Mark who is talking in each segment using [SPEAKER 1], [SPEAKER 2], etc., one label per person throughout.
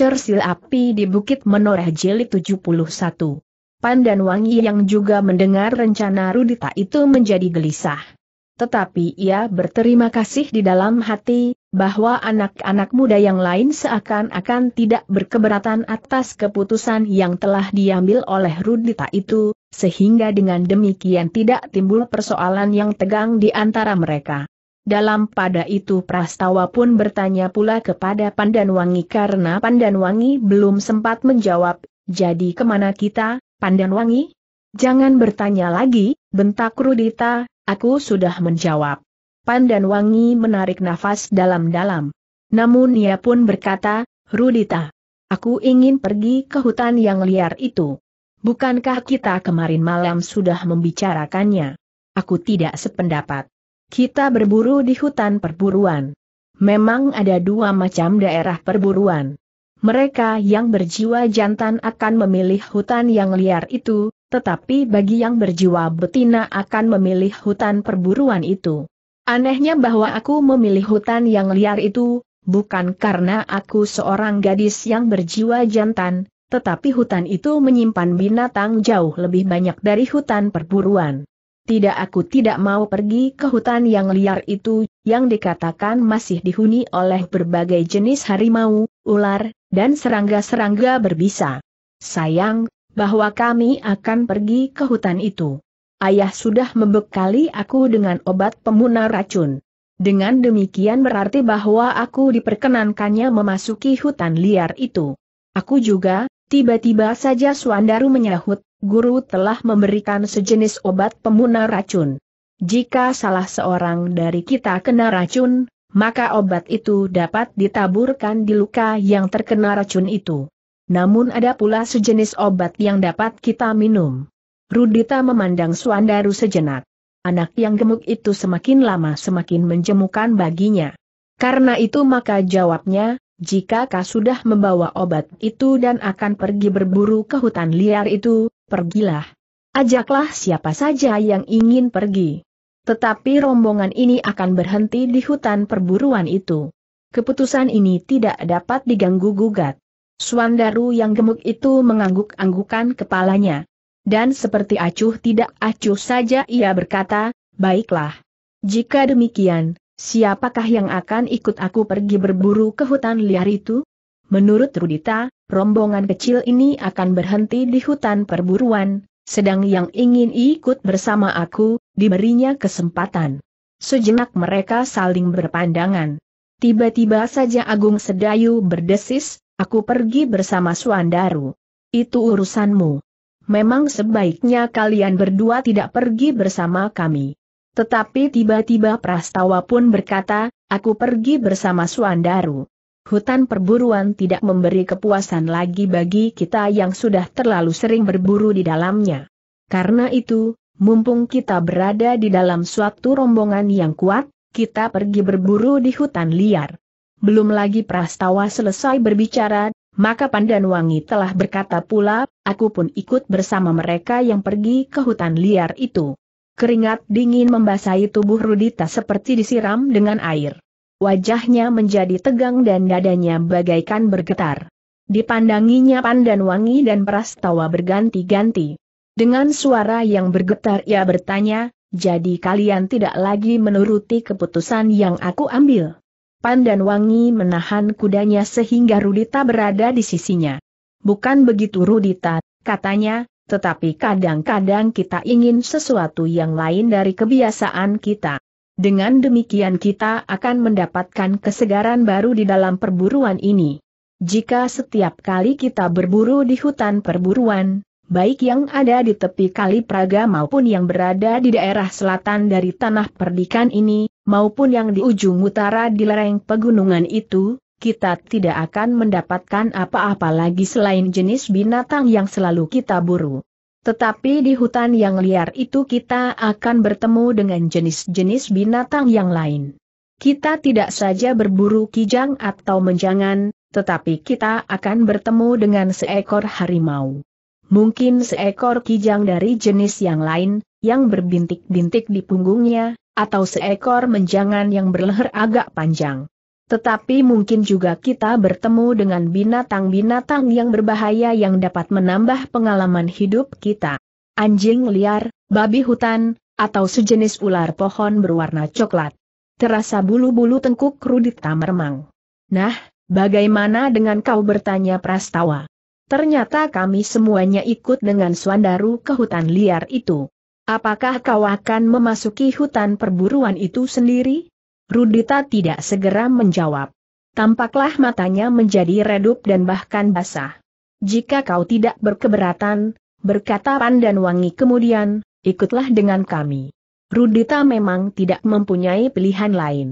[SPEAKER 1] Cersil Api di Bukit Menoreh Jeli 71. Pan dan Wangi yang juga mendengar rencana Rudita itu menjadi gelisah. Tetapi ia berterima kasih di dalam hati, bahwa anak-anak muda yang lain seakan-akan tidak berkeberatan atas keputusan yang telah diambil oleh Rudita itu, sehingga dengan demikian tidak timbul persoalan yang tegang di antara mereka. Dalam pada itu Prastawa pun bertanya pula kepada Pandanwangi karena Pandanwangi belum sempat menjawab, jadi kemana kita, Pandanwangi? Jangan bertanya lagi, bentak Rudita, aku sudah menjawab. Pandanwangi menarik nafas dalam-dalam. Namun ia pun berkata, Rudita, aku ingin pergi ke hutan yang liar itu. Bukankah kita kemarin malam sudah membicarakannya? Aku tidak sependapat. Kita berburu di hutan perburuan. Memang ada dua macam daerah perburuan. Mereka yang berjiwa jantan akan memilih hutan yang liar itu, tetapi bagi yang berjiwa betina akan memilih hutan perburuan itu. Anehnya bahwa aku memilih hutan yang liar itu, bukan karena aku seorang gadis yang berjiwa jantan, tetapi hutan itu menyimpan binatang jauh lebih banyak dari hutan perburuan. Tidak aku tidak mau pergi ke hutan yang liar itu, yang dikatakan masih dihuni oleh berbagai jenis harimau, ular, dan serangga-serangga berbisa. Sayang, bahwa kami akan pergi ke hutan itu. Ayah sudah membekali aku dengan obat pemunar racun. Dengan demikian berarti bahwa aku diperkenankannya memasuki hutan liar itu. Aku juga, Tiba-tiba saja Suandaru menyahut, guru telah memberikan sejenis obat pemunar racun. Jika salah seorang dari kita kena racun, maka obat itu dapat ditaburkan di luka yang terkena racun itu. Namun ada pula sejenis obat yang dapat kita minum. Rudita memandang Suandaru sejenak. Anak yang gemuk itu semakin lama semakin menjemukan baginya. Karena itu maka jawabnya, jika kau sudah membawa obat itu dan akan pergi berburu ke hutan liar itu, pergilah. Ajaklah siapa saja yang ingin pergi. Tetapi rombongan ini akan berhenti di hutan perburuan itu. Keputusan ini tidak dapat diganggu-gugat. Suandaru yang gemuk itu mengangguk-anggukan kepalanya. Dan seperti acuh tidak acuh saja ia berkata, baiklah. Jika demikian, Siapakah yang akan ikut aku pergi berburu ke hutan liar itu? Menurut Rudita, rombongan kecil ini akan berhenti di hutan perburuan, sedang yang ingin ikut bersama aku, diberinya kesempatan. Sejenak mereka saling berpandangan. Tiba-tiba saja Agung Sedayu berdesis, aku pergi bersama Suandaru. Itu urusanmu. Memang sebaiknya kalian berdua tidak pergi bersama kami. Tetapi tiba-tiba Prastawa pun berkata, aku pergi bersama Suandaru. Hutan perburuan tidak memberi kepuasan lagi bagi kita yang sudah terlalu sering berburu di dalamnya. Karena itu, mumpung kita berada di dalam suatu rombongan yang kuat, kita pergi berburu di hutan liar. Belum lagi Prastawa selesai berbicara, maka Pandanwangi telah berkata pula, aku pun ikut bersama mereka yang pergi ke hutan liar itu. Keringat dingin membasahi tubuh Rudita seperti disiram dengan air. Wajahnya menjadi tegang dan dadanya bagaikan bergetar. Dipandanginya pandan wangi dan Prastawa berganti-ganti. Dengan suara yang bergetar ia bertanya, jadi kalian tidak lagi menuruti keputusan yang aku ambil. Pandan wangi menahan kudanya sehingga Rudita berada di sisinya. Bukan begitu Rudita, katanya, tetapi kadang-kadang kita ingin sesuatu yang lain dari kebiasaan kita. Dengan demikian kita akan mendapatkan kesegaran baru di dalam perburuan ini. Jika setiap kali kita berburu di hutan perburuan, baik yang ada di tepi kali Praga maupun yang berada di daerah selatan dari tanah perdikan ini, maupun yang di ujung utara di lereng pegunungan itu, kita tidak akan mendapatkan apa-apa lagi selain jenis binatang yang selalu kita buru. Tetapi di hutan yang liar itu kita akan bertemu dengan jenis-jenis binatang yang lain. Kita tidak saja berburu kijang atau menjangan, tetapi kita akan bertemu dengan seekor harimau. Mungkin seekor kijang dari jenis yang lain, yang berbintik-bintik di punggungnya, atau seekor menjangan yang berleher agak panjang. Tetapi mungkin juga kita bertemu dengan binatang-binatang yang berbahaya yang dapat menambah pengalaman hidup kita. Anjing liar, babi hutan, atau sejenis ular pohon berwarna coklat. Terasa bulu-bulu tengkuk Rudita Tamermang. Nah, bagaimana dengan kau bertanya Prastawa? Ternyata kami semuanya ikut dengan Swandaru ke hutan liar itu. Apakah kau akan memasuki hutan perburuan itu sendiri? Rudita tidak segera menjawab. Tampaklah matanya menjadi redup dan bahkan basah. Jika kau tidak berkeberatan, berkata Pandan Wangi kemudian, ikutlah dengan kami. Rudita memang tidak mempunyai pilihan lain.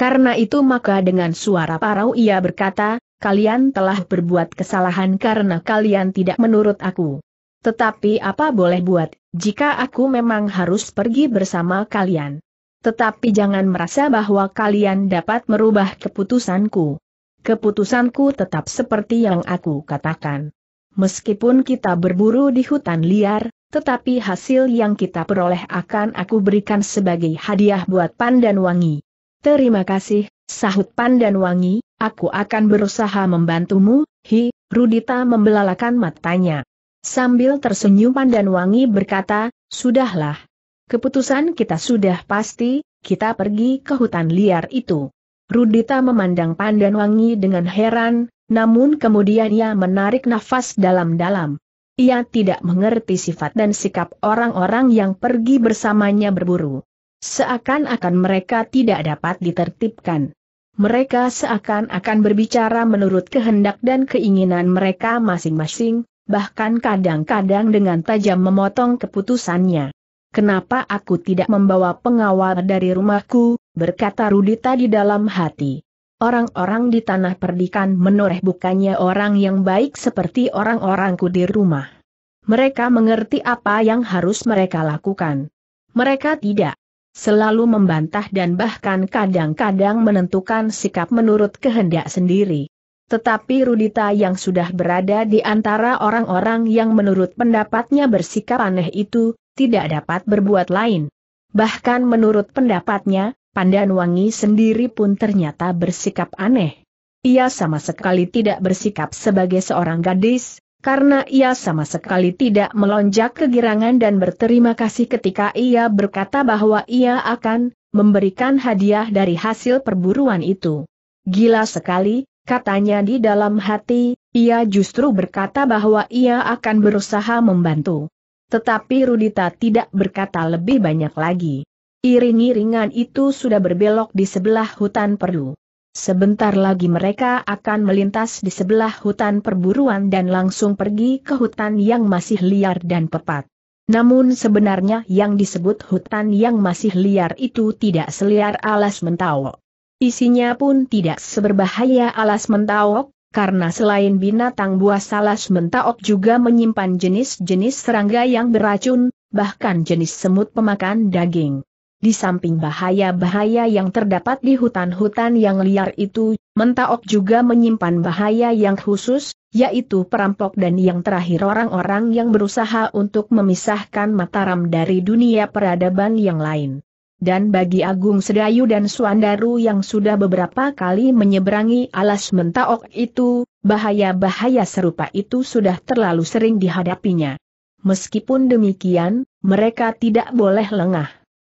[SPEAKER 1] Karena itu maka dengan suara parau ia berkata, kalian telah berbuat kesalahan karena kalian tidak menurut aku. Tetapi apa boleh buat, jika aku memang harus pergi bersama kalian. Tetapi jangan merasa bahwa kalian dapat merubah keputusanku. Keputusanku tetap seperti yang aku katakan. Meskipun kita berburu di hutan liar, tetapi hasil yang kita peroleh akan aku berikan sebagai hadiah buat Pandan Wangi. Terima kasih, sahut Pandan Wangi, aku akan berusaha membantumu, hi, Rudita membelalakan matanya. Sambil tersenyum Pandan Wangi berkata, sudahlah, Keputusan kita sudah pasti, kita pergi ke hutan liar itu. Rudita memandang Pandan Wangi dengan heran, namun kemudian ia menarik nafas dalam-dalam. Ia tidak mengerti sifat dan sikap orang-orang yang pergi bersamanya berburu. Seakan-akan mereka tidak dapat ditertibkan. Mereka seakan-akan berbicara menurut kehendak dan keinginan mereka masing-masing, bahkan kadang-kadang dengan tajam memotong keputusannya. Kenapa aku tidak membawa pengawal dari rumahku, berkata Rudita di dalam hati. Orang-orang di tanah perdikan menoreh bukannya orang yang baik seperti orang-orangku di rumah. Mereka mengerti apa yang harus mereka lakukan. Mereka tidak selalu membantah dan bahkan kadang-kadang menentukan sikap menurut kehendak sendiri. Tetapi Rudita yang sudah berada di antara orang-orang yang menurut pendapatnya bersikap aneh itu, tidak dapat berbuat lain. Bahkan menurut pendapatnya, Pandan Wangi sendiri pun ternyata bersikap aneh. Ia sama sekali tidak bersikap sebagai seorang gadis, karena ia sama sekali tidak melonjak kegirangan dan berterima kasih ketika ia berkata bahwa ia akan memberikan hadiah dari hasil perburuan itu. Gila sekali, katanya di dalam hati, ia justru berkata bahwa ia akan berusaha membantu. Tetapi Rudita tidak berkata lebih banyak lagi. Iring-iringan itu sudah berbelok di sebelah hutan perlu. Sebentar lagi mereka akan melintas di sebelah hutan perburuan dan langsung pergi ke hutan yang masih liar dan pepat. Namun sebenarnya yang disebut hutan yang masih liar itu tidak seliar alas mentawok. Isinya pun tidak seberbahaya alas mentawok, karena selain binatang buas salas mentaok juga menyimpan jenis-jenis serangga yang beracun, bahkan jenis semut pemakan daging. Di samping bahaya-bahaya yang terdapat di hutan-hutan yang liar itu, mentaok juga menyimpan bahaya yang khusus, yaitu perampok dan yang terakhir orang-orang yang berusaha untuk memisahkan Mataram dari dunia peradaban yang lain dan bagi Agung Sedayu dan Suandaru yang sudah beberapa kali menyeberangi alas mentaok itu, bahaya-bahaya serupa itu sudah terlalu sering dihadapinya. Meskipun demikian, mereka tidak boleh lengah.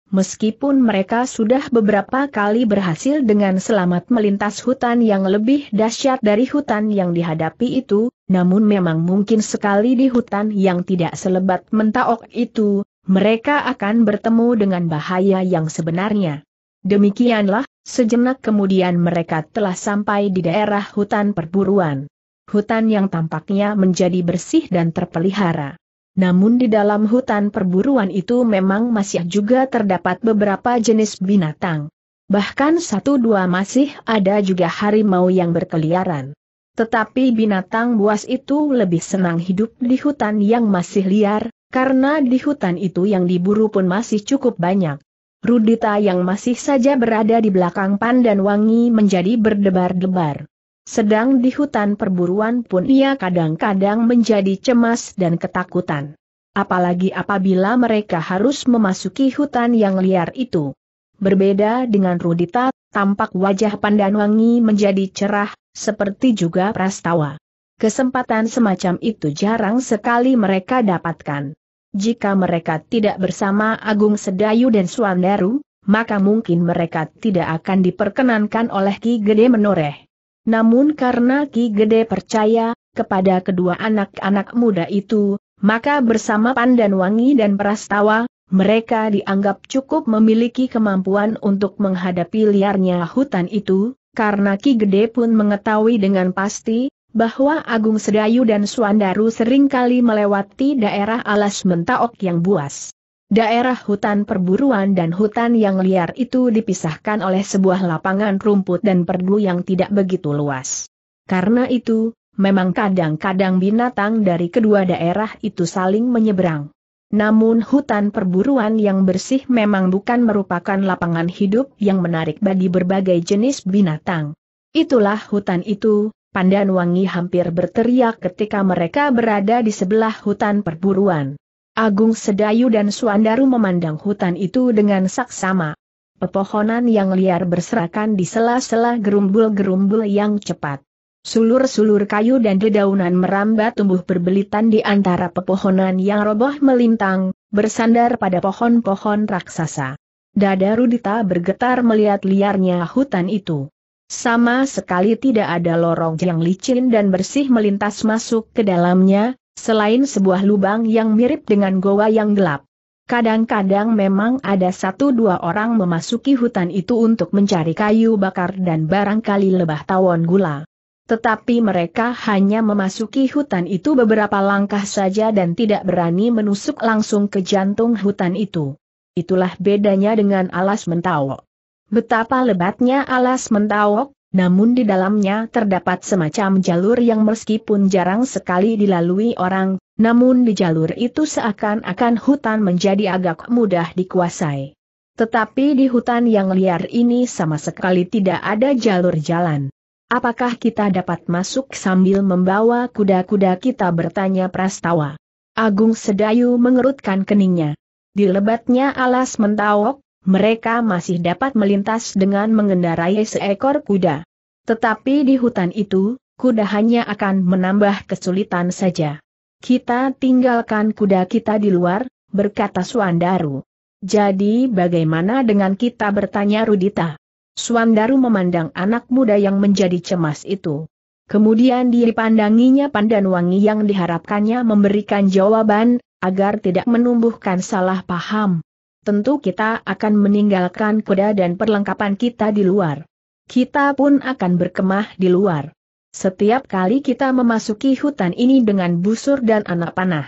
[SPEAKER 1] Meskipun mereka sudah beberapa kali berhasil dengan selamat melintas hutan yang lebih dahsyat dari hutan yang dihadapi itu, namun memang mungkin sekali di hutan yang tidak selebat mentaok itu, mereka akan bertemu dengan bahaya yang sebenarnya. Demikianlah, sejenak kemudian mereka telah sampai di daerah hutan perburuan. Hutan yang tampaknya menjadi bersih dan terpelihara. Namun di dalam hutan perburuan itu memang masih juga terdapat beberapa jenis binatang. Bahkan satu dua masih ada juga harimau yang berkeliaran. Tetapi binatang buas itu lebih senang hidup di hutan yang masih liar, karena di hutan itu yang diburu pun masih cukup banyak. Rudita yang masih saja berada di belakang Pandan Wangi menjadi berdebar-debar. Sedang di hutan perburuan pun ia kadang-kadang menjadi cemas dan ketakutan. Apalagi apabila mereka harus memasuki hutan yang liar itu. Berbeda dengan Rudita, tampak wajah Pandan Wangi menjadi cerah, seperti juga Prastawa. Kesempatan semacam itu jarang sekali mereka dapatkan. Jika mereka tidak bersama Agung Sedayu dan Suandaru, maka mungkin mereka tidak akan diperkenankan oleh Ki Gede menoreh. Namun karena Ki Gede percaya kepada kedua anak-anak muda itu, maka bersama Pandan Wangi dan Prastawa, mereka dianggap cukup memiliki kemampuan untuk menghadapi liarnya hutan itu, karena Ki Gede pun mengetahui dengan pasti, bahwa Agung Sedayu dan Suandaru seringkali melewati daerah alas mentaok yang buas. Daerah hutan perburuan dan hutan yang liar itu dipisahkan oleh sebuah lapangan rumput dan perdu yang tidak begitu luas. Karena itu, memang kadang-kadang binatang dari kedua daerah itu saling menyeberang. Namun hutan perburuan yang bersih memang bukan merupakan lapangan hidup yang menarik bagi berbagai jenis binatang. Itulah hutan itu, Pandan Wangi hampir berteriak ketika mereka berada di sebelah hutan perburuan. Agung Sedayu dan Suandaru memandang hutan itu dengan saksama. Pepohonan yang liar berserakan di sela-sela gerumbul-gerumbul yang cepat. Sulur-sulur kayu dan dedaunan merambat tumbuh berbelitan di antara pepohonan yang roboh melintang, bersandar pada pohon-pohon raksasa. Dada Rudita bergetar melihat liarnya hutan itu. Sama sekali tidak ada lorong yang licin dan bersih melintas masuk ke dalamnya, selain sebuah lubang yang mirip dengan goa yang gelap. Kadang-kadang memang ada satu dua orang memasuki hutan itu untuk mencari kayu bakar dan barangkali lebah tawon gula. Tetapi mereka hanya memasuki hutan itu beberapa langkah saja dan tidak berani menusuk langsung ke jantung hutan itu. Itulah bedanya dengan alas mentawok. Betapa lebatnya alas mentawok, namun di dalamnya terdapat semacam jalur yang meskipun jarang sekali dilalui orang, namun di jalur itu seakan-akan hutan menjadi agak mudah dikuasai. Tetapi di hutan yang liar ini sama sekali tidak ada jalur jalan. Apakah kita dapat masuk sambil membawa kuda-kuda kita bertanya Prastawa? Agung Sedayu mengerutkan keningnya. Di lebatnya alas mentawok, mereka masih dapat melintas dengan mengendarai seekor kuda. Tetapi di hutan itu, kuda hanya akan menambah kesulitan saja. Kita tinggalkan kuda kita di luar, berkata Suandaru. Jadi bagaimana dengan kita bertanya Rudita? Suandaru memandang anak muda yang menjadi cemas itu. Kemudian dipandanginya Pandanwangi yang diharapkannya memberikan jawaban, agar tidak menumbuhkan salah paham tentu kita akan meninggalkan kuda dan perlengkapan kita di luar. Kita pun akan berkemah di luar. Setiap kali kita memasuki hutan ini dengan busur dan anak panah.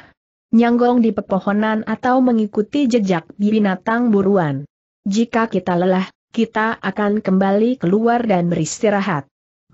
[SPEAKER 1] Nyanggong di pepohonan atau mengikuti jejak binatang buruan. Jika kita lelah, kita akan kembali keluar dan beristirahat.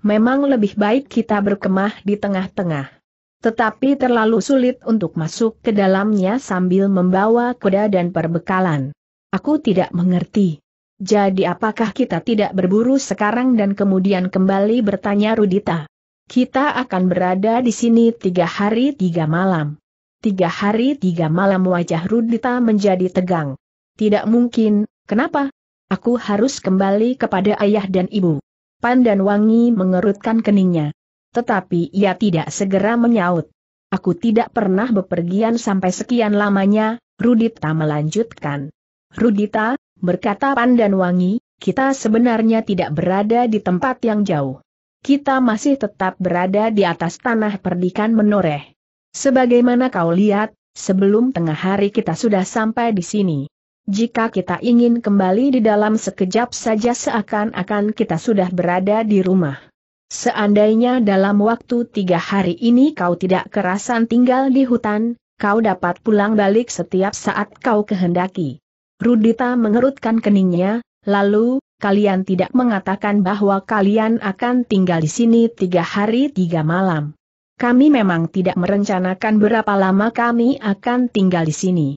[SPEAKER 1] Memang lebih baik kita berkemah di tengah-tengah. Tetapi terlalu sulit untuk masuk ke dalamnya sambil membawa kuda dan perbekalan. Aku tidak mengerti. Jadi apakah kita tidak berburu sekarang dan kemudian kembali bertanya Rudita? Kita akan berada di sini tiga hari tiga malam. Tiga hari tiga malam wajah Rudita menjadi tegang. Tidak mungkin, kenapa? Aku harus kembali kepada ayah dan ibu. Pandan Wangi mengerutkan keningnya tetapi ia tidak segera menyaut. Aku tidak pernah bepergian sampai sekian lamanya, Rudita melanjutkan. Rudita, berkata Pandan Wangi, kita sebenarnya tidak berada di tempat yang jauh. Kita masih tetap berada di atas tanah perdikan menoreh. Sebagaimana kau lihat, sebelum tengah hari kita sudah sampai di sini. Jika kita ingin kembali di dalam sekejap saja seakan-akan kita sudah berada di rumah. Seandainya dalam waktu tiga hari ini kau tidak kerasan tinggal di hutan, kau dapat pulang balik setiap saat kau kehendaki. Rudita mengerutkan keningnya, lalu, kalian tidak mengatakan bahwa kalian akan tinggal di sini tiga hari tiga malam. Kami memang tidak merencanakan berapa lama kami akan tinggal di sini.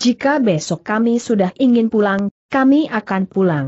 [SPEAKER 1] Jika besok kami sudah ingin pulang, kami akan pulang.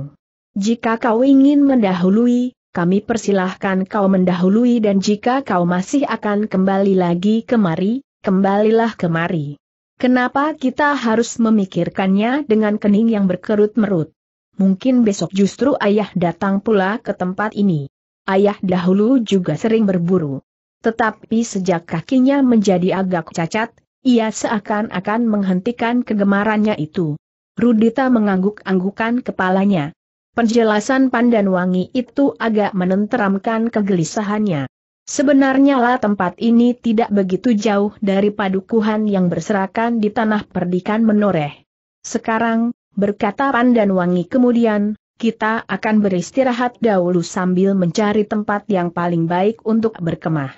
[SPEAKER 1] Jika kau ingin mendahului, kami persilahkan kau mendahului dan jika kau masih akan kembali lagi kemari, kembalilah kemari. Kenapa kita harus memikirkannya dengan kening yang berkerut merut? Mungkin besok justru ayah datang pula ke tempat ini. Ayah dahulu juga sering berburu. Tetapi sejak kakinya menjadi agak cacat, ia seakan-akan menghentikan kegemarannya itu. Rudita mengangguk-anggukan kepalanya. Penjelasan pandan Wangi itu agak menenteramkan kegelisahannya. Sebenarnya lah tempat ini tidak begitu jauh dari padukuhan yang berserakan di tanah perdikan menoreh. Sekarang, berkata pandan Wangi kemudian, kita akan beristirahat dahulu sambil mencari tempat yang paling baik untuk berkemah.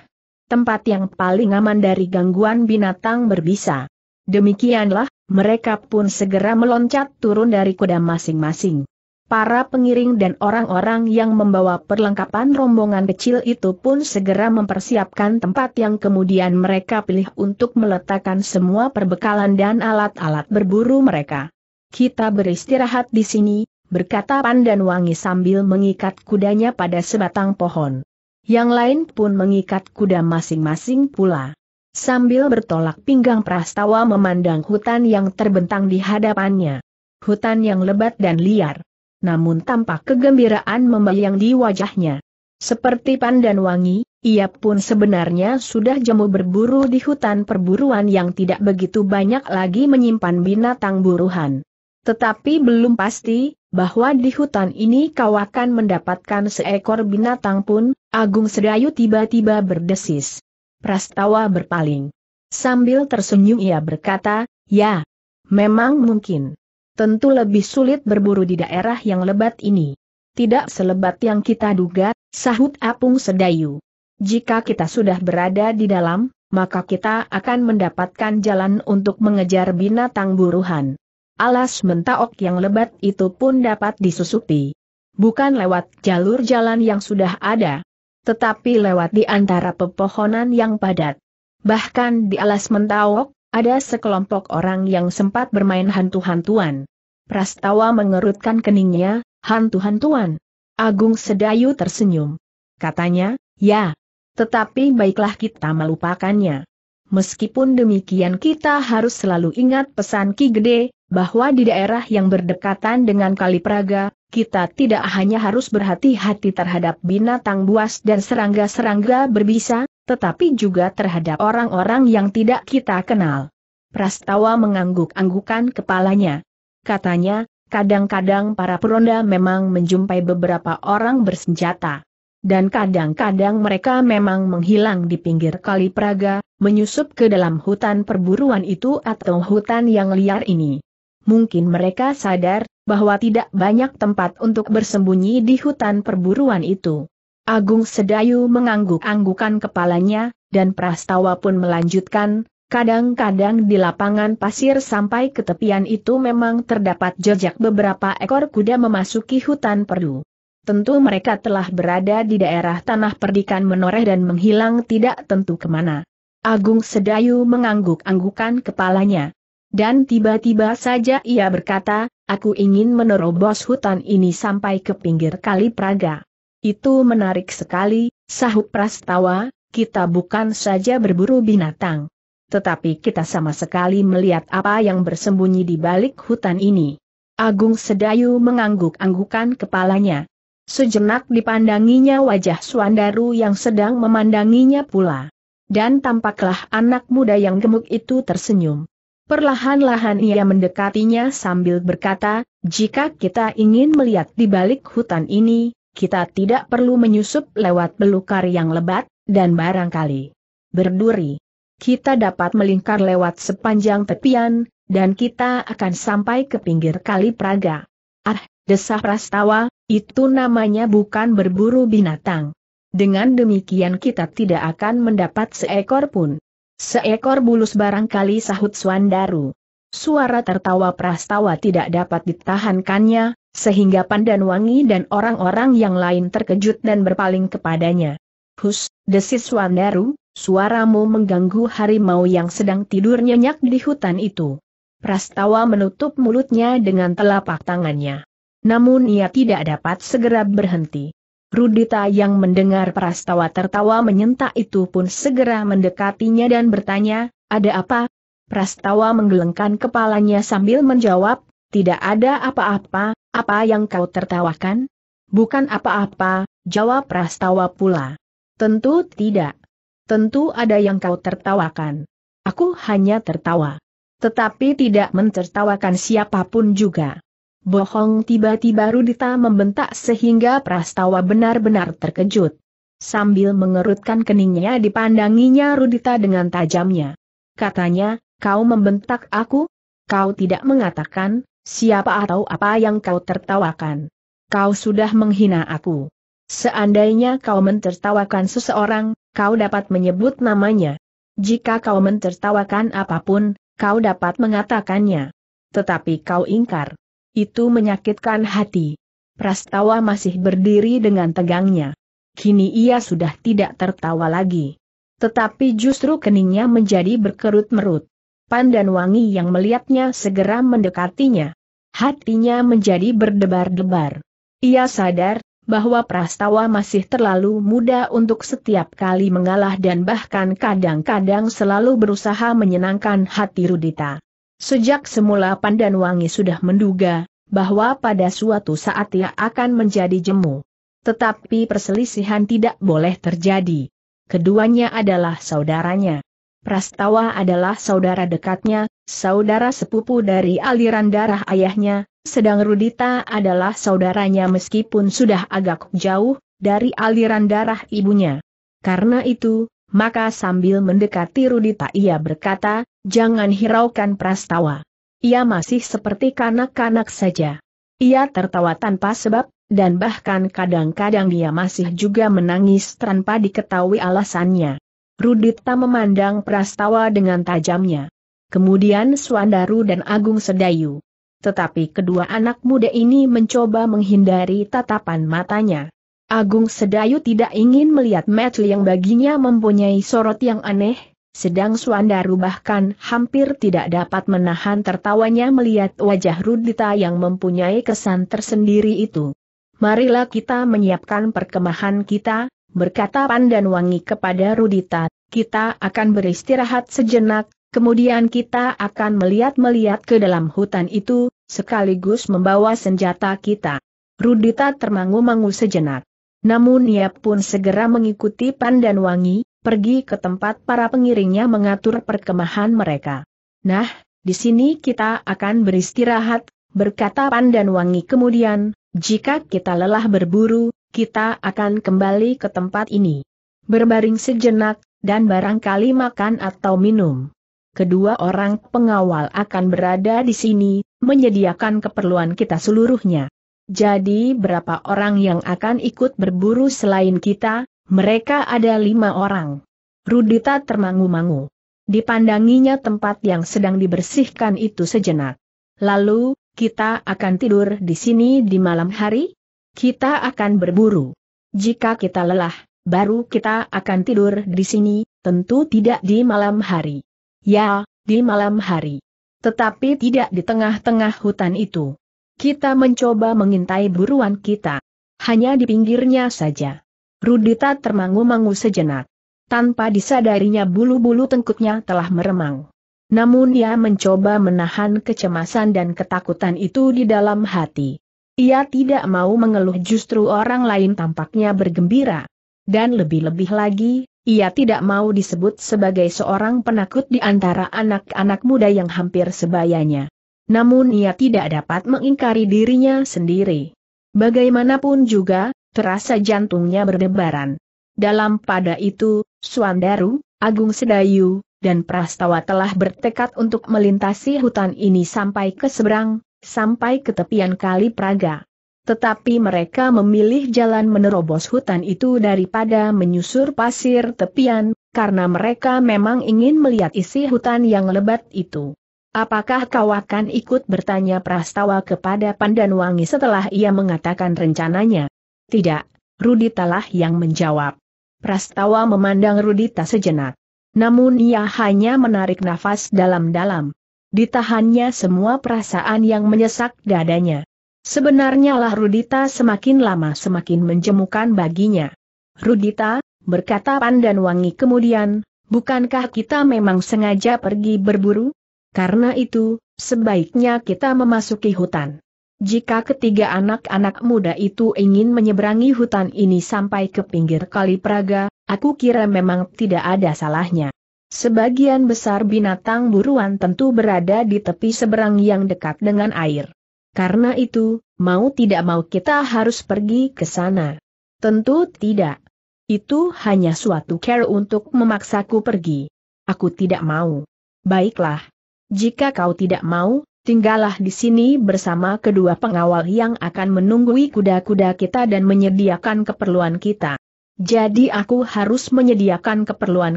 [SPEAKER 1] Tempat yang paling aman dari gangguan binatang berbisa. Demikianlah, mereka pun segera meloncat turun dari kuda masing-masing. Para pengiring dan orang-orang yang membawa perlengkapan rombongan kecil itu pun segera mempersiapkan tempat yang kemudian mereka pilih untuk meletakkan semua perbekalan dan alat-alat berburu mereka. Kita beristirahat di sini, berkata Pandan Wangi sambil mengikat kudanya pada sebatang pohon. Yang lain pun mengikat kuda masing-masing pula. Sambil bertolak pinggang Prastawa memandang hutan yang terbentang di hadapannya. Hutan yang lebat dan liar namun tampak kegembiraan membayang di wajahnya. Seperti pandan wangi, ia pun sebenarnya sudah jemu berburu di hutan perburuan yang tidak begitu banyak lagi menyimpan binatang buruhan. Tetapi belum pasti, bahwa di hutan ini kau akan mendapatkan seekor binatang pun, Agung Sedayu tiba-tiba berdesis. Prastawa berpaling. Sambil tersenyum ia berkata, ya, memang mungkin tentu lebih sulit berburu di daerah yang lebat ini. Tidak selebat yang kita duga, sahut Apung Sedayu. Jika kita sudah berada di dalam, maka kita akan mendapatkan jalan untuk mengejar binatang buruhan. Alas mentaok yang lebat itu pun dapat disusupi. Bukan lewat jalur jalan yang sudah ada, tetapi lewat di antara pepohonan yang padat. Bahkan di alas mentaok, ada sekelompok orang yang sempat bermain hantu-hantuan. Prastawa mengerutkan keningnya, hantu-hantuan. Agung Sedayu tersenyum. Katanya, ya. Tetapi baiklah kita melupakannya. Meskipun demikian kita harus selalu ingat pesan Ki Gede, bahwa di daerah yang berdekatan dengan Kali Praga, kita tidak hanya harus berhati-hati terhadap binatang buas dan serangga-serangga berbisa, tetapi juga terhadap orang-orang yang tidak kita kenal. Prastawa mengangguk-anggukan kepalanya. Katanya, kadang-kadang para peronda memang menjumpai beberapa orang bersenjata. Dan kadang-kadang mereka memang menghilang di pinggir kali Praga, menyusup ke dalam hutan perburuan itu atau hutan yang liar ini. Mungkin mereka sadar bahwa tidak banyak tempat untuk bersembunyi di hutan perburuan itu. Agung Sedayu mengangguk-anggukan kepalanya, dan Prastawa pun melanjutkan, kadang-kadang di lapangan pasir sampai ke tepian itu memang terdapat jejak beberapa ekor kuda memasuki hutan perdu. Tentu mereka telah berada di daerah tanah perdikan menoreh dan menghilang tidak tentu kemana. Agung Sedayu mengangguk-anggukan kepalanya. Dan tiba-tiba saja ia berkata, aku ingin menerobos hutan ini sampai ke pinggir kali Praga. Itu menarik sekali, sahut Prastawa, kita bukan saja berburu binatang. Tetapi kita sama sekali melihat apa yang bersembunyi di balik hutan ini. Agung Sedayu mengangguk-anggukan kepalanya. Sejenak dipandanginya wajah Suandaru yang sedang memandanginya pula. Dan tampaklah anak muda yang gemuk itu tersenyum. Perlahan-lahan ia mendekatinya sambil berkata, jika kita ingin melihat di balik hutan ini, kita tidak perlu menyusup lewat belukar yang lebat, dan barangkali berduri. Kita dapat melingkar lewat sepanjang tepian, dan kita akan sampai ke pinggir kali Praga. Ah, desah Prastawa, itu namanya bukan berburu binatang. Dengan demikian kita tidak akan mendapat seekor pun. Seekor bulus barangkali sahut Swandaru. Suara tertawa Prastawa tidak dapat ditahankannya, sehingga pandan wangi dan orang-orang yang lain terkejut dan berpaling kepadanya. Hus, desis Wandaru, suaramu mengganggu harimau yang sedang tidur nyenyak di hutan itu. Prastawa menutup mulutnya dengan telapak tangannya. Namun ia tidak dapat segera berhenti. Rudita yang mendengar Prastawa tertawa menyentak itu pun segera mendekatinya dan bertanya, ada apa? Prastawa menggelengkan kepalanya sambil menjawab, tidak ada apa-apa, apa yang kau tertawakan? Bukan apa-apa, jawab Prastawa pula. Tentu tidak. Tentu ada yang kau tertawakan. Aku hanya tertawa. Tetapi tidak mentertawakan siapapun juga. Bohong tiba-tiba Rudita membentak sehingga Prastawa benar-benar terkejut. Sambil mengerutkan keningnya dipandanginya Rudita dengan tajamnya. Katanya, kau membentak aku? Kau tidak mengatakan, Siapa atau apa yang kau tertawakan? Kau sudah menghina aku. Seandainya kau mentertawakan seseorang, kau dapat menyebut namanya. Jika kau mentertawakan apapun, kau dapat mengatakannya. Tetapi kau ingkar. Itu menyakitkan hati. Prastawa masih berdiri dengan tegangnya. Kini ia sudah tidak tertawa lagi. Tetapi justru keningnya menjadi berkerut-merut. Pandan Wangi yang melihatnya segera mendekatinya. Hatinya menjadi berdebar-debar. Ia sadar bahwa Prastawa masih terlalu muda untuk setiap kali mengalah dan bahkan kadang-kadang selalu berusaha menyenangkan hati Rudita. Sejak semula Pandan Wangi sudah menduga bahwa pada suatu saat ia akan menjadi jemu. Tetapi perselisihan tidak boleh terjadi. Keduanya adalah saudaranya. Prastawa adalah saudara dekatnya, saudara sepupu dari aliran darah ayahnya, sedang Rudita adalah saudaranya meskipun sudah agak jauh dari aliran darah ibunya. Karena itu, maka sambil mendekati Rudita ia berkata, jangan hiraukan Prastawa. Ia masih seperti kanak-kanak saja. Ia tertawa tanpa sebab, dan bahkan kadang-kadang dia masih juga menangis tanpa diketahui alasannya. Rudita memandang Prastawa dengan tajamnya. Kemudian Suandaru dan Agung Sedayu. Tetapi kedua anak muda ini mencoba menghindari tatapan matanya. Agung Sedayu tidak ingin melihat Matthew yang baginya mempunyai sorot yang aneh, sedang Suandaru bahkan hampir tidak dapat menahan tertawanya melihat wajah Rudita yang mempunyai kesan tersendiri itu. Marilah kita menyiapkan perkemahan kita, berkata Pandan wangi kepada Rudita, kita akan beristirahat sejenak, kemudian kita akan melihat-melihat ke dalam hutan itu, sekaligus membawa senjata kita. Rudita termangu-mangu sejenak. Namun ia pun segera mengikuti Pandan Wangi, pergi ke tempat para pengiringnya mengatur perkemahan mereka. Nah, di sini kita akan beristirahat, berkata Pandan Wangi. kemudian, jika kita lelah berburu, kita akan kembali ke tempat ini. Berbaring sejenak, dan barangkali makan atau minum. Kedua orang pengawal akan berada di sini, menyediakan keperluan kita seluruhnya. Jadi berapa orang yang akan ikut berburu selain kita? Mereka ada lima orang. Rudita termangu-mangu. Dipandanginya tempat yang sedang dibersihkan itu sejenak. Lalu, kita akan tidur di sini di malam hari? Kita akan berburu. Jika kita lelah, baru kita akan tidur di sini, tentu tidak di malam hari. Ya, di malam hari. Tetapi tidak di tengah-tengah hutan itu. Kita mencoba mengintai buruan kita. Hanya di pinggirnya saja. Rudita termangu-mangu sejenak. Tanpa disadarinya bulu-bulu tengkuknya telah meremang. Namun ia mencoba menahan kecemasan dan ketakutan itu di dalam hati. Ia tidak mau mengeluh justru orang lain tampaknya bergembira. Dan lebih-lebih lagi, ia tidak mau disebut sebagai seorang penakut di antara anak-anak muda yang hampir sebayanya. Namun ia tidak dapat mengingkari dirinya sendiri. Bagaimanapun juga, terasa jantungnya berdebaran. Dalam pada itu, Suandaru, Agung Sedayu, dan Prastawa telah bertekad untuk melintasi hutan ini sampai ke seberang, sampai ke tepian Kali Praga. Tetapi mereka memilih jalan menerobos hutan itu daripada menyusur pasir tepian, karena mereka memang ingin melihat isi hutan yang lebat itu. Apakah kau akan ikut bertanya Prastawa kepada Pandanwangi setelah ia mengatakan rencananya? Tidak, Rudita lah yang menjawab. Prastawa memandang Rudita sejenak. Namun ia hanya menarik nafas dalam-dalam. Ditahannya semua perasaan yang menyesak dadanya. Sebenarnya lah Rudita semakin lama semakin menjemukan baginya. Rudita, berkata Pandan wangi kemudian, bukankah kita memang sengaja pergi berburu? Karena itu, sebaiknya kita memasuki hutan. Jika ketiga anak-anak muda itu ingin menyeberangi hutan ini sampai ke pinggir Kali Praga, aku kira memang tidak ada salahnya. Sebagian besar binatang buruan tentu berada di tepi seberang yang dekat dengan air. Karena itu, mau tidak mau kita harus pergi ke sana. Tentu tidak. Itu hanya suatu care untuk memaksaku pergi. Aku tidak mau. Baiklah. Jika kau tidak mau, tinggallah di sini bersama kedua pengawal yang akan menunggui kuda-kuda kita dan menyediakan keperluan kita. Jadi aku harus menyediakan keperluan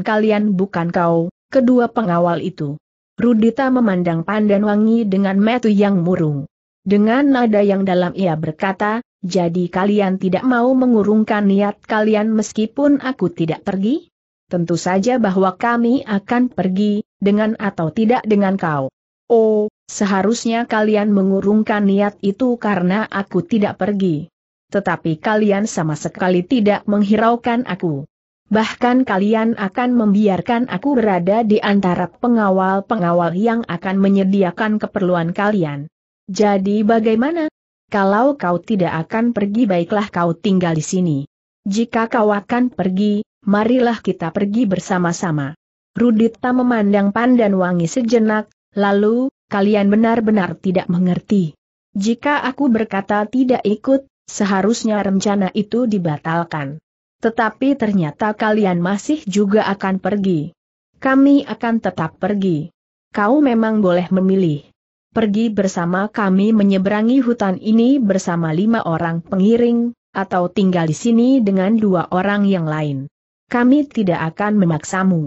[SPEAKER 1] kalian bukan kau, kedua pengawal itu. Rudita memandang Pandan Wangi dengan metu yang murung. Dengan nada yang dalam ia berkata, jadi kalian tidak mau mengurungkan niat kalian meskipun aku tidak pergi? Tentu saja bahwa kami akan pergi, dengan atau tidak dengan kau. Oh, seharusnya kalian mengurungkan niat itu karena aku tidak pergi tetapi kalian sama sekali tidak menghiraukan aku. Bahkan kalian akan membiarkan aku berada di antara pengawal-pengawal yang akan menyediakan keperluan kalian. Jadi bagaimana? Kalau kau tidak akan pergi baiklah kau tinggal di sini. Jika kau akan pergi, marilah kita pergi bersama-sama. Rudita memandang pandan wangi sejenak, lalu, kalian benar-benar tidak mengerti. Jika aku berkata tidak ikut, Seharusnya rencana itu dibatalkan. Tetapi ternyata kalian masih juga akan pergi. Kami akan tetap pergi. Kau memang boleh memilih. Pergi bersama kami menyeberangi hutan ini bersama lima orang pengiring, atau tinggal di sini dengan dua orang yang lain. Kami tidak akan memaksamu.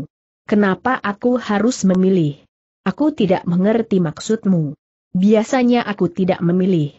[SPEAKER 1] Kenapa aku harus memilih? Aku tidak mengerti maksudmu. Biasanya aku tidak memilih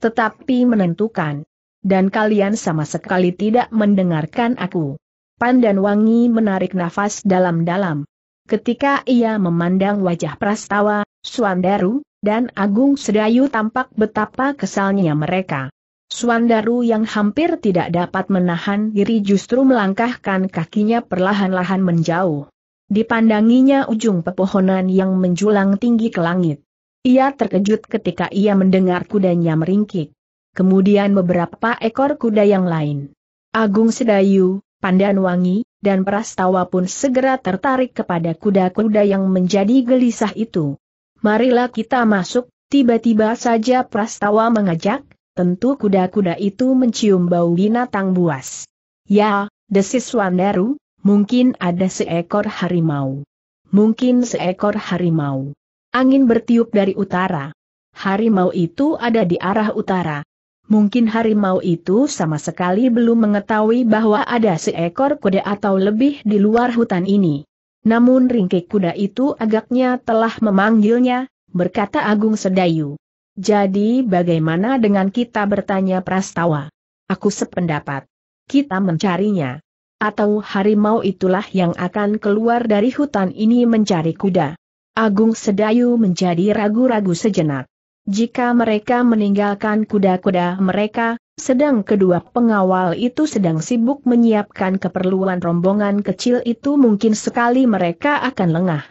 [SPEAKER 1] tetapi menentukan. Dan kalian sama sekali tidak mendengarkan aku. Pandan Wangi menarik nafas dalam-dalam. Ketika ia memandang wajah Prastawa, Suandaru, dan Agung Sedayu tampak betapa kesalnya mereka. Suandaru yang hampir tidak dapat menahan diri justru melangkahkan kakinya perlahan-lahan menjauh. Dipandanginya ujung pepohonan yang menjulang tinggi ke langit. Ia terkejut ketika ia mendengar kudanya meringkik. Kemudian beberapa ekor kuda yang lain. Agung Sedayu, Pandan Wangi, dan Prastawa pun segera tertarik kepada kuda-kuda yang menjadi gelisah itu. Marilah kita masuk, tiba-tiba saja Prastawa mengajak, tentu kuda-kuda itu mencium bau binatang buas. Ya, desis Wandaru, mungkin ada seekor harimau. Mungkin seekor harimau. Angin bertiup dari utara. Harimau itu ada di arah utara. Mungkin harimau itu sama sekali belum mengetahui bahwa ada seekor kuda atau lebih di luar hutan ini. Namun ringkik kuda itu agaknya telah memanggilnya, berkata Agung Sedayu. Jadi bagaimana dengan kita bertanya Prastawa? Aku sependapat. Kita mencarinya. Atau harimau itulah yang akan keluar dari hutan ini mencari kuda. Agung Sedayu menjadi ragu-ragu sejenak. Jika mereka meninggalkan kuda-kuda mereka, sedang kedua pengawal itu sedang sibuk menyiapkan keperluan rombongan kecil itu mungkin sekali mereka akan lengah.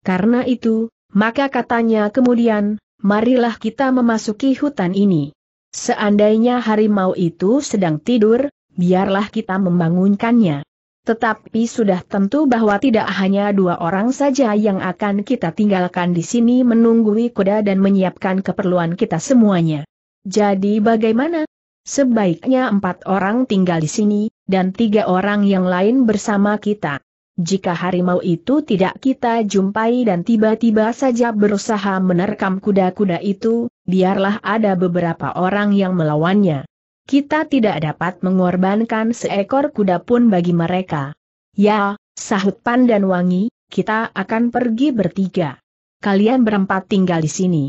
[SPEAKER 1] Karena itu, maka katanya kemudian, marilah kita memasuki hutan ini. Seandainya harimau itu sedang tidur, biarlah kita membangunkannya. Tetapi sudah tentu bahwa tidak hanya dua orang saja yang akan kita tinggalkan di sini menunggui kuda dan menyiapkan keperluan kita semuanya. Jadi bagaimana? Sebaiknya empat orang tinggal di sini, dan tiga orang yang lain bersama kita. Jika harimau itu tidak kita jumpai dan tiba-tiba saja berusaha menerkam kuda-kuda itu, biarlah ada beberapa orang yang melawannya kita tidak dapat mengorbankan seekor kuda pun bagi mereka. Ya, sahut Pandan Wangi, kita akan pergi bertiga. Kalian berempat tinggal di sini.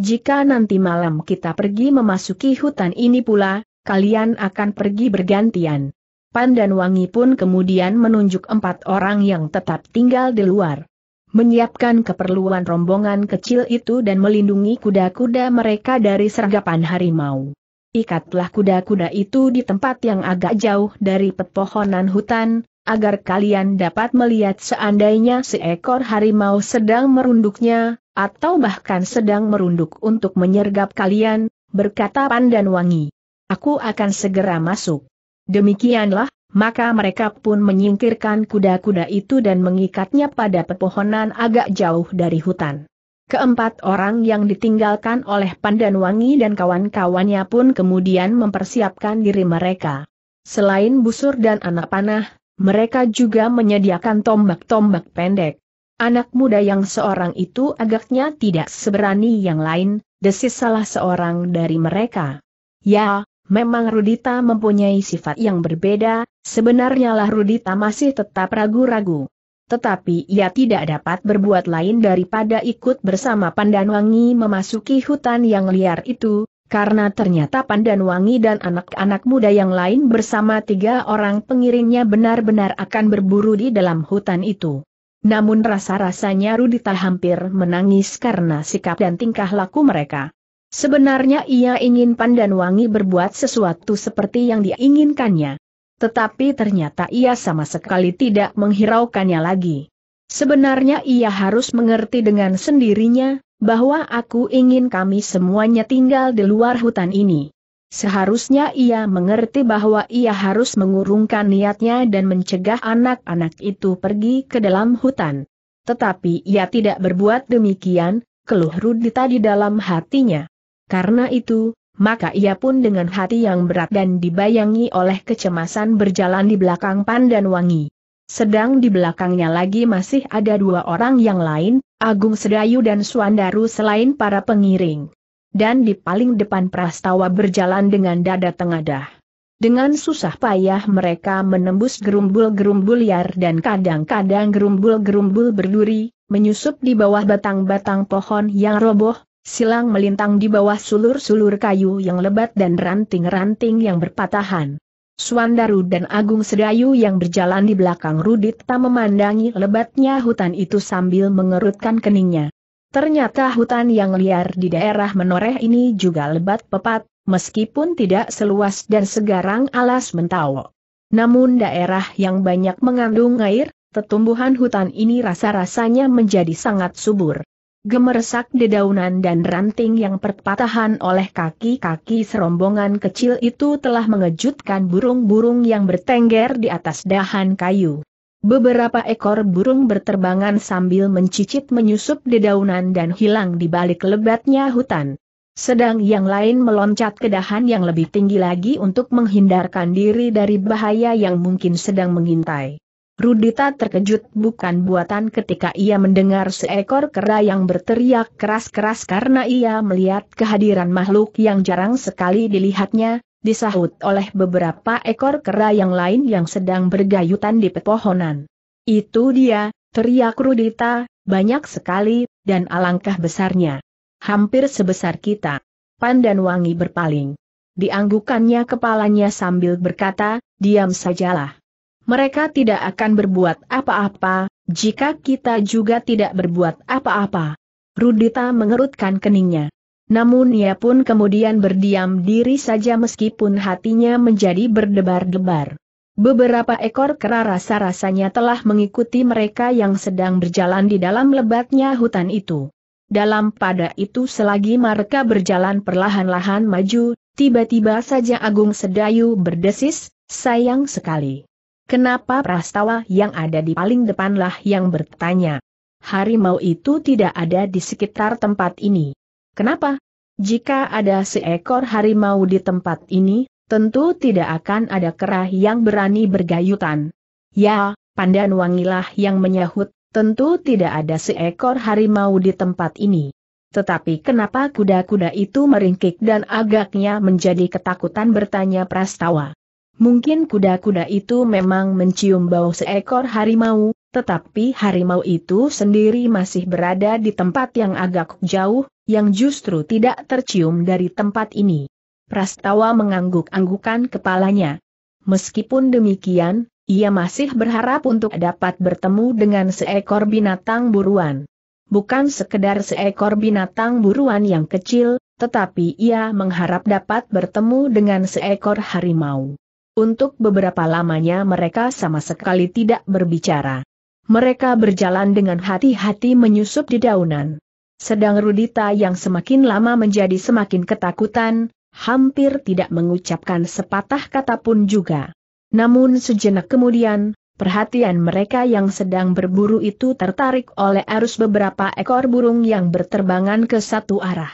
[SPEAKER 1] Jika nanti malam kita pergi memasuki hutan ini pula, kalian akan pergi bergantian. Pan dan Wangi pun kemudian menunjuk empat orang yang tetap tinggal di luar. Menyiapkan keperluan rombongan kecil itu dan melindungi kuda-kuda mereka dari sergapan harimau ikatlah kuda-kuda itu di tempat yang agak jauh dari pepohonan hutan, agar kalian dapat melihat seandainya seekor harimau sedang merunduknya, atau bahkan sedang merunduk untuk menyergap kalian, berkata Pandan Wangi. Aku akan segera masuk. Demikianlah, maka mereka pun menyingkirkan kuda-kuda itu dan mengikatnya pada pepohonan agak jauh dari hutan. Keempat orang yang ditinggalkan oleh Pandanwangi dan kawan-kawannya pun kemudian mempersiapkan diri mereka. Selain busur dan anak panah, mereka juga menyediakan tombak-tombak pendek. Anak muda yang seorang itu agaknya tidak seberani yang lain, desis salah seorang dari mereka. Ya, memang Rudita mempunyai sifat yang berbeda, sebenarnya lah Rudita masih tetap ragu-ragu tetapi ia tidak dapat berbuat lain daripada ikut bersama Pandanwangi memasuki hutan yang liar itu, karena ternyata Pandanwangi dan anak-anak muda yang lain bersama tiga orang pengiringnya benar-benar akan berburu di dalam hutan itu. Namun rasa-rasanya Rudita hampir menangis karena sikap dan tingkah laku mereka. Sebenarnya ia ingin Pandanwangi berbuat sesuatu seperti yang diinginkannya. Tetapi ternyata ia sama sekali tidak menghiraukannya lagi. Sebenarnya ia harus mengerti dengan sendirinya, bahwa aku ingin kami semuanya tinggal di luar hutan ini. Seharusnya ia mengerti bahwa ia harus mengurungkan niatnya dan mencegah anak-anak itu pergi ke dalam hutan. Tetapi ia tidak berbuat demikian, keluh Rudita di dalam hatinya. Karena itu, maka ia pun dengan hati yang berat dan dibayangi oleh kecemasan berjalan di belakang Pandan Wangi. Sedang di belakangnya lagi masih ada dua orang yang lain, Agung Sedayu dan Suandaru selain para pengiring. Dan di paling depan Prastawa berjalan dengan dada tengadah. Dengan susah payah mereka menembus gerumbul-gerumbul liar dan kadang-kadang gerumbul-gerumbul berduri, menyusup di bawah batang-batang pohon yang roboh, silang melintang di bawah sulur-sulur kayu yang lebat dan ranting-ranting yang berpatahan. Suandaru dan Agung Sedayu yang berjalan di belakang Rudit tak memandangi lebatnya hutan itu sambil mengerutkan keningnya. Ternyata hutan yang liar di daerah menoreh ini juga lebat pepat, meskipun tidak seluas dan segarang alas mentawo. Namun daerah yang banyak mengandung air, tetumbuhan hutan ini rasa-rasanya menjadi sangat subur gemeresak dedaunan dan ranting yang perpatahan oleh kaki-kaki serombongan kecil itu telah mengejutkan burung-burung yang bertengger di atas dahan kayu. Beberapa ekor burung berterbangan sambil mencicit menyusup dedaunan dan hilang di balik lebatnya hutan. Sedang yang lain meloncat ke dahan yang lebih tinggi lagi untuk menghindarkan diri dari bahaya yang mungkin sedang mengintai. Rudita terkejut bukan buatan ketika ia mendengar seekor kera yang berteriak keras-keras karena ia melihat kehadiran makhluk yang jarang sekali dilihatnya, disahut oleh beberapa ekor kera yang lain yang sedang bergayutan di pepohonan. Itu dia, teriak Rudita, banyak sekali, dan alangkah besarnya. Hampir sebesar kita. Pandan Wangi berpaling. Dianggukannya kepalanya sambil berkata, diam sajalah mereka tidak akan berbuat apa-apa, jika kita juga tidak berbuat apa-apa. Rudita mengerutkan keningnya. Namun ia pun kemudian berdiam diri saja meskipun hatinya menjadi berdebar-debar. Beberapa ekor kera rasa-rasanya telah mengikuti mereka yang sedang berjalan di dalam lebatnya hutan itu. Dalam pada itu selagi mereka berjalan perlahan-lahan maju, tiba-tiba saja Agung Sedayu berdesis, sayang sekali. Kenapa prastawa yang ada di paling depanlah yang bertanya? Harimau itu tidak ada di sekitar tempat ini. Kenapa? Jika ada seekor harimau di tempat ini, tentu tidak akan ada kerah yang berani bergayutan. Ya, pandan wangilah yang menyahut, tentu tidak ada seekor harimau di tempat ini. Tetapi kenapa kuda-kuda itu meringkik dan agaknya menjadi ketakutan bertanya Prastawa. Mungkin kuda-kuda itu memang mencium bau seekor harimau, tetapi harimau itu sendiri masih berada di tempat yang agak jauh, yang justru tidak tercium dari tempat ini. Prastawa mengangguk-anggukan kepalanya. Meskipun demikian, ia masih berharap untuk dapat bertemu dengan seekor binatang buruan. Bukan sekedar seekor binatang buruan yang kecil, tetapi ia mengharap dapat bertemu dengan seekor harimau. Untuk beberapa lamanya mereka sama sekali tidak berbicara. Mereka berjalan dengan hati-hati menyusup di daunan. Sedang Rudita yang semakin lama menjadi semakin ketakutan, hampir tidak mengucapkan sepatah kata pun juga. Namun sejenak kemudian, perhatian mereka yang sedang berburu itu tertarik oleh arus beberapa ekor burung yang berterbangan ke satu arah.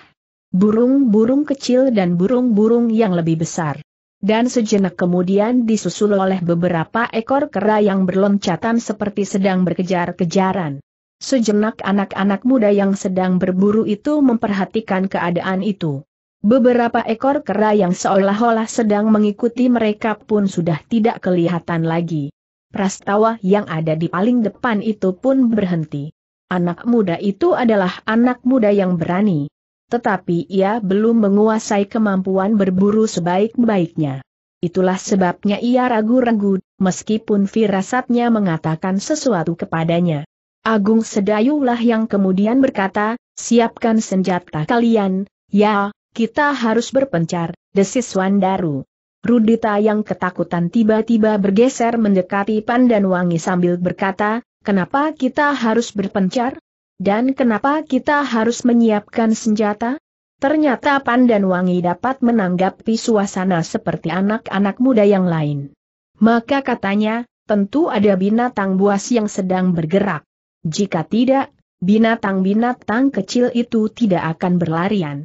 [SPEAKER 1] Burung-burung kecil dan burung-burung yang lebih besar dan sejenak kemudian disusul oleh beberapa ekor kera yang berloncatan seperti sedang berkejar-kejaran. Sejenak anak-anak muda yang sedang berburu itu memperhatikan keadaan itu. Beberapa ekor kera yang seolah-olah sedang mengikuti mereka pun sudah tidak kelihatan lagi. Prastawa yang ada di paling depan itu pun berhenti. Anak muda itu adalah anak muda yang berani. Tetapi ia belum menguasai kemampuan berburu sebaik-baiknya. Itulah sebabnya ia ragu-ragu, meskipun firasatnya mengatakan sesuatu kepadanya. Agung Sedayulah yang kemudian berkata, siapkan senjata kalian, ya, kita harus berpencar, desis Wandaru. Rudita yang ketakutan tiba-tiba bergeser mendekati Pandanwangi sambil berkata, kenapa kita harus berpencar? Dan kenapa kita harus menyiapkan senjata? Ternyata Pandan Wangi dapat menanggapi suasana seperti anak-anak muda yang lain. Maka katanya, tentu ada binatang buas yang sedang bergerak. Jika tidak, binatang-binatang kecil itu tidak akan berlarian.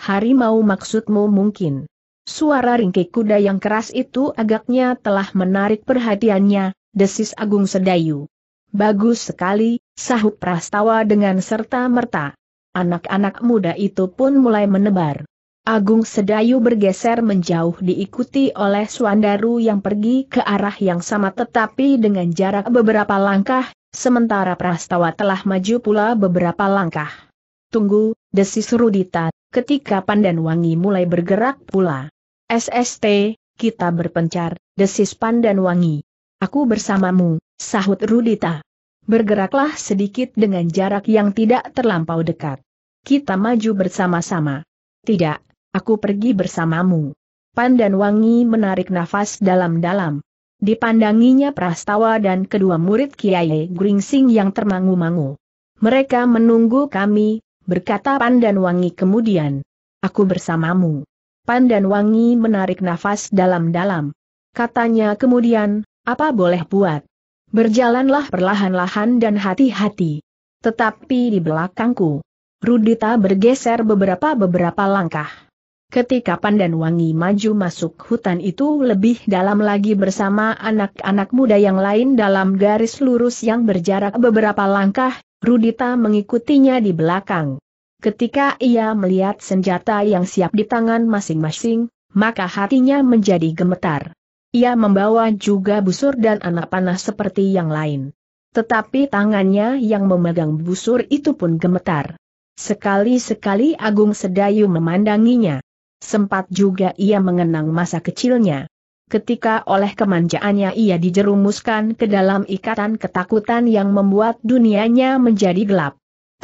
[SPEAKER 1] Hari mau maksudmu mungkin. Suara ringkik kuda yang keras itu agaknya telah menarik perhatiannya, desis Agung Sedayu. Bagus sekali, Sahut Prastawa dengan serta-merta. Anak-anak muda itu pun mulai menebar. Agung Sedayu bergeser menjauh diikuti oleh Suandaru yang pergi ke arah yang sama tetapi dengan jarak beberapa langkah, sementara Prastawa telah maju pula beberapa langkah. Tunggu, desis Rudita, ketika Pandan Wangi mulai bergerak pula. SST, kita berpencar, desis Pandan Wangi. Aku bersamamu, sahut Rudita bergeraklah sedikit dengan jarak yang tidak terlampau dekat. Kita maju bersama-sama. Tidak, aku pergi bersamamu. Pandan Wangi menarik nafas dalam-dalam. Dipandanginya Prastawa dan kedua murid Kiai Gringsing yang termangu-mangu. Mereka menunggu kami, berkata Pandan Wangi kemudian. Aku bersamamu. Pandan Wangi menarik nafas dalam-dalam. Katanya kemudian, apa boleh buat? Berjalanlah perlahan-lahan dan hati-hati. Tetapi di belakangku, Rudita bergeser beberapa-beberapa langkah. Ketika Pandan Wangi maju masuk hutan itu lebih dalam lagi bersama anak-anak muda yang lain dalam garis lurus yang berjarak beberapa langkah, Rudita mengikutinya di belakang. Ketika ia melihat senjata yang siap di tangan masing-masing, maka hatinya menjadi gemetar. Ia membawa juga busur dan anak panah seperti yang lain. Tetapi tangannya yang memegang busur itu pun gemetar. Sekali-sekali Agung Sedayu memandanginya. Sempat juga ia mengenang masa kecilnya. Ketika oleh kemanjaannya ia dijerumuskan ke dalam ikatan ketakutan yang membuat dunianya menjadi gelap.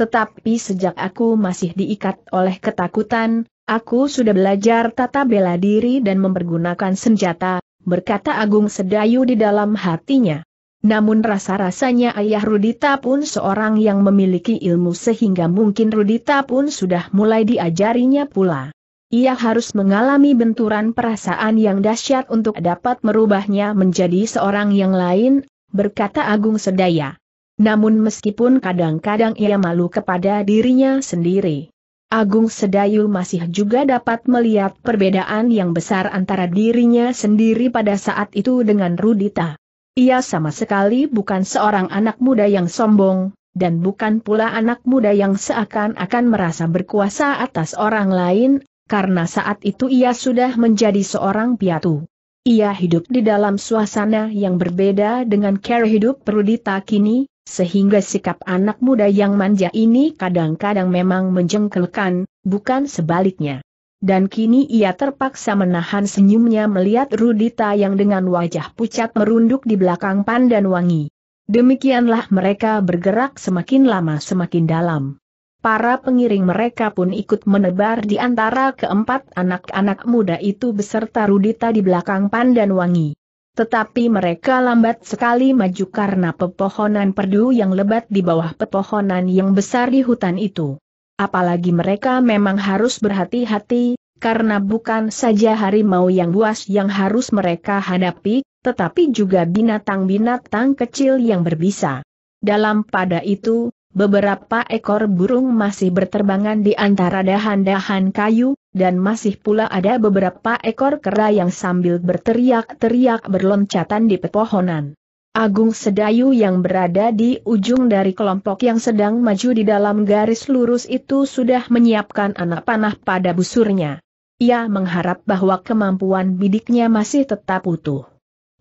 [SPEAKER 1] Tetapi sejak aku masih diikat oleh ketakutan, aku sudah belajar tata bela diri dan mempergunakan senjata, berkata Agung Sedayu di dalam hatinya. Namun rasa-rasanya ayah Rudita pun seorang yang memiliki ilmu sehingga mungkin Rudita pun sudah mulai diajarinya pula. Ia harus mengalami benturan perasaan yang dahsyat untuk dapat merubahnya menjadi seorang yang lain, berkata Agung Sedaya. Namun meskipun kadang-kadang ia malu kepada dirinya sendiri Agung Sedayu masih juga dapat melihat perbedaan yang besar antara dirinya sendiri pada saat itu dengan Rudita. Ia sama sekali bukan seorang anak muda yang sombong, dan bukan pula anak muda yang seakan-akan merasa berkuasa atas orang lain, karena saat itu ia sudah menjadi seorang piatu. Ia hidup di dalam suasana yang berbeda dengan cara hidup Perudita kini, sehingga sikap anak muda yang manja ini kadang-kadang memang menjengkelkan, bukan sebaliknya. Dan kini ia terpaksa menahan senyumnya melihat Rudita yang dengan wajah pucat merunduk di belakang pandan wangi. Demikianlah mereka bergerak semakin lama semakin dalam. Para pengiring mereka pun ikut menebar di antara keempat anak-anak muda itu beserta Rudita di belakang Pandan Wangi. Tetapi mereka lambat sekali maju karena pepohonan perdu yang lebat di bawah pepohonan yang besar di hutan itu. Apalagi mereka memang harus berhati-hati, karena bukan saja harimau yang buas yang harus mereka hadapi, tetapi juga binatang-binatang kecil yang berbisa. Dalam pada itu, beberapa ekor burung masih berterbangan di antara dahan-dahan kayu, dan masih pula ada beberapa ekor kera yang sambil berteriak-teriak berloncatan di pepohonan. Agung Sedayu yang berada di ujung dari kelompok yang sedang maju di dalam garis lurus itu sudah menyiapkan anak panah pada busurnya. Ia mengharap bahwa kemampuan bidiknya masih tetap utuh.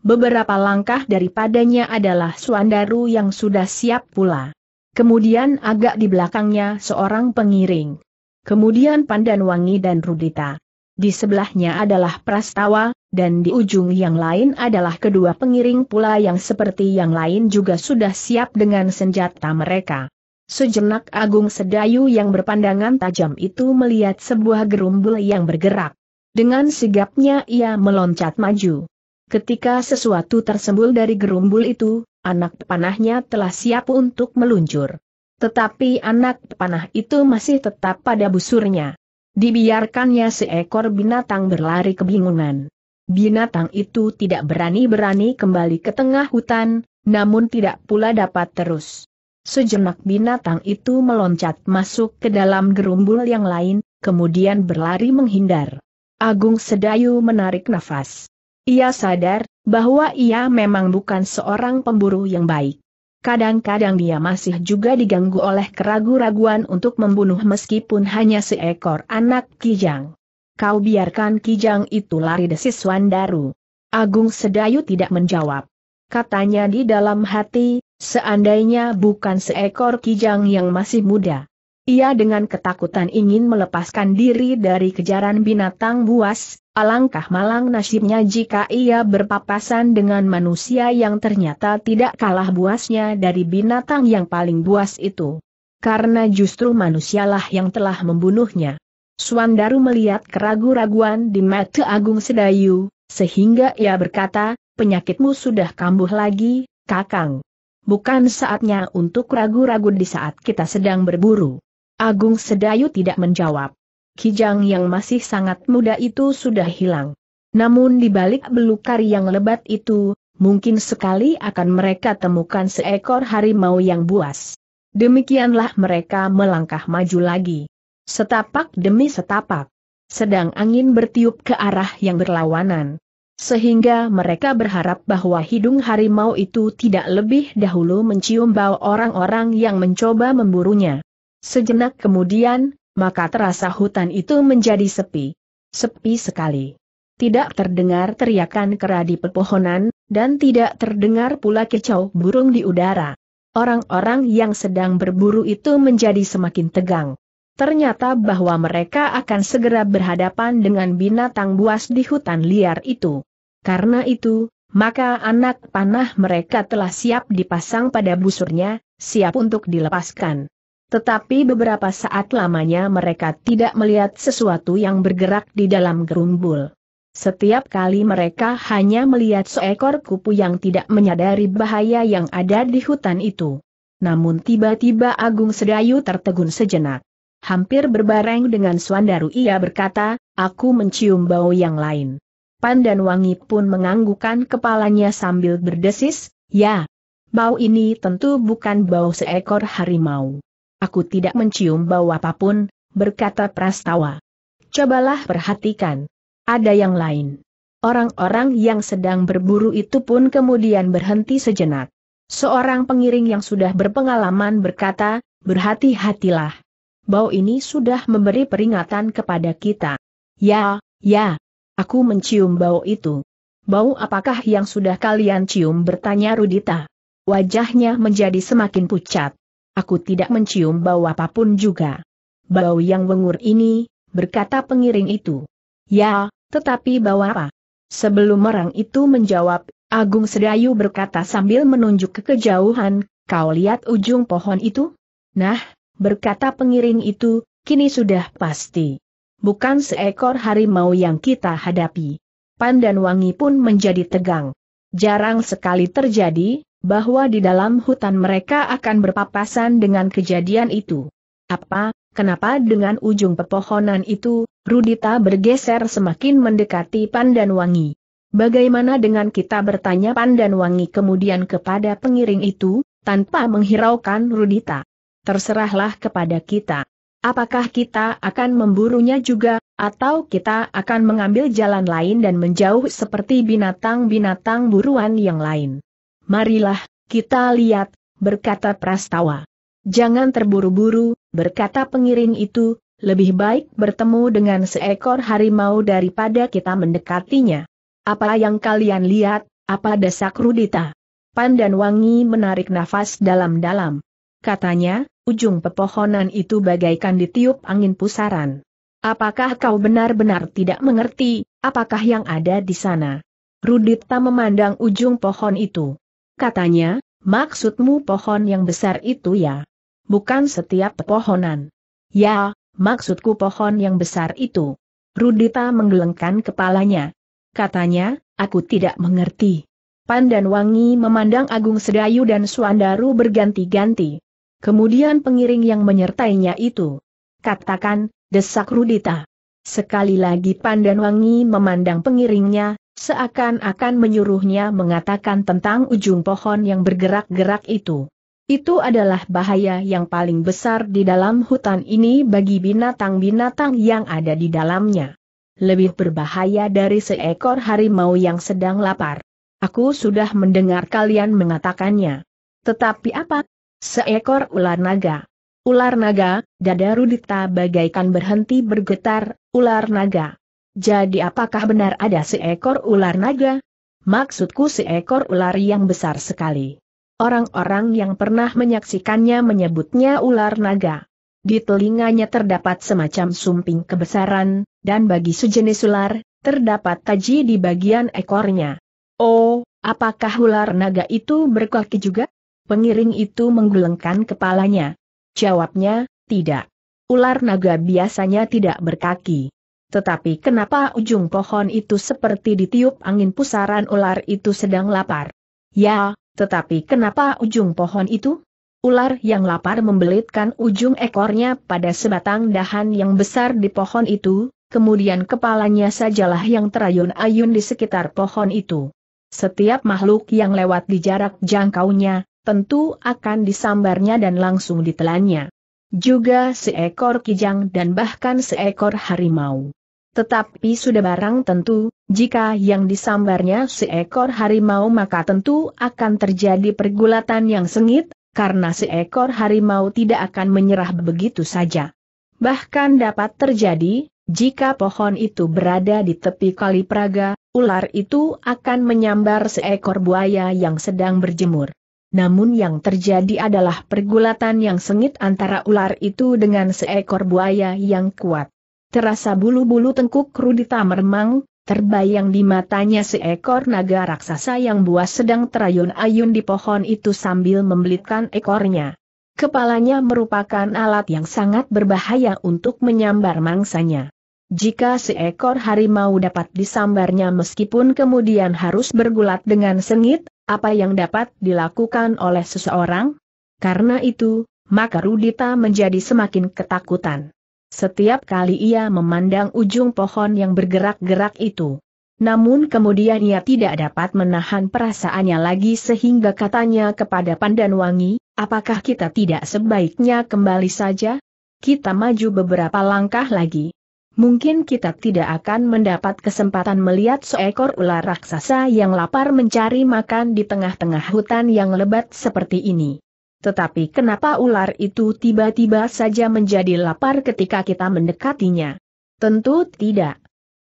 [SPEAKER 1] Beberapa langkah daripadanya adalah Suandaru yang sudah siap pula. Kemudian agak di belakangnya seorang pengiring. Kemudian Pandan Wangi dan Rudita. Di sebelahnya adalah Prastawa, dan di ujung yang lain adalah kedua pengiring pula yang seperti yang lain juga sudah siap dengan senjata mereka. Sejenak Agung Sedayu yang berpandangan tajam itu melihat sebuah gerumbul yang bergerak. Dengan sigapnya ia meloncat maju. Ketika sesuatu tersembul dari gerumbul itu, anak panahnya telah siap untuk meluncur. Tetapi anak panah itu masih tetap pada busurnya. Dibiarkannya seekor binatang berlari kebingungan. Binatang itu tidak berani-berani kembali ke tengah hutan, namun tidak pula dapat terus. Sejenak binatang itu meloncat masuk ke dalam gerumbul yang lain, kemudian berlari menghindar. Agung Sedayu menarik nafas. Ia sadar bahwa ia memang bukan seorang pemburu yang baik. Kadang-kadang dia masih juga diganggu oleh keraguan-raguan untuk membunuh meskipun hanya seekor anak kijang. Kau biarkan kijang itu lari desis Wandaru. Agung Sedayu tidak menjawab. Katanya di dalam hati, seandainya bukan seekor kijang yang masih muda. Ia dengan ketakutan ingin melepaskan diri dari kejaran binatang buas, Alangkah malang nasibnya jika ia berpapasan dengan manusia yang ternyata tidak kalah buasnya dari binatang yang paling buas itu. Karena justru manusialah yang telah membunuhnya. Suandaru melihat keragu-raguan di mata Agung Sedayu, sehingga ia berkata, penyakitmu sudah kambuh lagi, Kakang. Bukan saatnya untuk ragu-ragu di saat kita sedang berburu. Agung Sedayu tidak menjawab. Kijang yang masih sangat muda itu sudah hilang. Namun di balik belukar yang lebat itu, mungkin sekali akan mereka temukan seekor harimau yang buas. Demikianlah mereka melangkah maju lagi. Setapak demi setapak. Sedang angin bertiup ke arah yang berlawanan. Sehingga mereka berharap bahwa hidung harimau itu tidak lebih dahulu mencium bau orang-orang yang mencoba memburunya. Sejenak kemudian, maka terasa hutan itu menjadi sepi. Sepi sekali. Tidak terdengar teriakan kera di pepohonan, dan tidak terdengar pula kicau burung di udara. Orang-orang yang sedang berburu itu menjadi semakin tegang. Ternyata bahwa mereka akan segera berhadapan dengan binatang buas di hutan liar itu. Karena itu, maka anak panah mereka telah siap dipasang pada busurnya, siap untuk dilepaskan. Tetapi beberapa saat lamanya mereka tidak melihat sesuatu yang bergerak di dalam gerumbul. Setiap kali mereka hanya melihat seekor kupu yang tidak menyadari bahaya yang ada di hutan itu. Namun tiba-tiba Agung Sedayu tertegun sejenak. Hampir berbareng dengan Swandaru ia berkata, aku mencium bau yang lain. Pandan Wangi pun menganggukkan kepalanya sambil berdesis, ya. Bau ini tentu bukan bau seekor harimau. Aku tidak mencium bau apapun, berkata Prastawa. Cobalah perhatikan. Ada yang lain. Orang-orang yang sedang berburu itu pun kemudian berhenti sejenak. Seorang pengiring yang sudah berpengalaman berkata, berhati-hatilah. Bau ini sudah memberi peringatan kepada kita. Ya, ya. Aku mencium bau itu. Bau apakah yang sudah kalian cium bertanya Rudita. Wajahnya menjadi semakin pucat. Aku tidak mencium bau apapun juga. Bau yang wengur ini, berkata pengiring itu. Ya, tetapi bau apa? Sebelum orang itu menjawab, Agung Sedayu berkata sambil menunjuk ke kejauhan, kau lihat ujung pohon itu? Nah, berkata pengiring itu, kini sudah pasti. Bukan seekor harimau yang kita hadapi. Pandan wangi pun menjadi tegang. Jarang sekali terjadi, bahwa di dalam hutan mereka akan berpapasan dengan kejadian itu. Apa, kenapa dengan ujung pepohonan itu, Rudita bergeser semakin mendekati Pandan Wangi. Bagaimana dengan kita bertanya Pandan Wangi kemudian kepada pengiring itu, tanpa menghiraukan Rudita? Terserahlah kepada kita. Apakah kita akan memburunya juga, atau kita akan mengambil jalan lain dan menjauh seperti binatang-binatang buruan yang lain? Marilah, kita lihat, berkata Prastawa. Jangan terburu-buru, berkata pengiring itu, lebih baik bertemu dengan seekor harimau daripada kita mendekatinya. Apa yang kalian lihat, apa desak Rudita? Pandan Wangi menarik nafas dalam-dalam. Katanya, ujung pepohonan itu bagaikan ditiup angin pusaran. Apakah kau benar-benar tidak mengerti, apakah yang ada di sana? Rudita memandang ujung pohon itu. Katanya, maksudmu pohon yang besar itu ya? Bukan setiap pepohonan. Ya, maksudku pohon yang besar itu. Rudita menggelengkan kepalanya. Katanya, aku tidak mengerti. Pandan Wangi memandang Agung Sedayu dan Suandaru berganti-ganti. Kemudian pengiring yang menyertainya itu. Katakan, desak Rudita. Sekali lagi Pandan Wangi memandang pengiringnya, Seakan-akan menyuruhnya mengatakan tentang ujung pohon yang bergerak-gerak itu. Itu adalah bahaya yang paling besar di dalam hutan ini bagi binatang-binatang yang ada di dalamnya. Lebih berbahaya dari seekor harimau yang sedang lapar. Aku sudah mendengar kalian mengatakannya. Tetapi apa? Seekor ular naga. Ular naga, dada Rudita bagaikan berhenti bergetar, ular naga. Jadi apakah benar ada seekor ular naga? Maksudku seekor ular yang besar sekali. Orang-orang yang pernah menyaksikannya menyebutnya ular naga. Di telinganya terdapat semacam sumping kebesaran, dan bagi sejenis ular, terdapat taji di bagian ekornya. Oh, apakah ular naga itu berkaki juga? Pengiring itu menggelengkan kepalanya. Jawabnya, tidak. Ular naga biasanya tidak berkaki. Tetapi kenapa ujung pohon itu seperti ditiup angin pusaran ular itu sedang lapar? Ya, tetapi kenapa ujung pohon itu? Ular yang lapar membelitkan ujung ekornya pada sebatang dahan yang besar di pohon itu, kemudian kepalanya sajalah yang terayun-ayun di sekitar pohon itu. Setiap makhluk yang lewat di jarak jangkaunya, tentu akan disambarnya dan langsung ditelannya juga seekor kijang dan bahkan seekor harimau. Tetapi sudah barang tentu, jika yang disambarnya seekor harimau maka tentu akan terjadi pergulatan yang sengit, karena seekor harimau tidak akan menyerah begitu saja. Bahkan dapat terjadi, jika pohon itu berada di tepi kali Praga, ular itu akan menyambar seekor buaya yang sedang berjemur. Namun yang terjadi adalah pergulatan yang sengit antara ular itu dengan seekor buaya yang kuat. Terasa bulu-bulu tengkuk Rudita meremang, terbayang di matanya seekor naga raksasa yang buas sedang terayun-ayun di pohon itu sambil membelitkan ekornya. Kepalanya merupakan alat yang sangat berbahaya untuk menyambar mangsanya. Jika seekor harimau dapat disambarnya meskipun kemudian harus bergulat dengan sengit, apa yang dapat dilakukan oleh seseorang? Karena itu, maka Rudita menjadi semakin ketakutan. Setiap kali ia memandang ujung pohon yang bergerak-gerak itu. Namun kemudian ia tidak dapat menahan perasaannya lagi sehingga katanya kepada Pandan Wangi, apakah kita tidak sebaiknya kembali saja? Kita maju beberapa langkah lagi. Mungkin kita tidak akan mendapat kesempatan melihat seekor ular raksasa yang lapar mencari makan di tengah-tengah hutan yang lebat seperti ini. Tetapi kenapa ular itu tiba-tiba saja menjadi lapar ketika kita mendekatinya? Tentu tidak.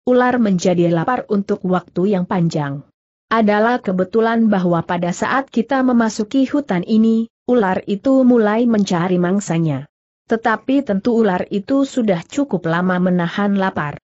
[SPEAKER 1] Ular menjadi lapar untuk waktu yang panjang. Adalah kebetulan bahwa pada saat kita memasuki hutan ini, ular itu mulai mencari mangsanya. Tetapi tentu ular itu sudah cukup lama menahan lapar.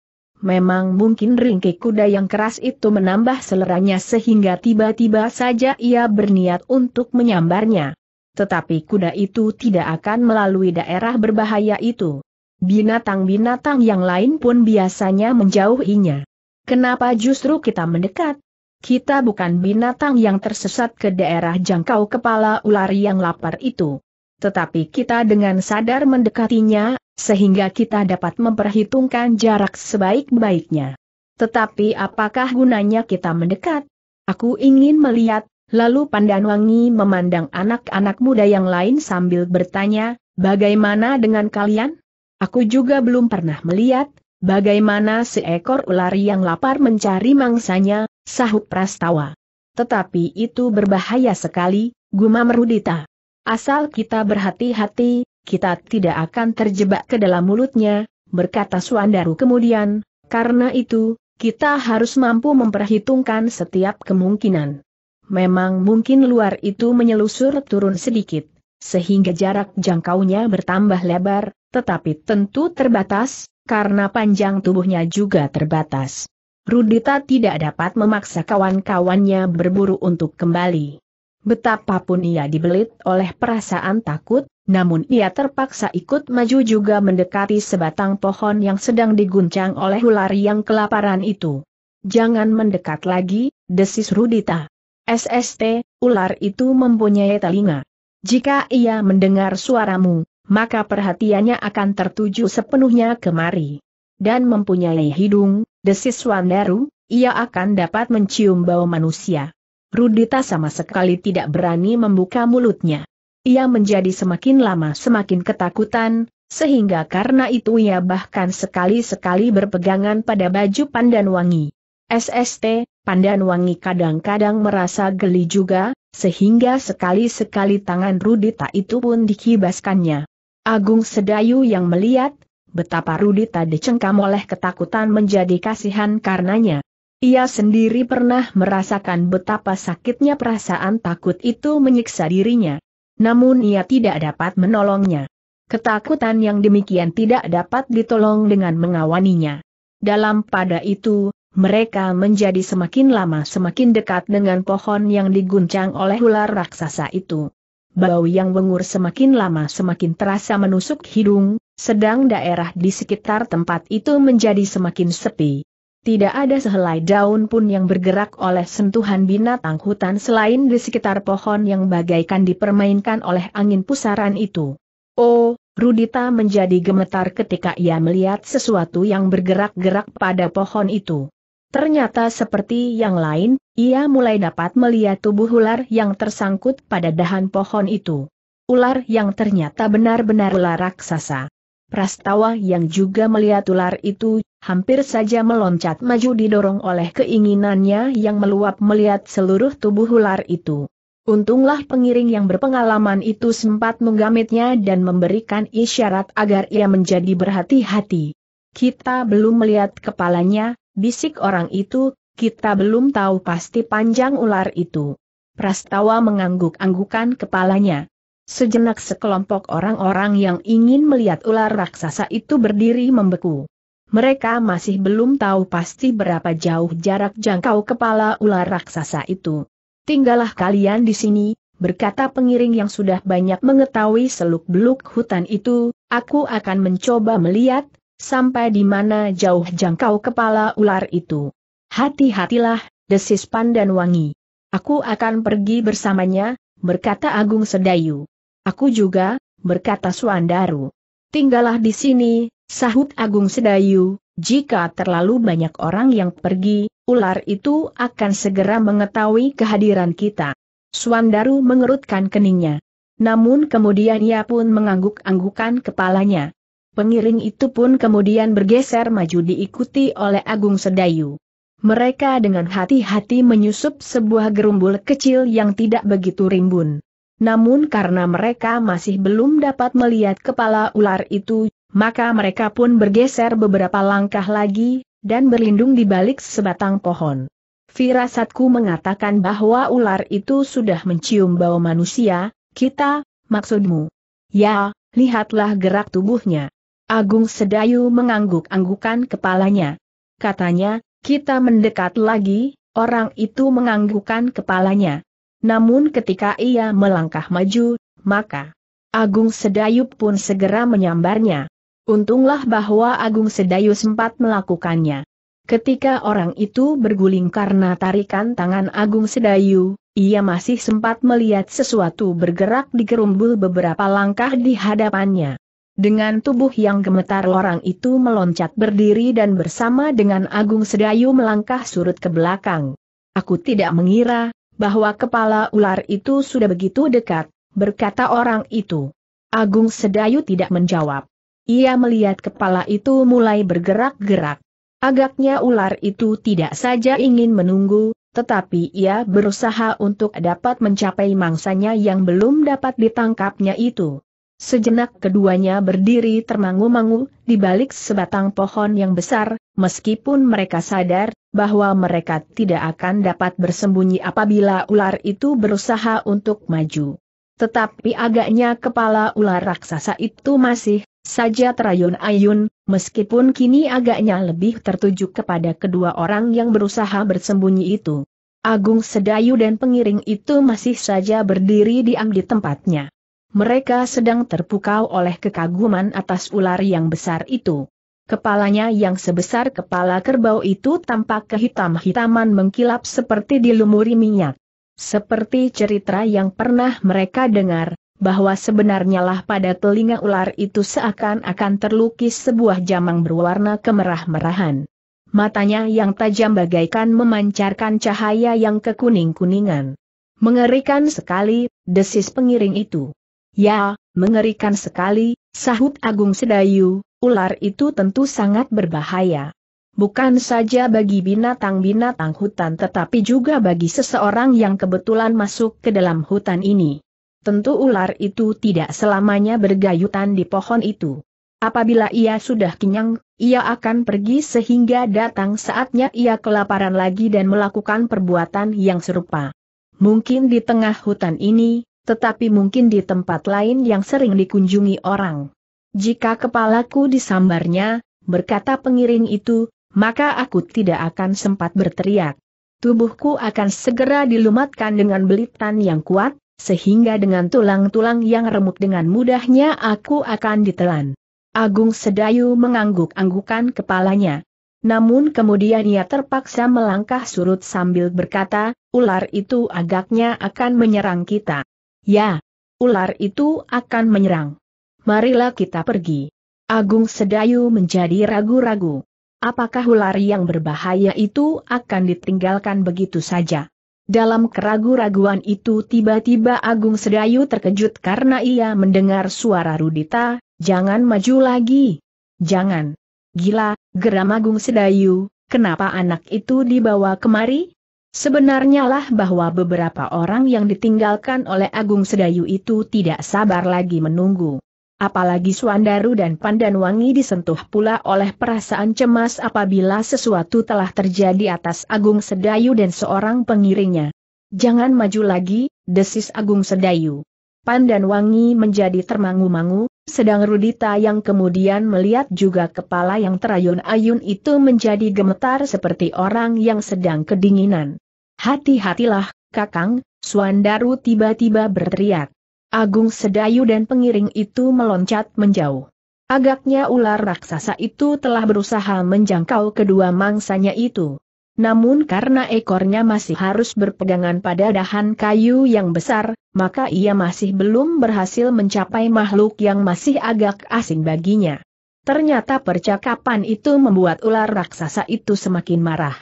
[SPEAKER 1] Memang mungkin ringkik kuda yang keras itu menambah seleranya sehingga tiba-tiba saja ia berniat untuk menyambarnya tetapi kuda itu tidak akan melalui daerah berbahaya itu. Binatang-binatang yang lain pun biasanya menjauhinya. Kenapa justru kita mendekat? Kita bukan binatang yang tersesat ke daerah jangkau kepala ular yang lapar itu. Tetapi kita dengan sadar mendekatinya, sehingga kita dapat memperhitungkan jarak sebaik-baiknya. Tetapi apakah gunanya kita mendekat? Aku ingin melihat Lalu Pandanwangi memandang anak-anak muda yang lain sambil bertanya, bagaimana dengan kalian? Aku juga belum pernah melihat, bagaimana seekor ular yang lapar mencari mangsanya, sahut Prastawa. Tetapi itu berbahaya sekali, gumam Rudita. Asal kita berhati-hati, kita tidak akan terjebak ke dalam mulutnya, berkata Suandaru kemudian, karena itu, kita harus mampu memperhitungkan setiap kemungkinan memang mungkin luar itu menyelusur turun sedikit, sehingga jarak jangkaunya bertambah lebar, tetapi tentu terbatas, karena panjang tubuhnya juga terbatas. Rudita tidak dapat memaksa kawan-kawannya berburu untuk kembali. Betapapun ia dibelit oleh perasaan takut, namun ia terpaksa ikut maju juga mendekati sebatang pohon yang sedang diguncang oleh ular yang kelaparan itu. Jangan mendekat lagi, desis Rudita. SST, ular itu mempunyai telinga. Jika ia mendengar suaramu, maka perhatiannya akan tertuju sepenuhnya kemari. Dan mempunyai hidung, desis Wandaru, ia akan dapat mencium bau manusia. Rudita sama sekali tidak berani membuka mulutnya. Ia menjadi semakin lama semakin ketakutan, sehingga karena itu ia bahkan sekali-sekali berpegangan pada baju pandan wangi. SST, Wangi kadang-kadang merasa geli juga, sehingga sekali-sekali tangan Rudita itu pun dikibaskannya. Agung Sedayu yang melihat, betapa Rudita dicengkam oleh ketakutan menjadi kasihan karenanya. Ia sendiri pernah merasakan betapa sakitnya perasaan takut itu menyiksa dirinya. Namun ia tidak dapat menolongnya. Ketakutan yang demikian tidak dapat ditolong dengan mengawaninya. Dalam pada itu, mereka menjadi semakin lama semakin dekat dengan pohon yang diguncang oleh ular raksasa itu. Bau yang mengur semakin lama semakin terasa menusuk hidung, sedang daerah di sekitar tempat itu menjadi semakin sepi. Tidak ada sehelai daun pun yang bergerak oleh sentuhan binatang hutan selain di sekitar pohon yang bagaikan dipermainkan oleh angin pusaran itu. Oh, Rudita menjadi gemetar ketika ia melihat sesuatu yang bergerak-gerak pada pohon itu. Ternyata seperti yang lain, ia mulai dapat melihat tubuh ular yang tersangkut pada dahan pohon itu. Ular yang ternyata benar-benar ular raksasa. Prastawa yang juga melihat ular itu, hampir saja meloncat maju didorong oleh keinginannya yang meluap melihat seluruh tubuh ular itu. Untunglah pengiring yang berpengalaman itu sempat menggamitnya dan memberikan isyarat agar ia menjadi berhati-hati. Kita belum melihat kepalanya, Bisik orang itu, kita belum tahu pasti panjang ular itu. Prastawa mengangguk-anggukan kepalanya. Sejenak sekelompok orang-orang yang ingin melihat ular raksasa itu berdiri membeku. Mereka masih belum tahu pasti berapa jauh jarak jangkau kepala ular raksasa itu. Tinggallah kalian di sini, berkata pengiring yang sudah banyak mengetahui seluk-beluk hutan itu, aku akan mencoba melihat, sampai di mana jauh jangkau kepala ular itu. Hati-hatilah, desis Pandan Wangi. Aku akan pergi bersamanya, berkata Agung Sedayu. Aku juga, berkata Suandaru. Tinggallah di sini, sahut Agung Sedayu, jika terlalu banyak orang yang pergi, ular itu akan segera mengetahui kehadiran kita. Suandaru mengerutkan keningnya. Namun kemudian ia pun mengangguk-anggukan kepalanya. Pengiring itu pun kemudian bergeser maju diikuti oleh Agung Sedayu. Mereka dengan hati-hati menyusup sebuah gerumbul kecil yang tidak begitu rimbun. Namun karena mereka masih belum dapat melihat kepala ular itu, maka mereka pun bergeser beberapa langkah lagi, dan berlindung di balik sebatang pohon. Firasatku mengatakan bahwa ular itu sudah mencium bau manusia, kita, maksudmu. Ya, lihatlah gerak tubuhnya. Agung Sedayu mengangguk-anggukan kepalanya. Katanya, kita mendekat lagi, orang itu menganggukkan kepalanya. Namun ketika ia melangkah maju, maka Agung Sedayu pun segera menyambarnya. Untunglah bahwa Agung Sedayu sempat melakukannya. Ketika orang itu berguling karena tarikan tangan Agung Sedayu, ia masih sempat melihat sesuatu bergerak di gerumbul beberapa langkah di hadapannya. Dengan tubuh yang gemetar orang itu meloncat berdiri dan bersama dengan Agung Sedayu melangkah surut ke belakang. Aku tidak mengira, bahwa kepala ular itu sudah begitu dekat, berkata orang itu. Agung Sedayu tidak menjawab. Ia melihat kepala itu mulai bergerak-gerak. Agaknya ular itu tidak saja ingin menunggu, tetapi ia berusaha untuk dapat mencapai mangsanya yang belum dapat ditangkapnya itu. Sejenak keduanya berdiri termangu-mangu, di balik sebatang pohon yang besar, meskipun mereka sadar, bahwa mereka tidak akan dapat bersembunyi apabila ular itu berusaha untuk maju. Tetapi agaknya kepala ular raksasa itu masih saja terayun-ayun, meskipun kini agaknya lebih tertuju kepada kedua orang yang berusaha bersembunyi itu. Agung Sedayu dan pengiring itu masih saja berdiri diam di tempatnya. Mereka sedang terpukau oleh kekaguman atas ular yang besar itu. Kepalanya yang sebesar kepala kerbau itu tampak kehitam-hitaman mengkilap seperti dilumuri minyak. Seperti cerita yang pernah mereka dengar, bahwa sebenarnya lah pada telinga ular itu seakan-akan terlukis sebuah jamang berwarna kemerah-merahan. Matanya yang tajam bagaikan memancarkan cahaya yang kekuning-kuningan. Mengerikan sekali, desis pengiring itu. Ya, mengerikan sekali, sahut Agung Sedayu, ular itu tentu sangat berbahaya. Bukan saja bagi binatang-binatang hutan tetapi juga bagi seseorang yang kebetulan masuk ke dalam hutan ini. Tentu ular itu tidak selamanya bergayutan di pohon itu. Apabila ia sudah kenyang, ia akan pergi sehingga datang saatnya ia kelaparan lagi dan melakukan perbuatan yang serupa. Mungkin di tengah hutan ini, tetapi mungkin di tempat lain yang sering dikunjungi orang. Jika kepalaku disambarnya, berkata pengiring itu, maka aku tidak akan sempat berteriak. Tubuhku akan segera dilumatkan dengan belitan yang kuat, sehingga dengan tulang-tulang yang remuk dengan mudahnya aku akan ditelan. Agung Sedayu mengangguk-anggukan kepalanya. Namun kemudian ia terpaksa melangkah surut sambil berkata, ular itu agaknya akan menyerang kita. Ya, ular itu akan menyerang. Marilah kita pergi. Agung Sedayu menjadi ragu-ragu. Apakah ular yang berbahaya itu akan ditinggalkan begitu saja? Dalam keraguan raguan itu tiba-tiba Agung Sedayu terkejut karena ia mendengar suara Rudita, jangan maju lagi. Jangan. Gila, geram Agung Sedayu, kenapa anak itu dibawa kemari? Sebenarnya lah bahwa beberapa orang yang ditinggalkan oleh Agung Sedayu itu tidak sabar lagi menunggu. Apalagi Suandaru dan Pandanwangi disentuh pula oleh perasaan cemas apabila sesuatu telah terjadi atas Agung Sedayu dan seorang pengiringnya. Jangan maju lagi, desis Agung Sedayu. Pandanwangi menjadi termangu-mangu, sedang Rudita yang kemudian melihat juga kepala yang terayun-ayun itu menjadi gemetar seperti orang yang sedang kedinginan. Hati-hatilah, Kakang, Suandaru tiba-tiba berteriak. Agung Sedayu dan pengiring itu meloncat menjauh. Agaknya ular raksasa itu telah berusaha menjangkau kedua mangsanya itu. Namun karena ekornya masih harus berpegangan pada dahan kayu yang besar, maka ia masih belum berhasil mencapai makhluk yang masih agak asing baginya. Ternyata percakapan itu membuat ular raksasa itu semakin marah.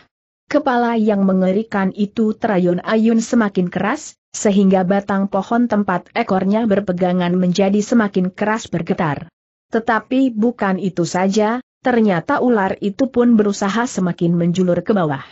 [SPEAKER 1] Kepala yang mengerikan itu terayun-ayun semakin keras, sehingga batang pohon tempat ekornya berpegangan menjadi semakin keras bergetar. Tetapi bukan itu saja, ternyata ular itu pun berusaha semakin menjulur ke bawah.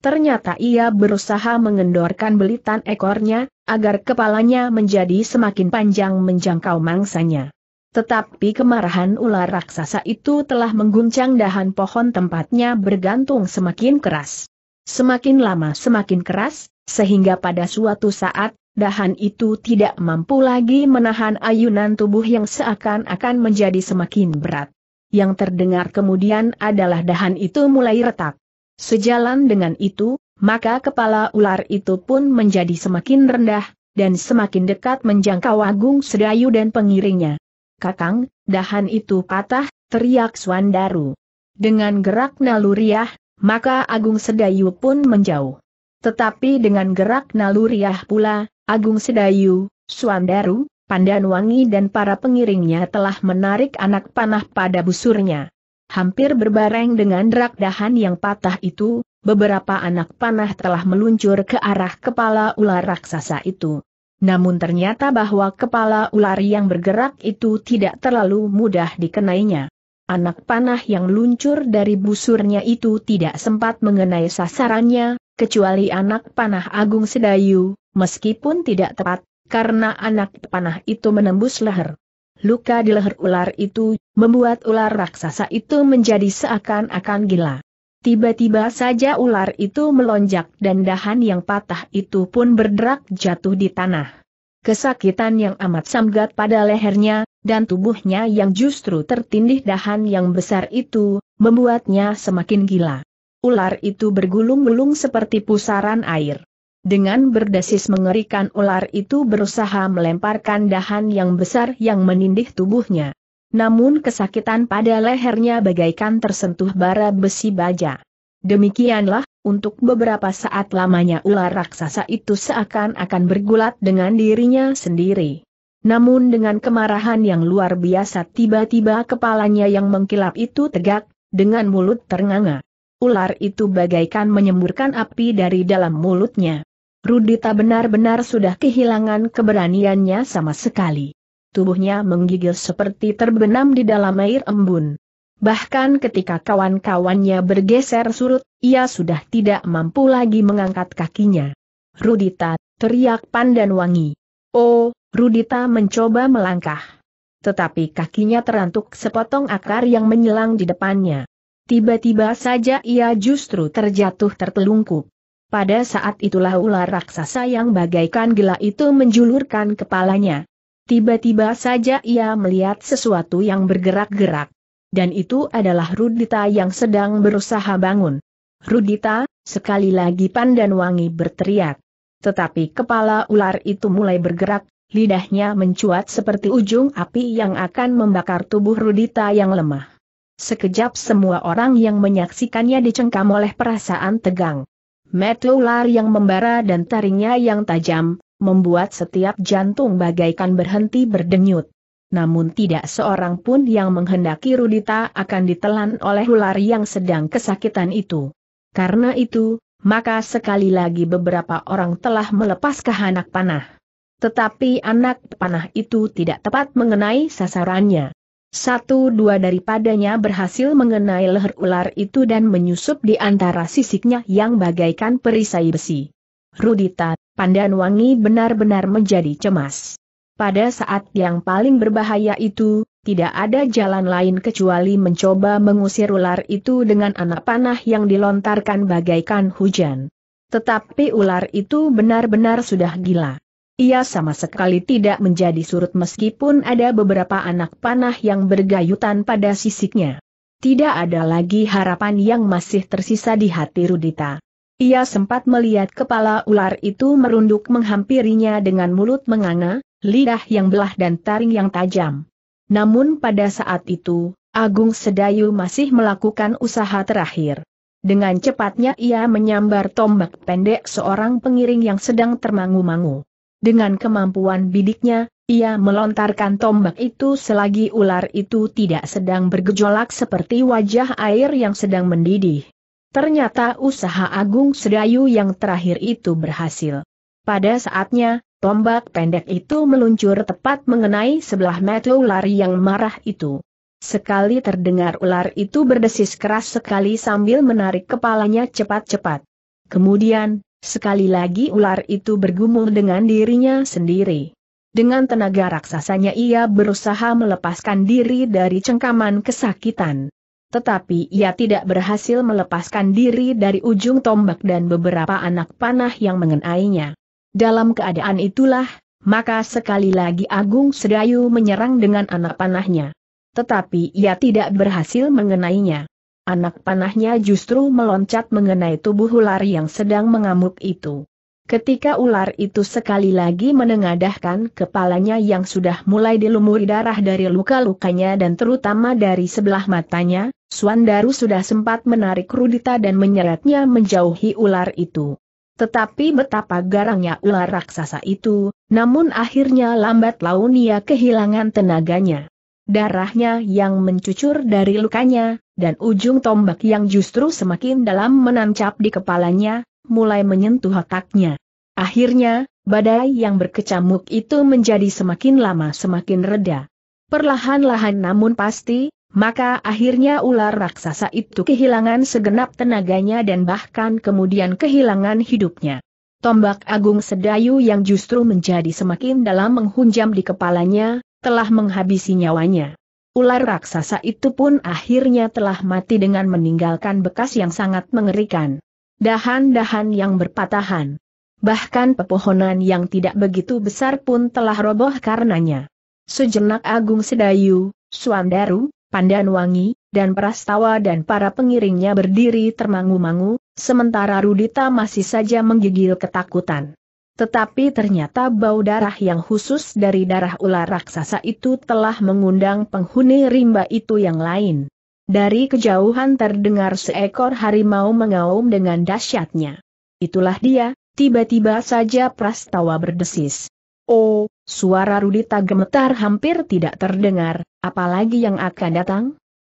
[SPEAKER 1] Ternyata ia berusaha mengendorkan belitan ekornya, agar kepalanya menjadi semakin panjang menjangkau mangsanya. Tetapi kemarahan ular raksasa itu telah mengguncang dahan pohon tempatnya bergantung semakin keras. Semakin lama semakin keras, sehingga pada suatu saat, dahan itu tidak mampu lagi menahan ayunan tubuh yang seakan-akan menjadi semakin berat. Yang terdengar kemudian adalah dahan itu mulai retak. Sejalan dengan itu, maka kepala ular itu pun menjadi semakin rendah, dan semakin dekat menjangkau Agung Sedayu dan pengiringnya. Kakang, dahan itu patah, teriak Swandaru. Dengan gerak naluriah, maka Agung Sedayu pun menjauh. Tetapi dengan gerak naluriah pula, Agung Sedayu, Suandaru, Pandanwangi dan para pengiringnya telah menarik anak panah pada busurnya. Hampir berbareng dengan drak dahan yang patah itu, beberapa anak panah telah meluncur ke arah kepala ular raksasa itu. Namun ternyata bahwa kepala ular yang bergerak itu tidak terlalu mudah dikenainya. Anak panah yang luncur dari busurnya itu tidak sempat mengenai sasarannya, kecuali anak panah Agung Sedayu, meskipun tidak tepat, karena anak panah itu menembus leher. Luka di leher ular itu, membuat ular raksasa itu menjadi seakan-akan gila. Tiba-tiba saja ular itu melonjak dan dahan yang patah itu pun berderak jatuh di tanah. Kesakitan yang amat samgat pada lehernya, dan tubuhnya yang justru tertindih dahan yang besar itu, membuatnya semakin gila. Ular itu bergulung-gulung seperti pusaran air. Dengan berdesis mengerikan ular itu berusaha melemparkan dahan yang besar yang menindih tubuhnya. Namun kesakitan pada lehernya bagaikan tersentuh bara besi baja. Demikianlah, untuk beberapa saat lamanya ular raksasa itu seakan-akan bergulat dengan dirinya sendiri. Namun dengan kemarahan yang luar biasa tiba-tiba kepalanya yang mengkilap itu tegak, dengan mulut ternganga. Ular itu bagaikan menyemburkan api dari dalam mulutnya. Rudita benar-benar sudah kehilangan keberaniannya sama sekali. Tubuhnya menggigil seperti terbenam di dalam air embun. Bahkan ketika kawan-kawannya bergeser surut, ia sudah tidak mampu lagi mengangkat kakinya. Rudita, teriak pandan wangi. Oh, Rudita mencoba melangkah. Tetapi kakinya terantuk sepotong akar yang menyelang di depannya. Tiba-tiba saja ia justru terjatuh tertelungkup. Pada saat itulah ular raksasa yang bagaikan gila itu menjulurkan kepalanya. Tiba-tiba saja ia melihat sesuatu yang bergerak-gerak. Dan itu adalah Rudita yang sedang berusaha bangun. Rudita, sekali lagi pandan Wangi berteriak. Tetapi kepala ular itu mulai bergerak, lidahnya mencuat seperti ujung api yang akan membakar tubuh Rudita yang lemah. Sekejap semua orang yang menyaksikannya dicengkam oleh perasaan tegang. Metu ular yang membara dan taringnya yang tajam, membuat setiap jantung bagaikan berhenti berdenyut. Namun tidak seorang pun yang menghendaki Rudita akan ditelan oleh ular yang sedang kesakitan itu. Karena itu, maka sekali lagi beberapa orang telah melepaskan anak panah. Tetapi anak panah itu tidak tepat mengenai sasarannya. Satu dua daripadanya berhasil mengenai leher ular itu dan menyusup di antara sisiknya yang bagaikan perisai besi. Rudita, wangi benar-benar menjadi cemas. Pada saat yang paling berbahaya itu, tidak ada jalan lain kecuali mencoba mengusir ular itu dengan anak panah yang dilontarkan bagaikan hujan. Tetapi ular itu benar-benar sudah gila. Ia sama sekali tidak menjadi surut meskipun ada beberapa anak panah yang bergayutan pada sisiknya. Tidak ada lagi harapan yang masih tersisa di hati Rudita. Ia sempat melihat kepala ular itu merunduk menghampirinya dengan mulut menganga, lidah yang belah dan taring yang tajam. Namun pada saat itu, Agung Sedayu masih melakukan usaha terakhir. Dengan cepatnya ia menyambar tombak pendek seorang pengiring yang sedang termangu-mangu. Dengan kemampuan bidiknya, ia melontarkan tombak itu selagi ular itu tidak sedang bergejolak seperti wajah air yang sedang mendidih. Ternyata usaha Agung Sedayu yang terakhir itu berhasil. Pada saatnya, Tombak pendek itu meluncur tepat mengenai sebelah mata ular yang marah itu. Sekali terdengar ular itu berdesis keras sekali sambil menarik kepalanya cepat-cepat. Kemudian, sekali lagi ular itu bergumul dengan dirinya sendiri. Dengan tenaga raksasanya ia berusaha melepaskan diri dari cengkaman kesakitan. Tetapi ia tidak berhasil melepaskan diri dari ujung tombak dan beberapa anak panah yang mengenainya. Dalam keadaan itulah, maka sekali lagi Agung Sedayu menyerang dengan anak panahnya. Tetapi ia tidak berhasil mengenainya. Anak panahnya justru meloncat mengenai tubuh ular yang sedang mengamuk itu. Ketika ular itu sekali lagi menengadahkan kepalanya yang sudah mulai dilumuri darah dari luka-lukanya dan terutama dari sebelah matanya, Suandaru sudah sempat menarik Rudita dan menyeretnya menjauhi ular itu. Tetapi betapa garangnya ular raksasa itu, namun akhirnya lambat laun ia kehilangan tenaganya. Darahnya yang mencucur dari lukanya, dan ujung tombak yang justru semakin dalam menancap di kepalanya, mulai menyentuh otaknya. Akhirnya, badai yang berkecamuk itu menjadi semakin lama semakin reda. Perlahan-lahan namun pasti, maka akhirnya ular raksasa itu kehilangan segenap tenaganya dan bahkan kemudian kehilangan hidupnya. Tombak agung sedayu yang justru menjadi semakin dalam menghunjam di kepalanya, telah menghabisi nyawanya. Ular raksasa itu pun akhirnya telah mati dengan meninggalkan bekas yang sangat mengerikan. Dahan-dahan yang berpatahan. Bahkan pepohonan yang tidak begitu besar pun telah roboh karenanya. Sejenak Agung Sedayu, Suandaru, Pandan Wangi, dan Prastawa dan para pengiringnya berdiri termangu-mangu, sementara Rudita masih saja menggigil ketakutan. Tetapi ternyata bau darah yang khusus dari darah ular raksasa itu telah mengundang penghuni rimba itu yang lain. Dari kejauhan terdengar seekor harimau mengaum dengan dahsyatnya. Itulah dia, tiba-tiba saja Prastawa berdesis. Oh, Suara Rudita gemetar hampir tidak terdengar, apalagi yang akan datang?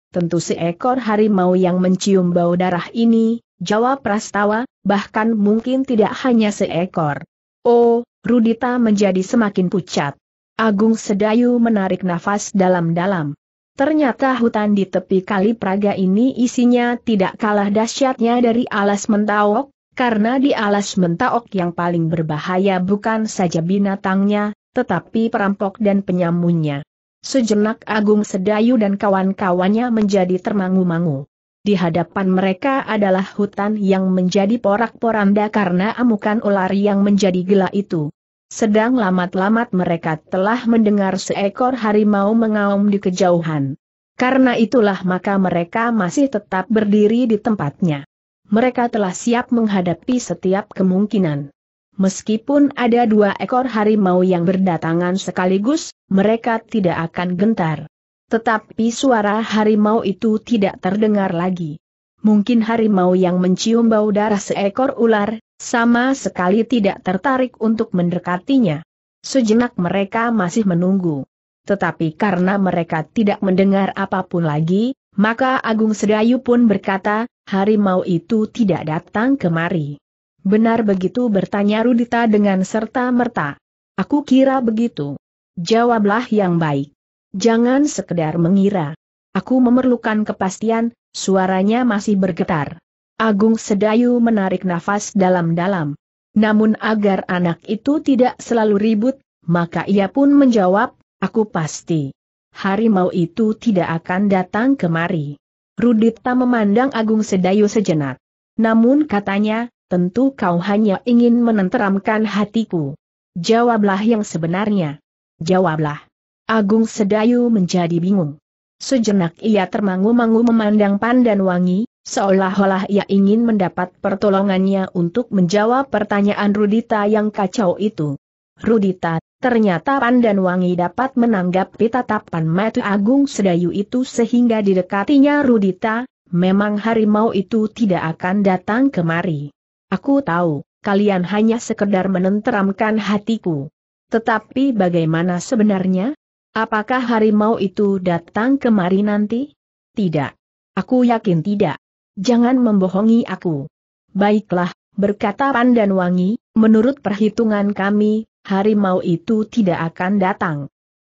[SPEAKER 1] Tentu seekor harimau yang mencium bau darah ini, jawab Prastawa, bahkan mungkin tidak hanya seekor. Oh, Rudita menjadi semakin pucat. Agung Sedayu menarik nafas dalam-dalam. Ternyata hutan di tepi kali Praga ini isinya tidak kalah dahsyatnya dari alas mentaok, karena di alas mentaok yang paling berbahaya bukan saja binatangnya, tetapi perampok dan penyamunnya. Sejenak Agung Sedayu dan kawan-kawannya menjadi termangu-mangu. Di hadapan mereka adalah hutan yang menjadi porak-poranda karena amukan ular yang menjadi gila itu. Sedang lamat-lamat mereka telah mendengar seekor harimau mengaum di kejauhan. Karena itulah maka mereka masih tetap berdiri di tempatnya. Mereka telah siap menghadapi setiap kemungkinan. Meskipun ada dua ekor harimau yang berdatangan sekaligus, mereka tidak akan gentar. Tetapi suara harimau itu tidak terdengar lagi. Mungkin harimau yang mencium bau darah seekor ular, sama sekali tidak tertarik untuk mendekatinya. Sejenak mereka masih menunggu. Tetapi karena mereka tidak mendengar apapun lagi, maka Agung Sedayu pun berkata, harimau itu tidak datang kemari. Benar begitu bertanya Rudita dengan serta-merta. Aku kira begitu. Jawablah yang baik. Jangan sekedar mengira. Aku memerlukan kepastian, suaranya masih bergetar. Agung Sedayu menarik nafas dalam-dalam. Namun agar anak itu tidak selalu ribut, maka ia pun menjawab, aku pasti. Harimau itu tidak akan datang kemari. Rudita memandang Agung Sedayu sejenak. Namun katanya, tentu kau hanya ingin menenteramkan hatiku. Jawablah yang sebenarnya. Jawablah. Agung Sedayu menjadi bingung. Sejenak ia termangu-mangu memandang Pandan Wangi, seolah-olah ia ingin mendapat pertolongannya untuk menjawab pertanyaan Rudita yang kacau itu. Rudita, ternyata Pandan Wangi dapat menanggapi tatapan mata Agung Sedayu itu sehingga didekatinya Rudita, memang harimau itu tidak akan datang kemari. Aku tahu, kalian hanya sekedar menenteramkan hatiku. Tetapi bagaimana sebenarnya? Apakah harimau itu datang kemari nanti? Tidak. Aku yakin tidak. Jangan membohongi aku. Baiklah, berkata Pandan Wangi, menurut perhitungan kami, harimau itu tidak akan datang.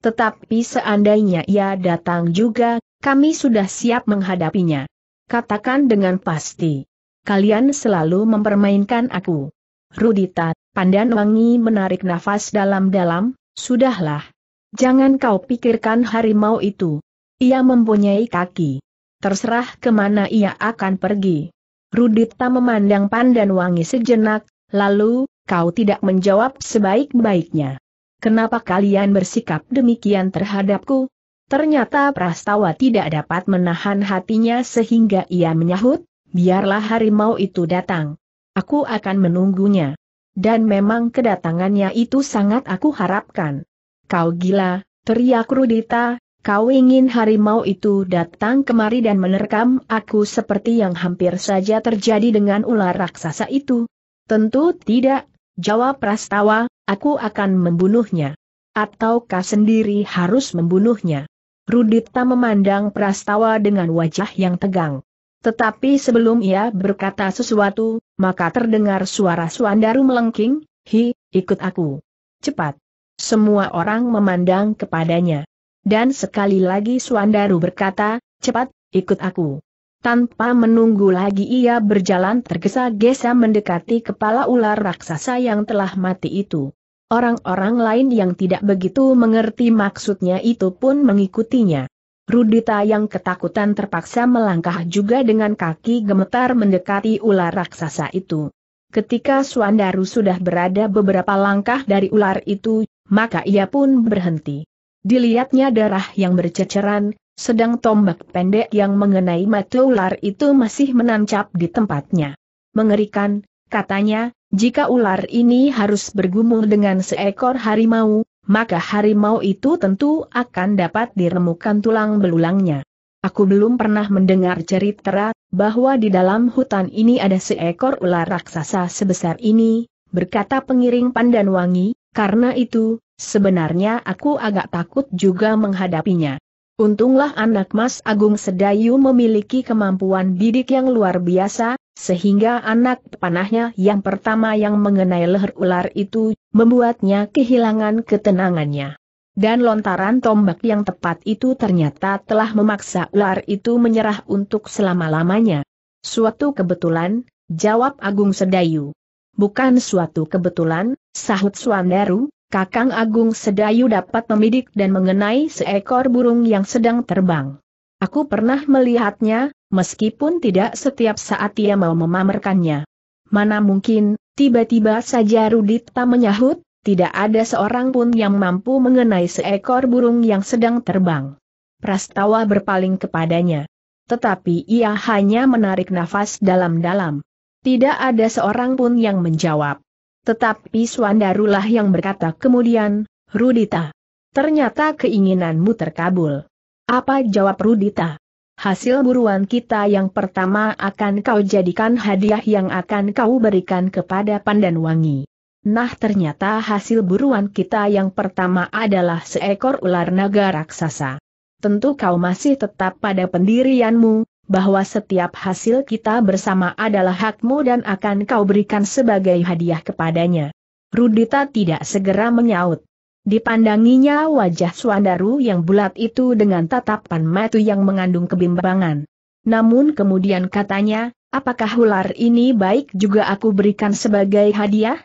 [SPEAKER 1] Tetapi seandainya ia datang juga, kami sudah siap menghadapinya. Katakan dengan pasti kalian selalu mempermainkan aku. Rudita, pandan wangi menarik nafas dalam-dalam, sudahlah. Jangan kau pikirkan harimau itu. Ia mempunyai kaki. Terserah kemana ia akan pergi. Rudita memandang pandan wangi sejenak, lalu, kau tidak menjawab sebaik-baiknya. Kenapa kalian bersikap demikian terhadapku? Ternyata Prastawa tidak dapat menahan hatinya sehingga ia menyahut, Biarlah harimau itu datang. Aku akan menunggunya. Dan memang kedatangannya itu sangat aku harapkan. Kau gila, teriak Rudita, kau ingin harimau itu datang kemari dan menerkam aku seperti yang hampir saja terjadi dengan ular raksasa itu. Tentu tidak, jawab Prastawa, aku akan membunuhnya. Ataukah sendiri harus membunuhnya? Rudita memandang Prastawa dengan wajah yang tegang. Tetapi sebelum ia berkata sesuatu, maka terdengar suara Suandaru melengking, Hi, ikut aku. Cepat. Semua orang memandang kepadanya. Dan sekali lagi Suandaru berkata, cepat, ikut aku. Tanpa menunggu lagi ia berjalan tergesa-gesa mendekati kepala ular raksasa yang telah mati itu. Orang-orang lain yang tidak begitu mengerti maksudnya itu pun mengikutinya. Rudita yang ketakutan terpaksa melangkah juga dengan kaki gemetar mendekati ular raksasa itu. Ketika Suandaru sudah berada beberapa langkah dari ular itu, maka ia pun berhenti. Dilihatnya darah yang berceceran, sedang tombak pendek yang mengenai mata ular itu masih menancap di tempatnya. Mengerikan, katanya, jika ular ini harus bergumul dengan seekor harimau, maka harimau itu tentu akan dapat diremukan tulang belulangnya. Aku belum pernah mendengar cerita bahwa di dalam hutan ini ada seekor ular raksasa sebesar ini, berkata pengiring Pandanwangi, karena itu, sebenarnya aku agak takut juga menghadapinya. Untunglah anak Mas Agung Sedayu memiliki kemampuan bidik yang luar biasa, sehingga anak panahnya yang pertama yang mengenai leher ular itu, membuatnya kehilangan ketenangannya. Dan lontaran tombak yang tepat itu ternyata telah memaksa ular itu menyerah untuk selama-lamanya. Suatu kebetulan, jawab Agung Sedayu. Bukan suatu kebetulan, sahut Suandaru, Kakang Agung Sedayu dapat memidik dan mengenai seekor burung yang sedang terbang. Aku pernah melihatnya, meskipun tidak setiap saat ia mau memamerkannya. Mana mungkin, tiba-tiba saja Rudita menyahut, tidak ada seorang pun yang mampu mengenai seekor burung yang sedang terbang. Prastawa berpaling kepadanya. Tetapi ia hanya menarik nafas dalam-dalam. Tidak ada seorang pun yang menjawab. Tetapi Swandarulah yang berkata kemudian, Rudita. Ternyata keinginanmu terkabul. Apa jawab Rudita? hasil buruan kita yang pertama akan kau jadikan hadiah yang akan kau berikan kepada Pandan Wangi. Nah ternyata hasil buruan kita yang pertama adalah seekor ular naga raksasa. Tentu kau masih tetap pada pendirianmu, bahwa setiap hasil kita bersama adalah hakmu dan akan kau berikan sebagai hadiah kepadanya. Rudita tidak segera menyaut. Dipandanginya wajah Suandaru yang bulat itu dengan tatapan mata yang mengandung kebimbangan. Namun kemudian katanya, apakah ular ini baik juga aku berikan sebagai hadiah?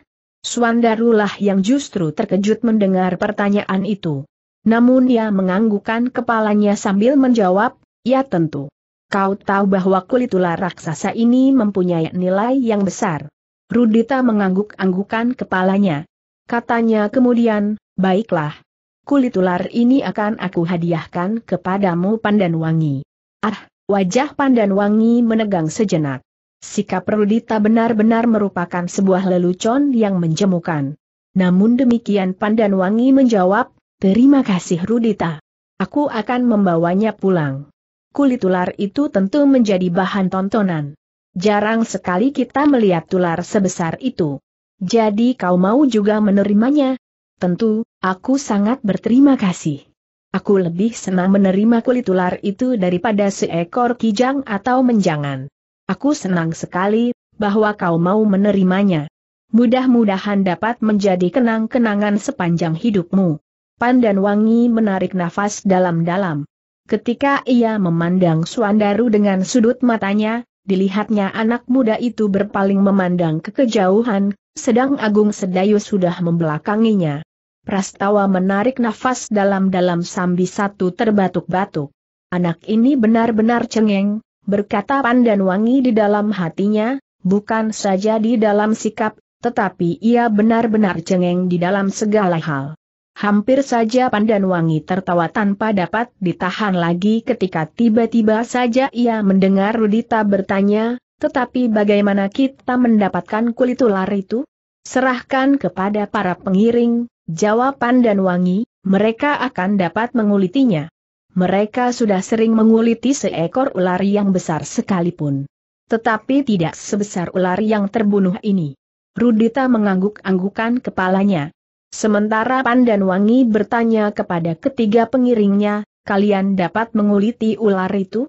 [SPEAKER 1] lah yang justru terkejut mendengar pertanyaan itu. Namun ia menganggukkan kepalanya sambil menjawab, ya tentu. Kau tahu bahwa kulit ular raksasa ini mempunyai nilai yang besar. Rudita mengangguk-anggukan kepalanya. Katanya kemudian, Baiklah. Kulit ular ini akan aku hadiahkan kepadamu Pandan Wangi. Ah, wajah Pandan Wangi menegang sejenak. Sikap Rudita benar-benar merupakan sebuah lelucon yang menjemukan. Namun demikian Pandan Wangi menjawab, Terima kasih Rudita. Aku akan membawanya pulang. Kulit ular itu tentu menjadi bahan tontonan. Jarang sekali kita melihat ular sebesar itu. Jadi kau mau juga menerimanya? Tentu, aku sangat berterima kasih. Aku lebih senang menerima kulit ular itu daripada seekor kijang atau menjangan. Aku senang sekali bahwa kau mau menerimanya. Mudah-mudahan dapat menjadi kenang-kenangan sepanjang hidupmu. Pandan Wangi menarik nafas dalam-dalam. Ketika ia memandang Suandaru dengan sudut matanya, dilihatnya anak muda itu berpaling memandang ke kejauhan, sedang Agung Sedayu sudah membelakanginya. Prastawa menarik nafas dalam-dalam sambil satu terbatuk-batuk. Anak ini benar-benar cengeng, berkata Pandan Wangi di dalam hatinya, bukan saja di dalam sikap, tetapi ia benar-benar cengeng di dalam segala hal. Hampir saja Pandan Wangi tertawa tanpa dapat ditahan lagi ketika tiba-tiba saja ia mendengar Rudita bertanya, tetapi bagaimana kita mendapatkan kulit ular itu? Serahkan kepada para pengiring, Jawaban dan wangi, mereka akan dapat mengulitinya. Mereka sudah sering menguliti seekor ular yang besar sekalipun. Tetapi tidak sebesar ular yang terbunuh ini. Rudita mengangguk-anggukan kepalanya. Sementara Pandan Wangi bertanya kepada ketiga pengiringnya, kalian dapat menguliti ular itu?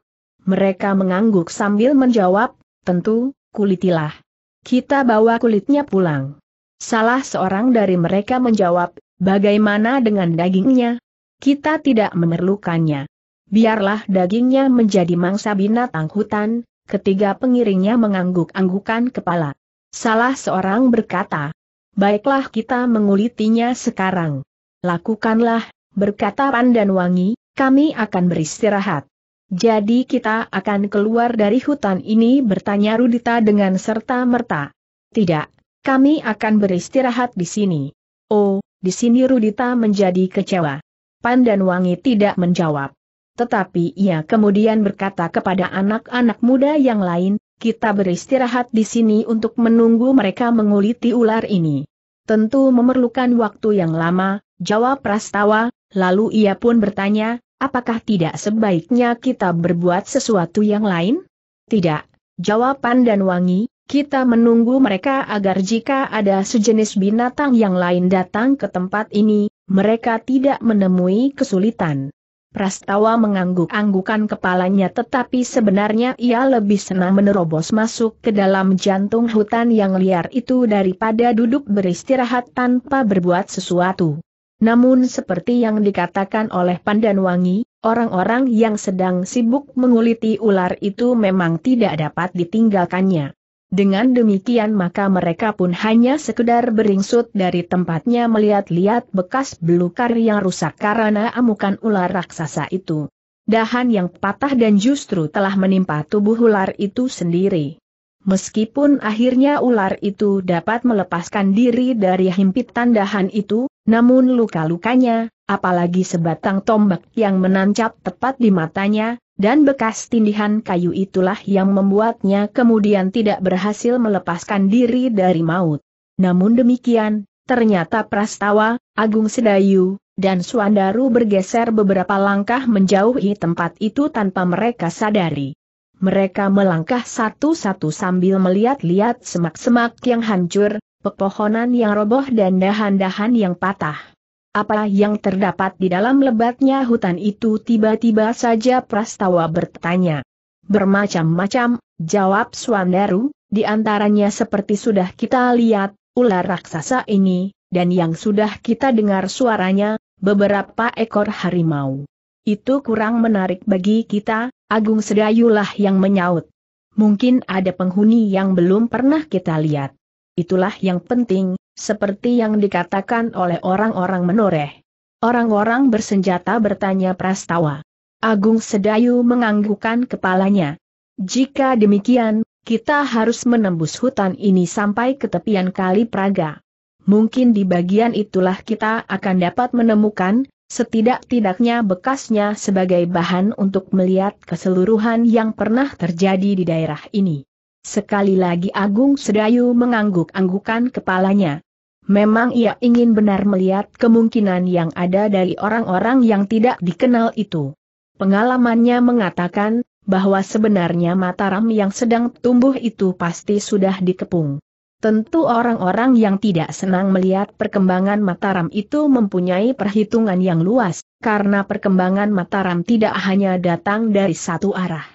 [SPEAKER 1] Mereka mengangguk sambil menjawab, tentu, kulitilah. Kita bawa kulitnya pulang. Salah seorang dari mereka menjawab, bagaimana dengan dagingnya? Kita tidak memerlukannya. Biarlah dagingnya menjadi mangsa binatang hutan, ketiga pengiringnya mengangguk-anggukan kepala. Salah seorang berkata, baiklah kita mengulitinya sekarang. Lakukanlah, berkata Pandan Wangi, kami akan beristirahat. Jadi kita akan keluar dari hutan ini bertanya Rudita dengan serta merta. Tidak, kami akan beristirahat di sini. Oh, di sini Rudita menjadi kecewa. Pandan Wangi tidak menjawab. Tetapi ia kemudian berkata kepada anak-anak muda yang lain, kita beristirahat di sini untuk menunggu mereka menguliti ular ini. Tentu memerlukan waktu yang lama, jawab Prastawa, lalu ia pun bertanya, apakah tidak sebaiknya kita berbuat sesuatu yang lain? Tidak, jawab Pandan Wangi, kita menunggu mereka agar jika ada sejenis binatang yang lain datang ke tempat ini, mereka tidak menemui kesulitan. Prastawa mengangguk-anggukan kepalanya tetapi sebenarnya ia lebih senang menerobos masuk ke dalam jantung hutan yang liar itu daripada duduk beristirahat tanpa berbuat sesuatu. Namun seperti yang dikatakan oleh Pandan Wangi, orang-orang yang sedang sibuk menguliti ular itu memang tidak dapat ditinggalkannya. Dengan demikian maka mereka pun hanya sekedar beringsut dari tempatnya melihat-lihat bekas belukar yang rusak karena amukan ular raksasa itu. Dahan yang patah dan justru telah menimpa tubuh ular itu sendiri. Meskipun akhirnya ular itu dapat melepaskan diri dari himpitan dahan itu, namun luka-lukanya, Apalagi sebatang tombak yang menancap tepat di matanya, dan bekas tindihan kayu itulah yang membuatnya kemudian tidak berhasil melepaskan diri dari maut. Namun demikian, ternyata Prastawa, Agung Sedayu, dan Suandaru bergeser beberapa langkah menjauhi tempat itu tanpa mereka sadari. Mereka melangkah satu-satu sambil melihat-lihat semak-semak yang hancur, pepohonan yang roboh dan dahan-dahan yang patah. Apa yang terdapat di dalam lebatnya hutan itu tiba-tiba saja Prastawa bertanya. Bermacam-macam, jawab Swandaru, di antaranya seperti sudah kita lihat, ular raksasa ini, dan yang sudah kita dengar suaranya, beberapa ekor harimau. Itu kurang menarik bagi kita, Agung Sedayulah yang menyaut. Mungkin ada penghuni yang belum pernah kita lihat itulah yang penting, seperti yang dikatakan oleh orang-orang menoreh. Orang-orang bersenjata bertanya Prastawa. Agung Sedayu menganggukkan kepalanya. Jika demikian, kita harus menembus hutan ini sampai ke tepian Kali Praga. Mungkin di bagian itulah kita akan dapat menemukan, setidak-tidaknya bekasnya sebagai bahan untuk melihat keseluruhan yang pernah terjadi di daerah ini. Sekali lagi Agung Sedayu mengangguk-anggukan kepalanya. Memang ia ingin benar melihat kemungkinan yang ada dari orang-orang yang tidak dikenal itu. Pengalamannya mengatakan, bahwa sebenarnya Mataram yang sedang tumbuh itu pasti sudah dikepung. Tentu orang-orang yang tidak senang melihat perkembangan Mataram itu mempunyai perhitungan yang luas, karena perkembangan Mataram tidak hanya datang dari satu arah.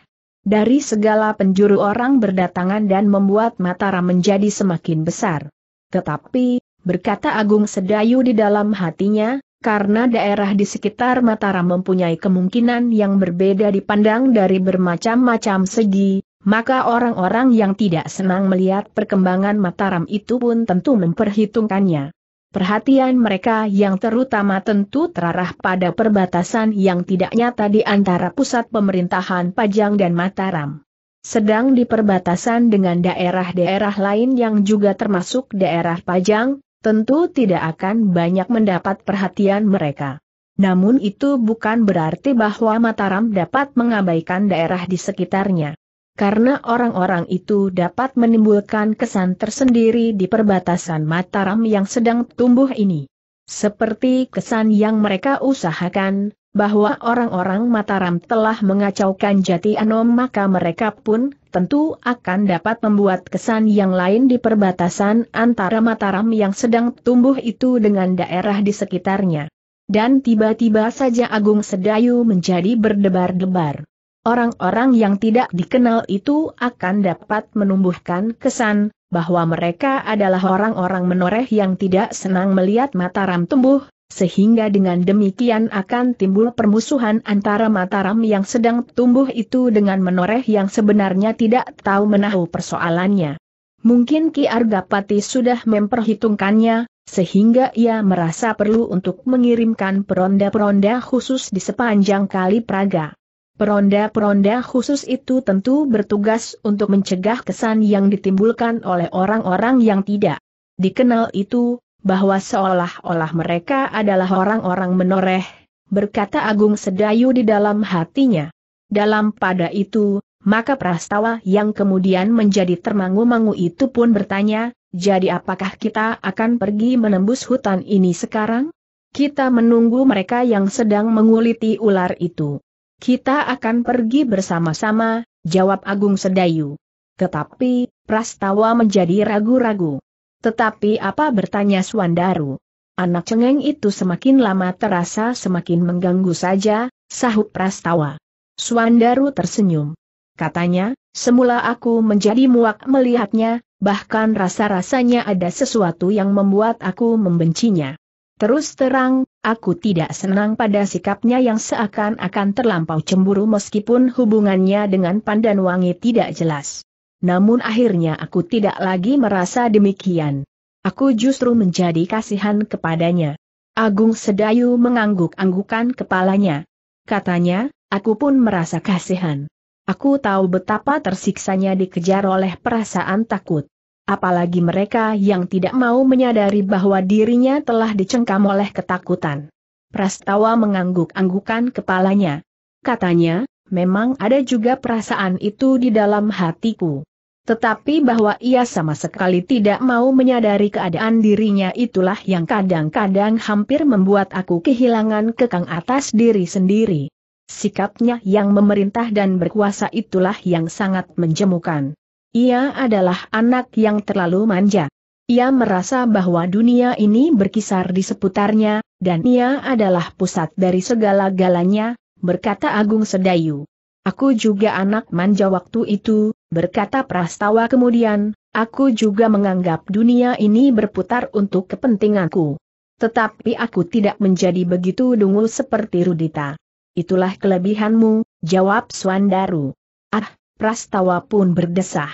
[SPEAKER 1] Dari segala penjuru orang berdatangan dan membuat Mataram menjadi semakin besar. Tetapi, berkata Agung Sedayu di dalam hatinya, karena daerah di sekitar Mataram mempunyai kemungkinan yang berbeda dipandang dari bermacam-macam segi, maka orang-orang yang tidak senang melihat perkembangan Mataram itu pun tentu memperhitungkannya. Perhatian mereka yang terutama tentu terarah pada perbatasan yang tidak nyata di antara pusat pemerintahan Pajang dan Mataram. Sedang di perbatasan dengan daerah-daerah lain yang juga termasuk daerah Pajang, tentu tidak akan banyak mendapat perhatian mereka. Namun itu bukan berarti bahwa Mataram dapat mengabaikan daerah di sekitarnya karena orang-orang itu dapat menimbulkan kesan tersendiri di perbatasan Mataram yang sedang tumbuh ini. Seperti kesan yang mereka usahakan, bahwa orang-orang Mataram telah mengacaukan jati anom maka mereka pun tentu akan dapat membuat kesan yang lain di perbatasan antara Mataram yang sedang tumbuh itu dengan daerah di sekitarnya. Dan tiba-tiba saja Agung Sedayu menjadi berdebar-debar orang-orang yang tidak dikenal itu akan dapat menumbuhkan kesan bahwa mereka adalah orang-orang menoreh yang tidak senang melihat Mataram tumbuh, sehingga dengan demikian akan timbul permusuhan antara Mataram yang sedang tumbuh itu dengan menoreh yang sebenarnya tidak tahu menahu persoalannya. Mungkin Ki Argapati sudah memperhitungkannya, sehingga ia merasa perlu untuk mengirimkan peronda-peronda khusus di sepanjang kali Praga. Peronda-peronda khusus itu tentu bertugas untuk mencegah kesan yang ditimbulkan oleh orang-orang yang tidak dikenal itu, bahwa seolah-olah mereka adalah orang-orang menoreh, berkata Agung Sedayu di dalam hatinya. Dalam pada itu, maka Prastawa yang kemudian menjadi termangu-mangu itu pun bertanya, jadi apakah kita akan pergi menembus hutan ini sekarang? Kita menunggu mereka yang sedang menguliti ular itu. Kita akan pergi bersama-sama, jawab Agung Sedayu. Tetapi, Prastawa menjadi ragu-ragu. Tetapi apa bertanya Suandaru? Anak cengeng itu semakin lama terasa semakin mengganggu saja, sahut Prastawa. Suandaru tersenyum. Katanya, semula aku menjadi muak melihatnya, bahkan rasa-rasanya ada sesuatu yang membuat aku membencinya. Terus terang, aku tidak senang pada sikapnya yang seakan-akan terlampau cemburu meskipun hubungannya dengan Pandan Wangi tidak jelas. Namun akhirnya aku tidak lagi merasa demikian. Aku justru menjadi kasihan kepadanya. Agung Sedayu mengangguk-anggukan kepalanya. Katanya, aku pun merasa kasihan. Aku tahu betapa tersiksanya dikejar oleh perasaan takut apalagi mereka yang tidak mau menyadari bahwa dirinya telah dicengkam oleh ketakutan. Prastawa mengangguk-anggukan kepalanya. Katanya, memang ada juga perasaan itu di dalam hatiku. Tetapi bahwa ia sama sekali tidak mau menyadari keadaan dirinya itulah yang kadang-kadang hampir membuat aku kehilangan kekang atas diri sendiri. Sikapnya yang memerintah dan berkuasa itulah yang sangat menjemukan. Ia adalah anak yang terlalu manja. Ia merasa bahwa dunia ini berkisar di seputarnya, dan ia adalah pusat dari segala galanya, berkata Agung Sedayu. Aku juga anak manja waktu itu, berkata Prastawa kemudian, aku juga menganggap dunia ini berputar untuk kepentinganku. Tetapi aku tidak menjadi begitu dungu seperti Rudita. Itulah kelebihanmu, jawab Swandaru. Ah, prastawa pun berdesah.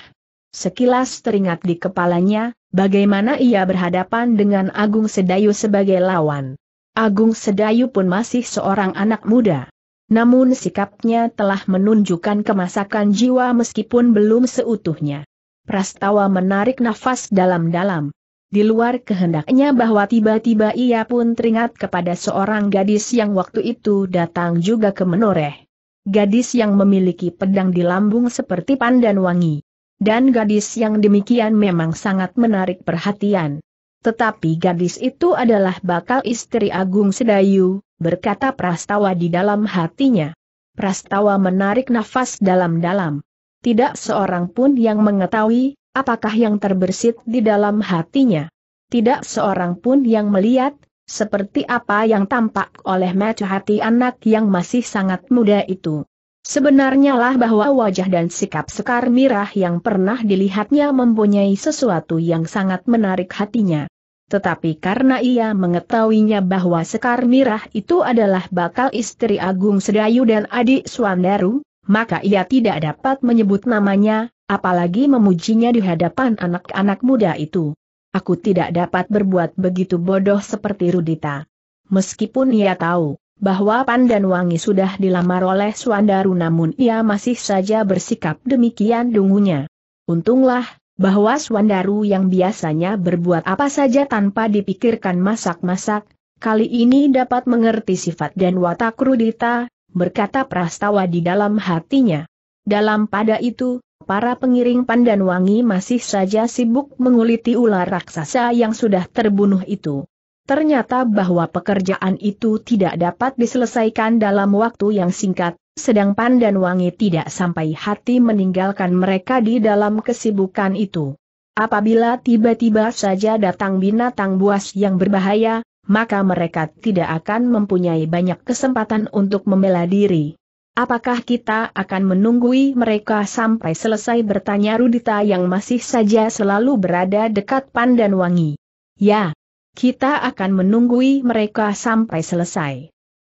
[SPEAKER 1] Sekilas teringat di kepalanya, bagaimana ia berhadapan dengan Agung Sedayu sebagai lawan. Agung Sedayu pun masih seorang anak muda. Namun sikapnya telah menunjukkan kemasakan jiwa meskipun belum seutuhnya. Prastawa menarik nafas dalam-dalam. Di luar kehendaknya bahwa tiba-tiba ia pun teringat kepada seorang gadis yang waktu itu datang juga ke menoreh gadis yang memiliki pedang di lambung seperti pandan wangi. Dan gadis yang demikian memang sangat menarik perhatian. Tetapi gadis itu adalah bakal istri Agung Sedayu, berkata Prastawa di dalam hatinya. Prastawa menarik nafas dalam-dalam. Tidak seorang pun yang mengetahui, apakah yang terbersit di dalam hatinya. Tidak seorang pun yang melihat, seperti apa yang tampak oleh mata hati anak yang masih sangat muda itu. Sebenarnya lah bahwa wajah dan sikap Sekar Mirah yang pernah dilihatnya mempunyai sesuatu yang sangat menarik hatinya. Tetapi karena ia mengetahuinya bahwa Sekar Mirah itu adalah bakal istri Agung Sedayu dan adik Suandaru, maka ia tidak dapat menyebut namanya, apalagi memujinya di hadapan anak-anak muda itu. Aku tidak dapat berbuat begitu bodoh seperti Rudita. Meskipun ia tahu bahwa Wangi sudah dilamar oleh Suandaru namun ia masih saja bersikap demikian dungunya. Untunglah, bahwa Suandaru yang biasanya berbuat apa saja tanpa dipikirkan masak-masak, kali ini dapat mengerti sifat dan watak Rudita, berkata Prastawa di dalam hatinya. Dalam pada itu, Para pengiring pandan wangi masih saja sibuk menguliti ular raksasa yang sudah terbunuh itu. Ternyata bahwa pekerjaan itu tidak dapat diselesaikan dalam waktu yang singkat, sedang pandan wangi tidak sampai hati meninggalkan mereka di dalam kesibukan itu. Apabila tiba-tiba saja datang binatang buas yang berbahaya, maka mereka tidak akan mempunyai banyak kesempatan untuk membela diri. Apakah kita akan menunggui mereka sampai selesai bertanya Rudita yang masih saja selalu berada dekat pandan wangi? Ya, kita akan menunggui mereka sampai selesai.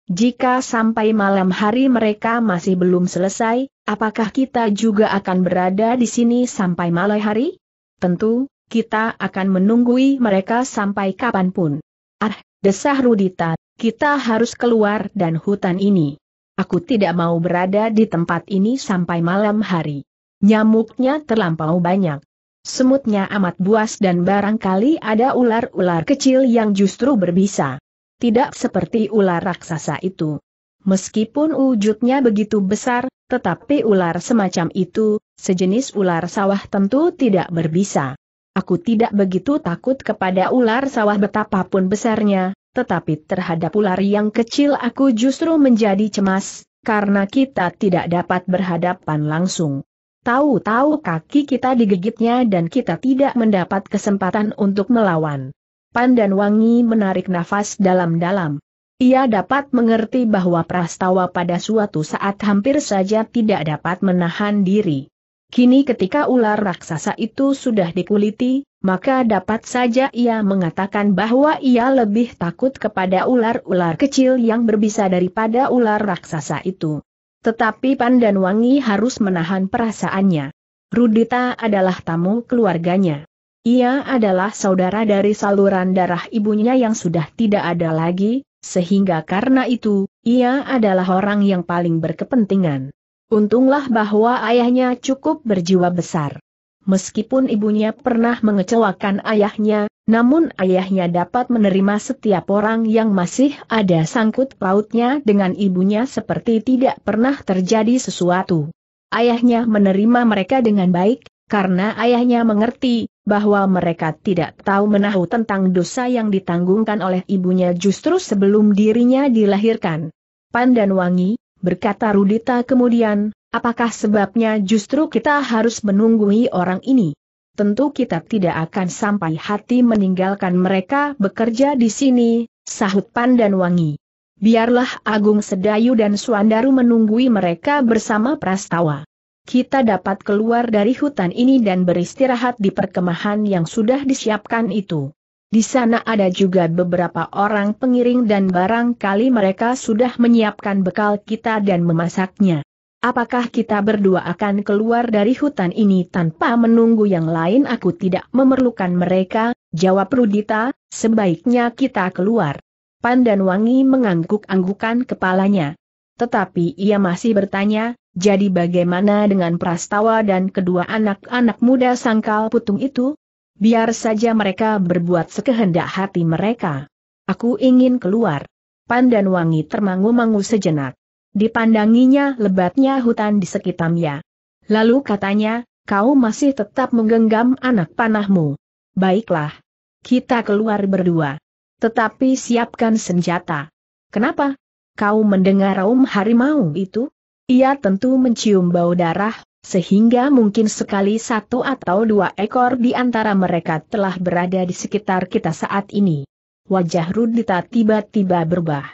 [SPEAKER 1] Jika sampai malam hari mereka masih belum selesai, apakah kita juga akan berada di sini sampai malam hari? Tentu, kita akan menunggui mereka sampai kapanpun. Ah, desah Rudita, kita harus keluar dan hutan ini. Aku tidak mau berada di tempat ini sampai malam hari. Nyamuknya terlampau banyak. Semutnya amat buas dan barangkali ada ular-ular kecil yang justru berbisa. Tidak seperti ular raksasa itu. Meskipun wujudnya begitu besar, tetapi ular semacam itu, sejenis ular sawah tentu tidak berbisa. Aku tidak begitu takut kepada ular sawah betapapun besarnya, tetapi terhadap ular yang kecil aku justru menjadi cemas, karena kita tidak dapat berhadapan langsung. Tahu-tahu kaki kita digigitnya dan kita tidak mendapat kesempatan untuk melawan. Pandan Wangi menarik nafas dalam-dalam. Ia dapat mengerti bahwa prastawa pada suatu saat hampir saja tidak dapat menahan diri. Kini ketika ular raksasa itu sudah dikuliti, maka dapat saja ia mengatakan bahwa ia lebih takut kepada ular-ular kecil yang berbisa daripada ular raksasa itu. Tetapi Pandan Wangi harus menahan perasaannya. Rudita adalah tamu keluarganya. Ia adalah saudara dari saluran darah ibunya yang sudah tidak ada lagi, sehingga karena itu, ia adalah orang yang paling berkepentingan. Untunglah bahwa ayahnya cukup berjiwa besar. Meskipun ibunya pernah mengecewakan ayahnya, namun ayahnya dapat menerima setiap orang yang masih ada sangkut pautnya dengan ibunya seperti tidak pernah terjadi sesuatu. Ayahnya menerima mereka dengan baik, karena ayahnya mengerti bahwa mereka tidak tahu menahu tentang dosa yang ditanggungkan oleh ibunya justru sebelum dirinya dilahirkan. Pandan Wangi berkata Rudita kemudian, apakah sebabnya justru kita harus menunggui orang ini? Tentu kita tidak akan sampai hati meninggalkan mereka bekerja di sini, sahut Pandan Wangi. Biarlah Agung Sedayu dan Suandaru menunggui mereka bersama Prastawa kita dapat keluar dari hutan ini dan beristirahat di perkemahan yang sudah disiapkan itu. Di sana ada juga beberapa orang pengiring dan barangkali mereka sudah menyiapkan bekal kita dan memasaknya. Apakah kita berdua akan keluar dari hutan ini tanpa menunggu yang lain? Aku tidak memerlukan mereka, jawab Rudita, sebaiknya kita keluar. Pandan Wangi mengangguk-anggukan kepalanya. Tetapi ia masih bertanya, jadi bagaimana dengan Prastawa dan kedua anak-anak muda sangkal putung itu? Biar saja mereka berbuat sekehendak hati mereka. Aku ingin keluar. Pandan wangi termangu-mangu sejenak. Dipandanginya lebatnya hutan di sekitarnya. Lalu katanya, kau masih tetap menggenggam anak panahmu. Baiklah. Kita keluar berdua. Tetapi siapkan senjata. Kenapa? Kau mendengar om harimau itu? Ia tentu mencium bau darah, sehingga mungkin sekali satu atau dua ekor di antara mereka telah berada di sekitar kita saat ini. Wajah Rudita tiba-tiba berubah.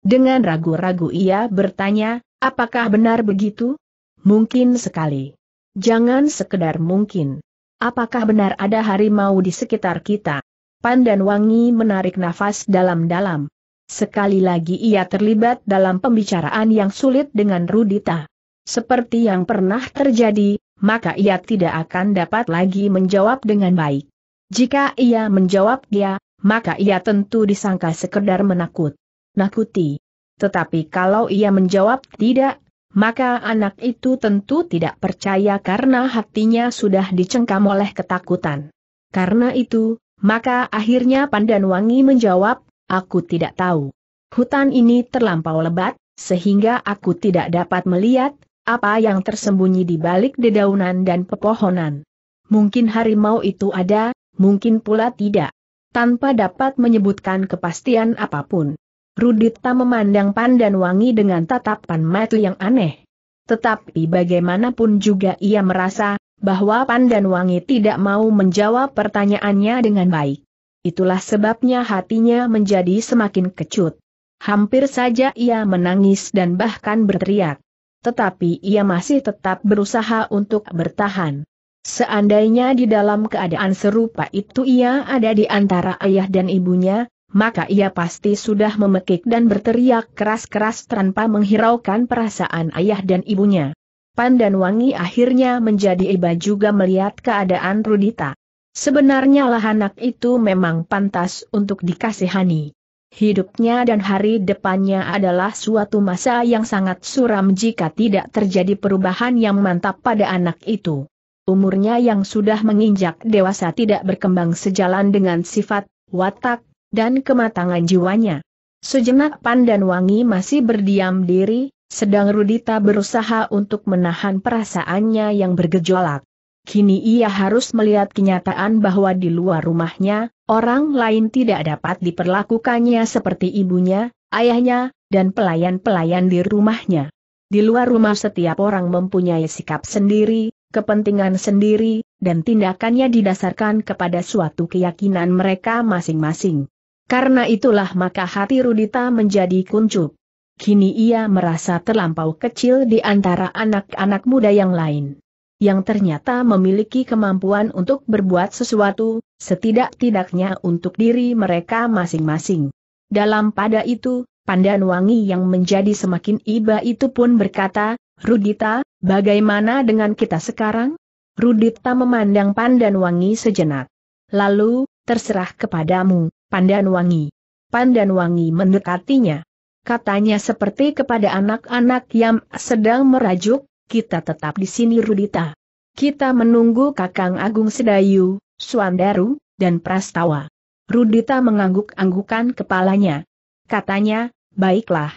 [SPEAKER 1] Dengan ragu-ragu ia bertanya, apakah benar begitu? Mungkin sekali. Jangan sekedar mungkin. Apakah benar ada harimau di sekitar kita? Pandan Wangi menarik nafas dalam-dalam. Sekali lagi ia terlibat dalam pembicaraan yang sulit dengan Rudita seperti yang pernah terjadi, maka ia tidak akan dapat lagi menjawab dengan baik. Jika ia menjawab dia, maka ia tentu disangka sekedar menakut. Nakuti. Tetapi kalau ia menjawab tidak, maka anak itu tentu tidak percaya karena hatinya sudah dicengkam oleh ketakutan. Karena itu, maka akhirnya Pandanwangi menjawab, aku tidak tahu. Hutan ini terlampau lebat, sehingga aku tidak dapat melihat, apa yang tersembunyi di balik dedaunan dan pepohonan? Mungkin harimau itu ada, mungkin pula tidak. Tanpa dapat menyebutkan kepastian apapun. Rudita memandang Pandan Wangi dengan tatapan mata yang aneh. Tetapi bagaimanapun juga ia merasa, bahwa Pandan Wangi tidak mau menjawab pertanyaannya dengan baik. Itulah sebabnya hatinya menjadi semakin kecut. Hampir saja ia menangis dan bahkan berteriak tetapi ia masih tetap berusaha untuk bertahan. Seandainya di dalam keadaan serupa itu ia ada di antara ayah dan ibunya, maka ia pasti sudah memekik dan berteriak keras-keras tanpa menghiraukan perasaan ayah dan ibunya. Pan dan Wangi akhirnya menjadi iba juga melihat keadaan Rudita. Sebenarnya lah anak itu memang pantas untuk dikasihani. Hidupnya dan hari depannya adalah suatu masa yang sangat suram jika tidak terjadi perubahan yang mantap pada anak itu. Umurnya yang sudah menginjak dewasa tidak berkembang sejalan dengan sifat, watak, dan kematangan jiwanya. Sejenak Pandan Wangi masih berdiam diri, sedang Rudita berusaha untuk menahan perasaannya yang bergejolak. Kini ia harus melihat kenyataan bahwa di luar rumahnya, orang lain tidak dapat diperlakukannya seperti ibunya, ayahnya, dan pelayan-pelayan di rumahnya. Di luar rumah setiap orang mempunyai sikap sendiri, kepentingan sendiri, dan tindakannya didasarkan kepada suatu keyakinan mereka masing-masing. Karena itulah maka hati Rudita menjadi kuncup. Kini ia merasa terlampau kecil di antara anak-anak muda yang lain yang ternyata memiliki kemampuan untuk berbuat sesuatu, setidak-tidaknya untuk diri mereka masing-masing. Dalam pada itu, Pandan Wangi yang menjadi semakin iba itu pun berkata, Rudita, bagaimana dengan kita sekarang? Rudita memandang Pandan Wangi sejenak. Lalu, terserah kepadamu, Pandan Wangi. Pandan Wangi mendekatinya. Katanya seperti kepada anak-anak yang sedang merajuk, kita tetap di sini Rudita. Kita menunggu Kakang Agung Sedayu, Suandaru, dan Prastawa. Rudita mengangguk-anggukan kepalanya. Katanya, baiklah.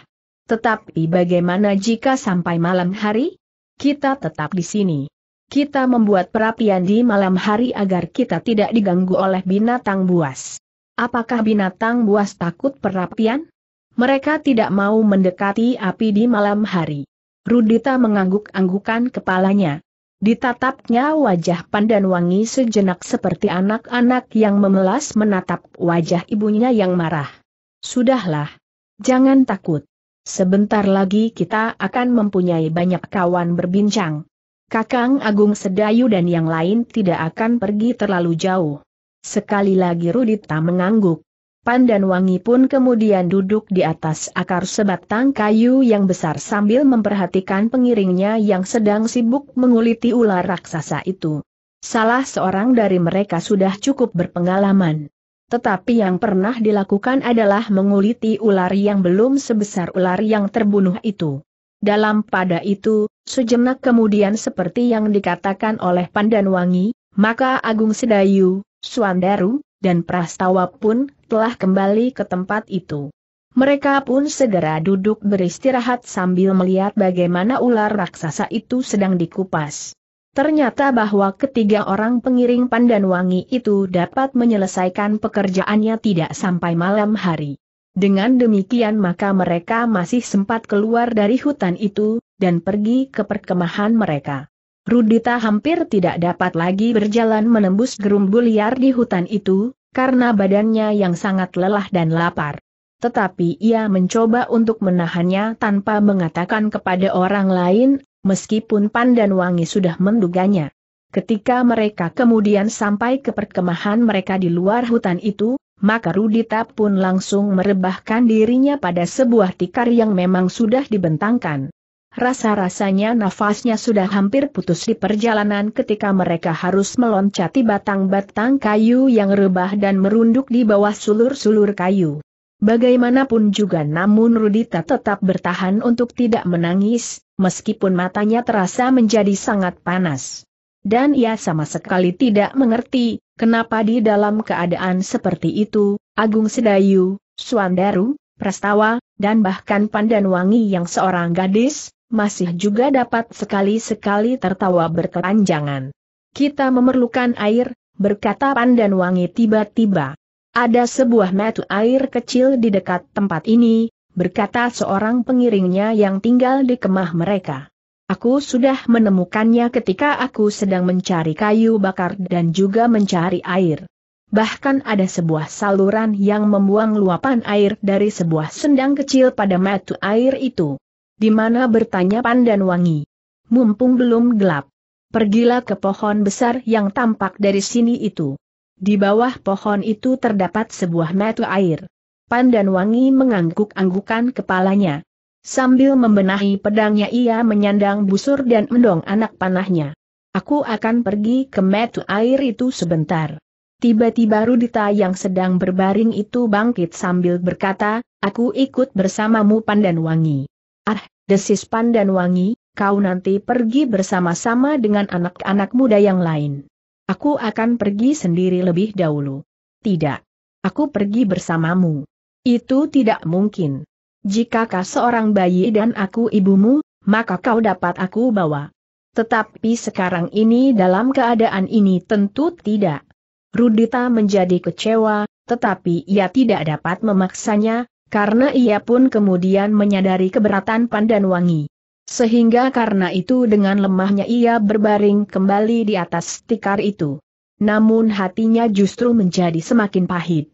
[SPEAKER 1] Tetapi bagaimana jika sampai malam hari? Kita tetap di sini. Kita membuat perapian di malam hari agar kita tidak diganggu oleh binatang buas. Apakah binatang buas takut perapian? Mereka tidak mau mendekati api di malam hari. Rudita mengangguk-anggukan kepalanya. Ditatapnya wajah pandan wangi sejenak seperti anak-anak yang memelas menatap wajah ibunya yang marah. Sudahlah. Jangan takut. Sebentar lagi kita akan mempunyai banyak kawan berbincang. Kakang Agung Sedayu dan yang lain tidak akan pergi terlalu jauh. Sekali lagi Rudita mengangguk. Pandan Wangi pun kemudian duduk di atas akar sebatang kayu yang besar sambil memperhatikan pengiringnya yang sedang sibuk menguliti ular raksasa itu. Salah seorang dari mereka sudah cukup berpengalaman. Tetapi yang pernah dilakukan adalah menguliti ular yang belum sebesar ular yang terbunuh itu. Dalam pada itu, sejenak kemudian seperti yang dikatakan oleh Pandan Wangi, maka Agung Sedayu, Suandaru, dan prastawa pun telah kembali ke tempat itu. Mereka pun segera duduk beristirahat sambil melihat bagaimana ular raksasa itu sedang dikupas. Ternyata bahwa ketiga orang pengiring Pandan Wangi itu dapat menyelesaikan pekerjaannya tidak sampai malam hari. Dengan demikian maka mereka masih sempat keluar dari hutan itu, dan pergi ke perkemahan mereka. Rudita hampir tidak dapat lagi berjalan menembus gerumbu liar di hutan itu, karena badannya yang sangat lelah dan lapar. Tetapi ia mencoba untuk menahannya tanpa mengatakan kepada orang lain, meskipun Pandan Wangi sudah menduganya. Ketika mereka kemudian sampai ke perkemahan mereka di luar hutan itu, maka Rudita pun langsung merebahkan dirinya pada sebuah tikar yang memang sudah dibentangkan. Rasa-rasanya nafasnya sudah hampir putus di perjalanan ketika mereka harus meloncati batang-batang kayu yang rebah dan merunduk di bawah sulur-sulur kayu. Bagaimanapun juga namun Rudita tetap bertahan untuk tidak menangis, meskipun matanya terasa menjadi sangat panas. Dan ia sama sekali tidak mengerti, kenapa di dalam keadaan seperti itu, Agung Sedayu, Suandaru, Prastawa, dan bahkan Pandanwangi yang seorang gadis, masih juga dapat sekali-sekali tertawa berkepanjangan. Kita memerlukan air, berkata Pandan Wangi tiba-tiba. Ada sebuah metu air kecil di dekat tempat ini, berkata seorang pengiringnya yang tinggal di kemah mereka. Aku sudah menemukannya ketika aku sedang mencari kayu bakar dan juga mencari air. Bahkan ada sebuah saluran yang membuang luapan air dari sebuah sendang kecil pada metu air itu di mana bertanya Pandan Wangi. Mumpung belum gelap. Pergilah ke pohon besar yang tampak dari sini itu. Di bawah pohon itu terdapat sebuah mata air. Pandan Wangi mengangguk-anggukan kepalanya. Sambil membenahi pedangnya ia menyandang busur dan mendong anak panahnya. Aku akan pergi ke metu air itu sebentar. Tiba-tiba Rudita yang sedang berbaring itu bangkit sambil berkata, aku ikut bersamamu Pandan Wangi. Ah, desis Wangi. kau nanti pergi bersama-sama dengan anak-anak muda yang lain. Aku akan pergi sendiri lebih dahulu. Tidak. Aku pergi bersamamu. Itu tidak mungkin. Jika kau seorang bayi dan aku ibumu, maka kau dapat aku bawa. Tetapi sekarang ini dalam keadaan ini tentu tidak. Rudita menjadi kecewa, tetapi ia tidak dapat memaksanya, karena ia pun kemudian menyadari keberatan Pandan Wangi. Sehingga karena itu dengan lemahnya ia berbaring kembali di atas tikar itu. Namun hatinya justru menjadi semakin pahit.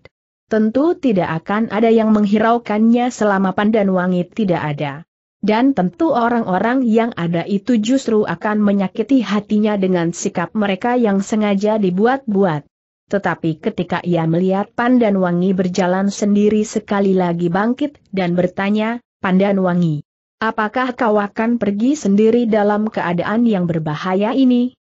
[SPEAKER 1] Tentu tidak akan ada yang menghiraukannya selama Pandan Wangi tidak ada. Dan tentu orang-orang yang ada itu justru akan menyakiti hatinya dengan sikap mereka yang sengaja dibuat-buat tetapi ketika ia melihat Pandan Wangi berjalan sendiri sekali lagi bangkit dan bertanya, Pandan Wangi, apakah kau akan pergi sendiri dalam keadaan yang berbahaya ini?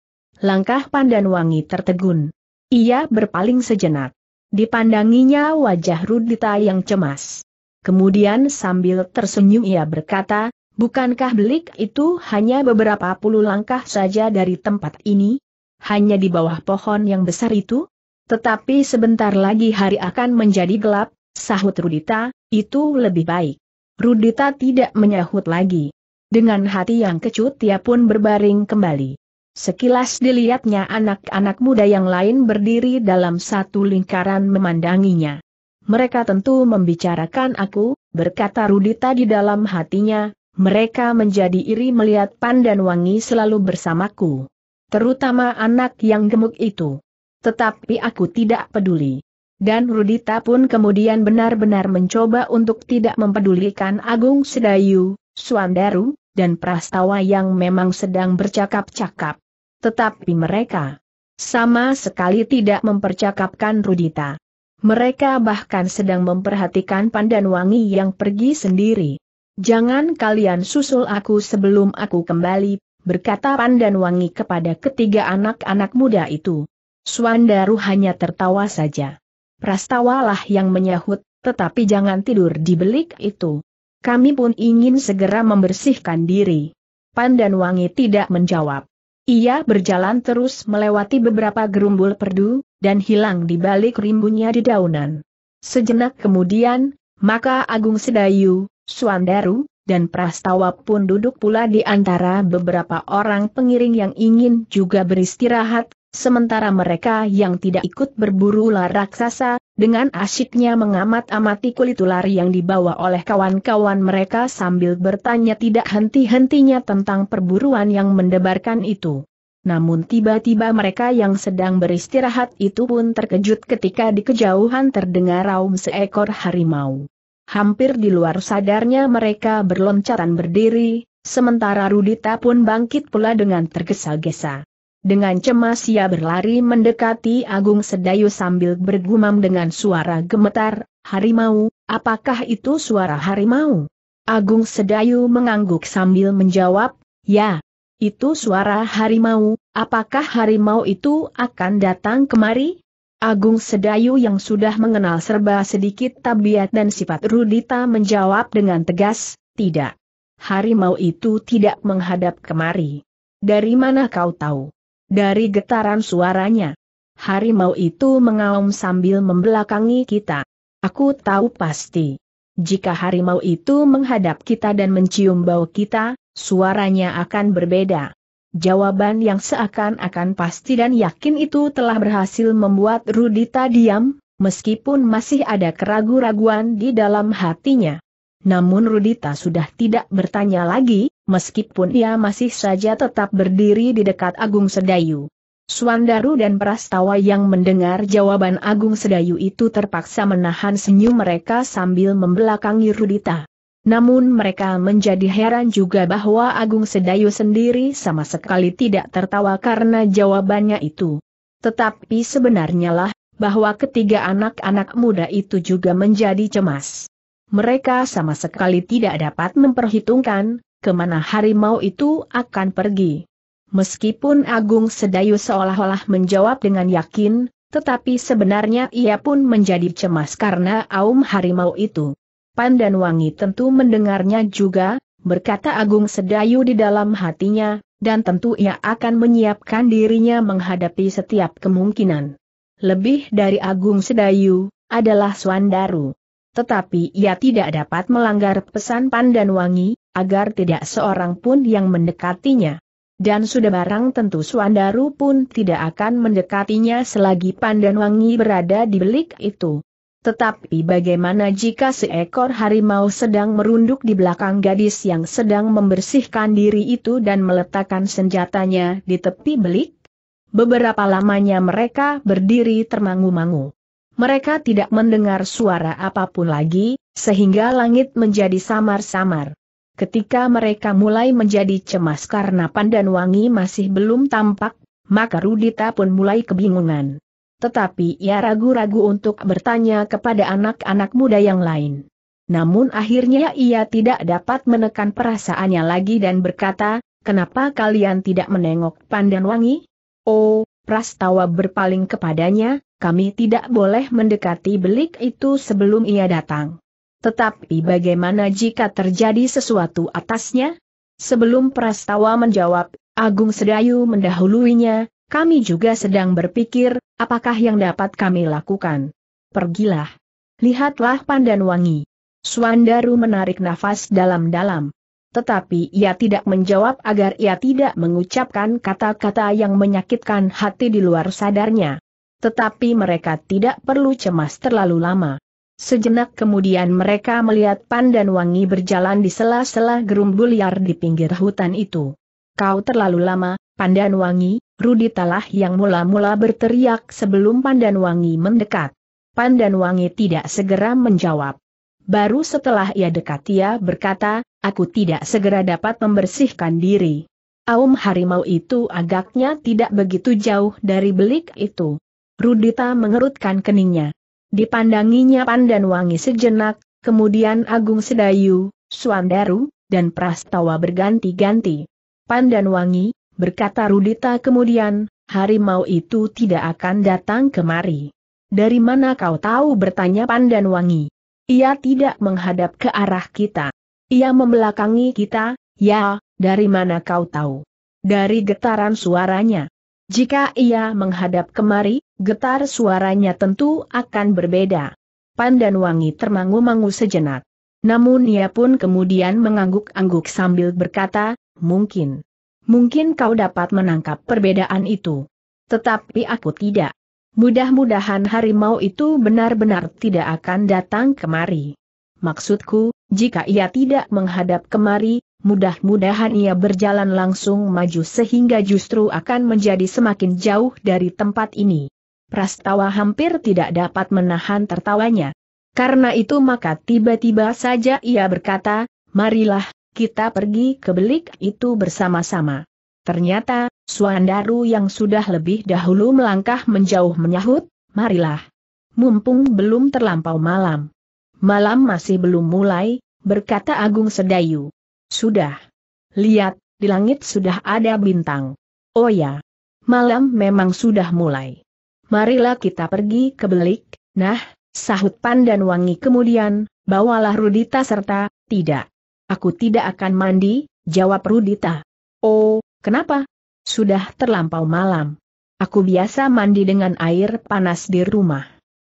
[SPEAKER 1] Langkah Pandan Wangi tertegun. Ia berpaling sejenak. Dipandanginya wajah Rudita yang cemas. Kemudian sambil tersenyum ia berkata, bukankah belik itu hanya beberapa puluh langkah saja dari tempat ini? Hanya di bawah pohon yang besar itu? Tetapi sebentar lagi hari akan menjadi gelap, sahut Rudita, itu lebih baik. Rudita tidak menyahut lagi. Dengan hati yang kecut ia pun berbaring kembali. Sekilas dilihatnya anak-anak muda yang lain berdiri dalam satu lingkaran memandanginya. Mereka tentu membicarakan aku, berkata Rudita di dalam hatinya, mereka menjadi iri melihat Pandan Wangi selalu bersamaku. Terutama anak yang gemuk itu. Tetapi aku tidak peduli. Dan Rudita pun kemudian benar-benar mencoba untuk tidak mempedulikan Agung Sedayu, Suandaru, dan Prastawa yang memang sedang bercakap-cakap. Tetapi mereka sama sekali tidak mempercakapkan Rudita. Mereka bahkan sedang memperhatikan Pandan Wangi yang pergi sendiri. Jangan kalian susul aku sebelum aku kembali, berkata Pandan Wangi kepada ketiga anak-anak muda itu. Suandaru hanya tertawa saja. Prastawalah yang menyahut, tetapi jangan tidur di belik itu. Kami pun ingin segera membersihkan diri. Pandan Wangi tidak menjawab. Ia berjalan terus melewati beberapa gerumbul perdu, dan hilang di balik rimbunnya di daunan. Sejenak kemudian, maka Agung Sedayu, Suandaru, dan Prastawa pun duduk pula di antara beberapa orang pengiring yang ingin juga beristirahat, Sementara mereka yang tidak ikut berburu ular raksasa, dengan asyiknya mengamat-amati kulit ular yang dibawa oleh kawan-kawan mereka sambil bertanya tidak henti-hentinya tentang perburuan yang mendebarkan itu. Namun tiba-tiba mereka yang sedang beristirahat itu pun terkejut ketika di kejauhan terdengar raum seekor harimau. Hampir di luar sadarnya mereka berloncatan berdiri, sementara Rudita pun bangkit pula dengan tergesa-gesa. Dengan cemas ia berlari mendekati Agung Sedayu sambil bergumam dengan suara gemetar, Harimau, apakah itu suara harimau? Agung Sedayu mengangguk sambil menjawab, ya, itu suara harimau, apakah harimau itu akan datang kemari? Agung Sedayu yang sudah mengenal serba sedikit tabiat dan sifat Rudita menjawab dengan tegas, tidak. Harimau itu tidak menghadap kemari. Dari mana kau tahu? Dari getaran suaranya. Harimau itu mengaum sambil membelakangi kita. Aku tahu pasti. Jika harimau itu menghadap kita dan mencium bau kita, suaranya akan berbeda. Jawaban yang seakan-akan pasti dan yakin itu telah berhasil membuat Rudita diam, meskipun masih ada keraguan keraguan di dalam hatinya. Namun Rudita sudah tidak bertanya lagi, meskipun ia masih saja tetap berdiri di dekat Agung Sedayu. Suandaru dan Prastawa yang mendengar jawaban Agung Sedayu itu terpaksa menahan senyum mereka sambil membelakangi Rudita. Namun mereka menjadi heran juga bahwa Agung Sedayu sendiri sama sekali tidak tertawa karena jawabannya itu. Tetapi sebenarnya lah, bahwa ketiga anak-anak muda itu juga menjadi cemas. Mereka sama sekali tidak dapat memperhitungkan, kemana harimau itu akan pergi. Meskipun Agung Sedayu seolah-olah menjawab dengan yakin, tetapi sebenarnya ia pun menjadi cemas karena aum harimau itu. Pandan Wangi tentu mendengarnya juga, berkata Agung Sedayu di dalam hatinya, dan tentu ia akan menyiapkan dirinya menghadapi setiap kemungkinan. Lebih dari Agung Sedayu, adalah Swandaru tetapi ia tidak dapat melanggar pesan pandan wangi, agar tidak seorang pun yang mendekatinya. Dan sudah barang tentu Suandaru pun tidak akan mendekatinya selagi pandan wangi berada di belik itu. Tetapi bagaimana jika seekor harimau sedang merunduk di belakang gadis yang sedang membersihkan diri itu dan meletakkan senjatanya di tepi belik? Beberapa lamanya mereka berdiri termangu-mangu. Mereka tidak mendengar suara apapun lagi, sehingga langit menjadi samar-samar. Ketika mereka mulai menjadi cemas karena pandan wangi masih belum tampak, maka Rudita pun mulai kebingungan. Tetapi ia ragu-ragu untuk bertanya kepada anak-anak muda yang lain. Namun akhirnya ia tidak dapat menekan perasaannya lagi dan berkata, kenapa kalian tidak menengok pandan wangi? Oh, Prastawa berpaling kepadanya, kami tidak boleh mendekati belik itu sebelum ia datang. Tetapi bagaimana jika terjadi sesuatu atasnya? Sebelum Prastawa menjawab, Agung Sedayu mendahuluinya, kami juga sedang berpikir, apakah yang dapat kami lakukan? Pergilah. Lihatlah Pandan Wangi. Swandaru menarik nafas dalam-dalam. Tetapi ia tidak menjawab agar ia tidak mengucapkan kata-kata yang menyakitkan hati di luar sadarnya. Tetapi mereka tidak perlu cemas terlalu lama. Sejenak kemudian mereka melihat Pandan Wangi berjalan di sela-sela gerumbul liar di pinggir hutan itu. Kau terlalu lama, Pandan Wangi, Rudi Talah yang mula-mula berteriak sebelum Pandan Wangi mendekat. Pandan Wangi tidak segera menjawab. Baru setelah ia dekat ia berkata, aku tidak segera dapat membersihkan diri. Aum harimau itu agaknya tidak begitu jauh dari belik itu. Rudita mengerutkan keningnya. Dipandanginya pandan wangi sejenak, kemudian Agung Sedayu, Suandaru, dan Prastawa berganti-ganti. Pandan wangi, berkata Rudita kemudian, harimau itu tidak akan datang kemari. Dari mana kau tahu bertanya pandan wangi? Ia tidak menghadap ke arah kita. Ia membelakangi kita, ya, dari mana kau tahu? Dari getaran suaranya. Jika ia menghadap kemari, getar suaranya tentu akan berbeda. Wangi termangu-mangu sejenak. Namun ia pun kemudian mengangguk-angguk sambil berkata, mungkin. Mungkin kau dapat menangkap perbedaan itu. Tetapi aku tidak. Mudah-mudahan harimau itu benar-benar tidak akan datang kemari. Maksudku, jika ia tidak menghadap kemari, mudah-mudahan ia berjalan langsung maju sehingga justru akan menjadi semakin jauh dari tempat ini. Prastawa hampir tidak dapat menahan tertawanya. Karena itu maka tiba-tiba saja ia berkata, marilah, kita pergi ke belik itu bersama-sama. Ternyata, Suandaru yang sudah lebih dahulu melangkah menjauh menyahut, marilah. Mumpung belum terlampau malam. Malam masih belum mulai, berkata Agung Sedayu. Sudah. Lihat, di langit sudah ada bintang. Oh ya. Malam memang sudah mulai. Marilah kita pergi ke belik, nah, sahut Pandan Wangi kemudian, bawalah Rudita serta, tidak. Aku tidak akan mandi, jawab Rudita. Oh, kenapa? Sudah terlampau malam. Aku biasa mandi dengan air panas di rumah.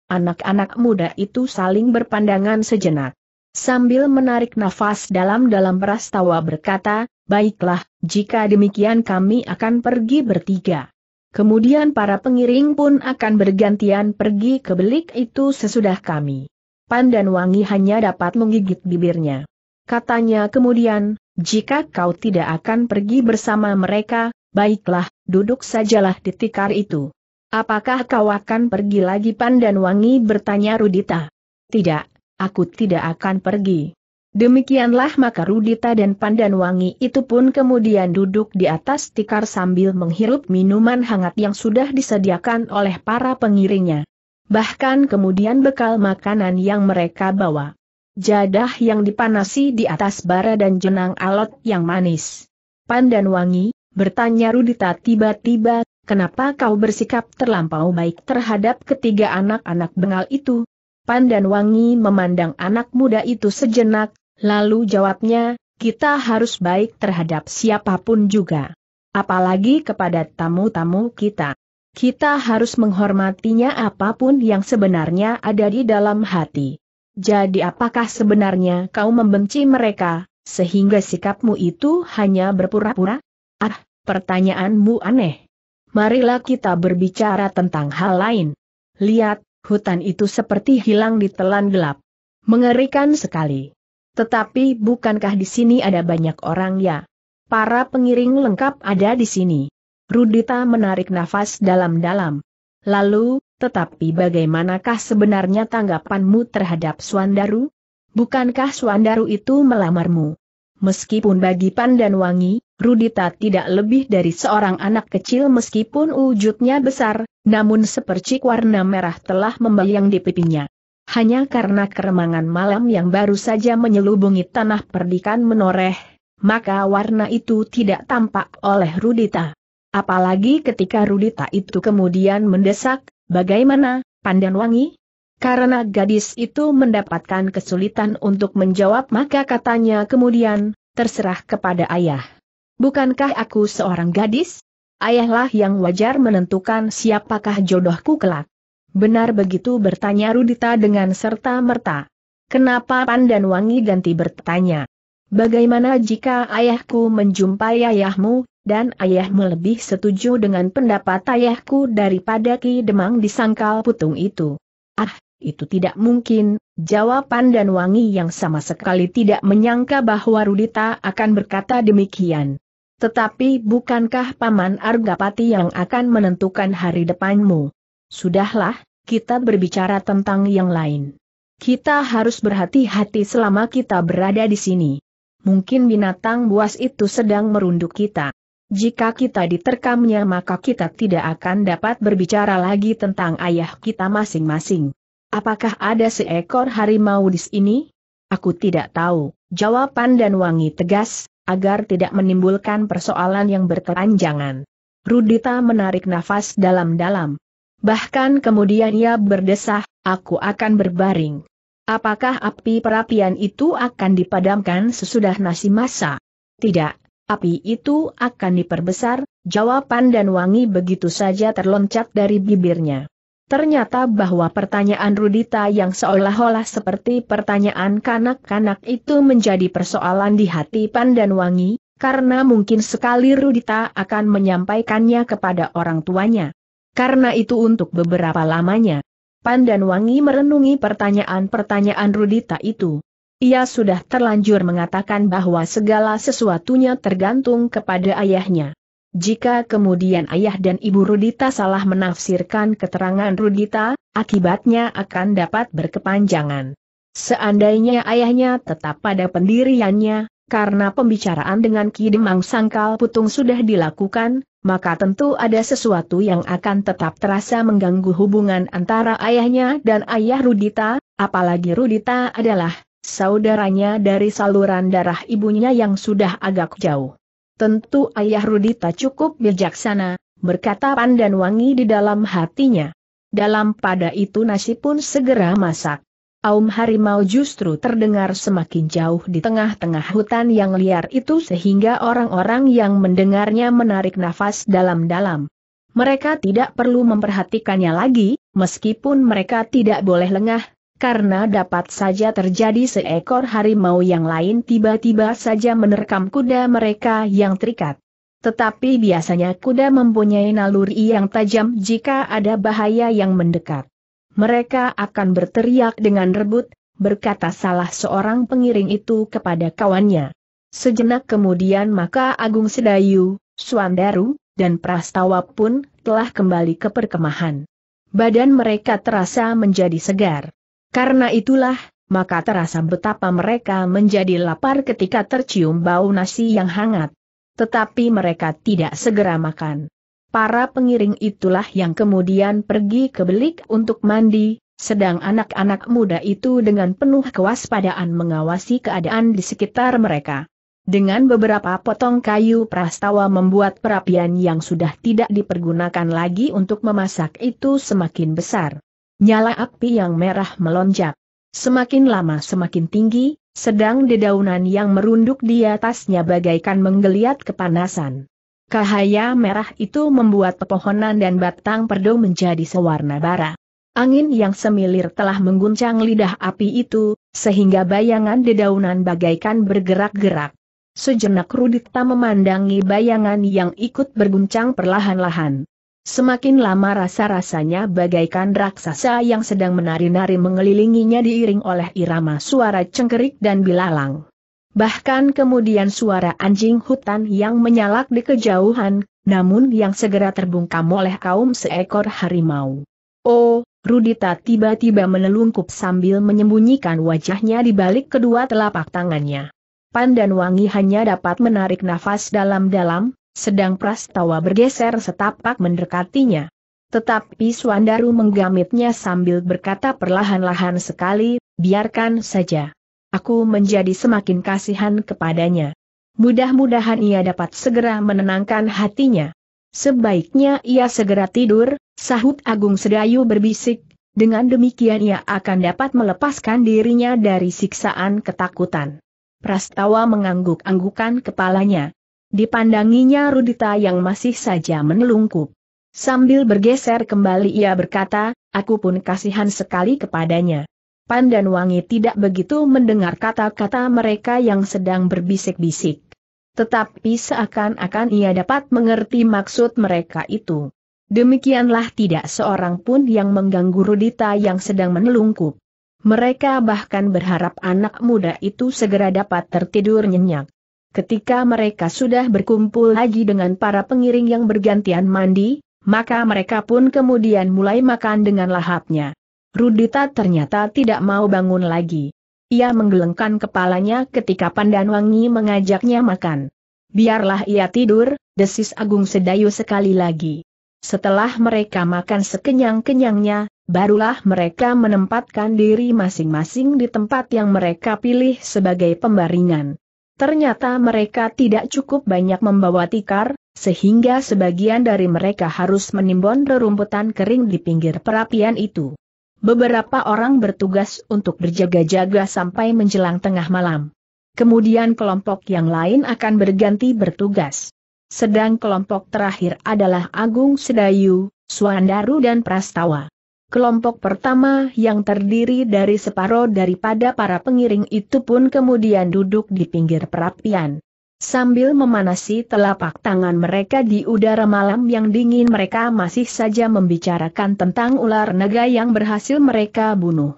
[SPEAKER 1] Anak-anak muda itu saling berpandangan sejenak. Sambil menarik nafas dalam-dalam Prastawa berkata, Baiklah, jika demikian kami akan pergi bertiga. Kemudian para pengiring pun akan bergantian pergi ke belik itu sesudah kami. Pandan Wangi hanya dapat menggigit bibirnya. Katanya kemudian, jika kau tidak akan pergi bersama mereka, baiklah, duduk sajalah di tikar itu. Apakah kau akan pergi lagi Pandan Wangi bertanya Rudita? Tidak, aku tidak akan pergi. Demikianlah maka Rudita dan Pandan Wangi itu pun kemudian duduk di atas tikar sambil menghirup minuman hangat yang sudah disediakan oleh para pengiringnya. Bahkan kemudian bekal makanan yang mereka bawa. Jadah yang dipanasi di atas bara dan jenang alot yang manis. Pandan Wangi bertanya Rudita tiba-tiba, kenapa kau bersikap terlampau baik terhadap ketiga anak-anak bengal itu? Pandan Wangi memandang anak muda itu sejenak, lalu jawabnya, kita harus baik terhadap siapapun juga. Apalagi kepada tamu-tamu kita. Kita harus menghormatinya apapun yang sebenarnya ada di dalam hati. Jadi apakah sebenarnya kau membenci mereka, sehingga sikapmu itu hanya berpura-pura? Ah, pertanyaanmu aneh. Marilah kita berbicara tentang hal lain. Lihat, hutan itu seperti hilang ditelan gelap. Mengerikan sekali. Tetapi bukankah di sini ada banyak orang ya? Para pengiring lengkap ada di sini. Rudita menarik nafas dalam-dalam. Lalu, tetapi bagaimanakah sebenarnya tanggapanmu terhadap Suandaru? Bukankah Suandaru itu melamarmu? Meskipun bagi Pandan Wangi? Rudita tidak lebih dari seorang anak kecil meskipun wujudnya besar, namun sepercik warna merah telah membayang di pipinya. Hanya karena keremangan malam yang baru saja menyelubungi tanah perdikan menoreh, maka warna itu tidak tampak oleh Rudita. Apalagi ketika Rudita itu kemudian mendesak, bagaimana, pandan wangi? Karena gadis itu mendapatkan kesulitan untuk menjawab maka katanya kemudian, terserah kepada ayah. Bukankah aku seorang gadis? Ayahlah yang wajar menentukan siapakah jodohku kelak. Benar begitu bertanya Rudita dengan serta-merta. Kenapa Pandan Wangi ganti bertanya? Bagaimana jika ayahku menjumpai ayahmu, dan ayahmu lebih setuju dengan pendapat ayahku daripada Ki Demang di sangkal putung itu? Ah, itu tidak mungkin, jawab Pandan Wangi yang sama sekali tidak menyangka bahwa Rudita akan berkata demikian. Tetapi bukankah Paman Argapati yang akan menentukan hari depanmu? Sudahlah, kita berbicara tentang yang lain. Kita harus berhati-hati selama kita berada di sini. Mungkin binatang buas itu sedang merunduk kita. Jika kita diterkamnya maka kita tidak akan dapat berbicara lagi tentang ayah kita masing-masing. Apakah ada seekor harimau di sini? Aku tidak tahu, Jawaban dan Wangi tegas, agar tidak menimbulkan persoalan yang berkelanjangan. Rudita menarik nafas dalam-dalam. Bahkan kemudian ia berdesah, aku akan berbaring. Apakah api perapian itu akan dipadamkan sesudah nasi masa? Tidak, api itu akan diperbesar, jawaban dan wangi begitu saja terloncat dari bibirnya. Ternyata bahwa pertanyaan Rudita yang seolah-olah seperti pertanyaan kanak-kanak itu menjadi persoalan di hati Pandan Wangi, karena mungkin sekali Rudita akan menyampaikannya kepada orang tuanya. Karena itu untuk beberapa lamanya, Pandan Wangi merenungi pertanyaan-pertanyaan Rudita itu. Ia sudah terlanjur mengatakan bahwa segala sesuatunya tergantung kepada ayahnya. Jika kemudian ayah dan ibu Rudita salah menafsirkan keterangan Rudita, akibatnya akan dapat berkepanjangan. Seandainya ayahnya tetap pada pendiriannya, karena pembicaraan dengan Ki Demang Sangkal Putung sudah dilakukan, maka tentu ada sesuatu yang akan tetap terasa mengganggu hubungan antara ayahnya dan ayah Rudita, apalagi Rudita adalah saudaranya dari saluran darah ibunya yang sudah agak jauh. Tentu ayah Rudita cukup bijaksana, berkata Pandan Wangi di dalam hatinya. Dalam pada itu nasi pun segera masak. Aum harimau justru terdengar semakin jauh di tengah-tengah hutan yang liar itu sehingga orang-orang yang mendengarnya menarik nafas dalam-dalam. Mereka tidak perlu memperhatikannya lagi, meskipun mereka tidak boleh lengah, karena dapat saja terjadi seekor harimau yang lain tiba-tiba saja menerkam kuda mereka yang terikat. Tetapi biasanya kuda mempunyai naluri yang tajam jika ada bahaya yang mendekat. Mereka akan berteriak dengan rebut, berkata salah seorang pengiring itu kepada kawannya. Sejenak kemudian maka Agung Sedayu, Suandaru, dan Prastawa pun telah kembali ke perkemahan. Badan mereka terasa menjadi segar. Karena itulah, maka terasa betapa mereka menjadi lapar ketika tercium bau nasi yang hangat. Tetapi mereka tidak segera makan. Para pengiring itulah yang kemudian pergi ke belik untuk mandi, sedang anak-anak muda itu dengan penuh kewaspadaan mengawasi keadaan di sekitar mereka. Dengan beberapa potong kayu prastawa membuat perapian yang sudah tidak dipergunakan lagi untuk memasak itu semakin besar. Nyala api yang merah melonjak. Semakin lama semakin tinggi, sedang dedaunan yang merunduk di atasnya bagaikan menggeliat kepanasan. Cahaya merah itu membuat pepohonan dan batang perdu menjadi sewarna bara. Angin yang semilir telah mengguncang lidah api itu, sehingga bayangan dedaunan bagaikan bergerak-gerak. Sejenak Rudita memandangi bayangan yang ikut berguncang perlahan-lahan. Semakin lama rasa-rasanya bagaikan raksasa yang sedang menari-nari mengelilinginya diiring oleh irama suara cengkerik dan bilalang. Bahkan kemudian suara anjing hutan yang menyalak di kejauhan, namun yang segera terbungkam oleh kaum seekor harimau. Oh, Rudita tiba-tiba menelungkup sambil menyembunyikan wajahnya di balik kedua telapak tangannya. Pandan wangi hanya dapat menarik nafas dalam-dalam, sedang Prastawa bergeser setapak mendekatinya. Tetapi Suandaru menggamitnya sambil berkata perlahan-lahan sekali, biarkan saja. Aku menjadi semakin kasihan kepadanya. Mudah-mudahan ia dapat segera menenangkan hatinya. Sebaiknya ia segera tidur, sahut Agung Sedayu berbisik, dengan demikian ia akan dapat melepaskan dirinya dari siksaan ketakutan. Prastawa mengangguk-anggukan kepalanya. Dipandanginya Rudita yang masih saja menelungkup. Sambil bergeser kembali ia berkata, aku pun kasihan sekali kepadanya. Pandan Wangi tidak begitu mendengar kata-kata mereka yang sedang berbisik-bisik. Tetapi seakan-akan ia dapat mengerti maksud mereka itu. Demikianlah tidak seorang pun yang mengganggu Rudita yang sedang menelungkup. Mereka bahkan berharap anak muda itu segera dapat tertidur nyenyak. Ketika mereka sudah berkumpul lagi dengan para pengiring yang bergantian mandi, maka mereka pun kemudian mulai makan dengan lahapnya. Rudita ternyata tidak mau bangun lagi. Ia menggelengkan kepalanya ketika Pandan Wangi mengajaknya makan. Biarlah ia tidur, desis Agung Sedayu sekali lagi. Setelah mereka makan sekenyang-kenyangnya, barulah mereka menempatkan diri masing-masing di tempat yang mereka pilih sebagai pembaringan. Ternyata mereka tidak cukup banyak membawa tikar, sehingga sebagian dari mereka harus menimbun rerumputan kering di pinggir perapian itu. Beberapa orang bertugas untuk berjaga-jaga sampai menjelang tengah malam. Kemudian kelompok yang lain akan berganti bertugas. Sedang kelompok terakhir adalah Agung Sedayu, Suandaru dan Prastawa. Kelompok pertama yang terdiri dari separuh daripada para pengiring itu pun kemudian duduk di pinggir perapian. Sambil memanasi telapak tangan mereka di udara malam yang dingin mereka masih saja membicarakan tentang ular naga yang berhasil mereka bunuh.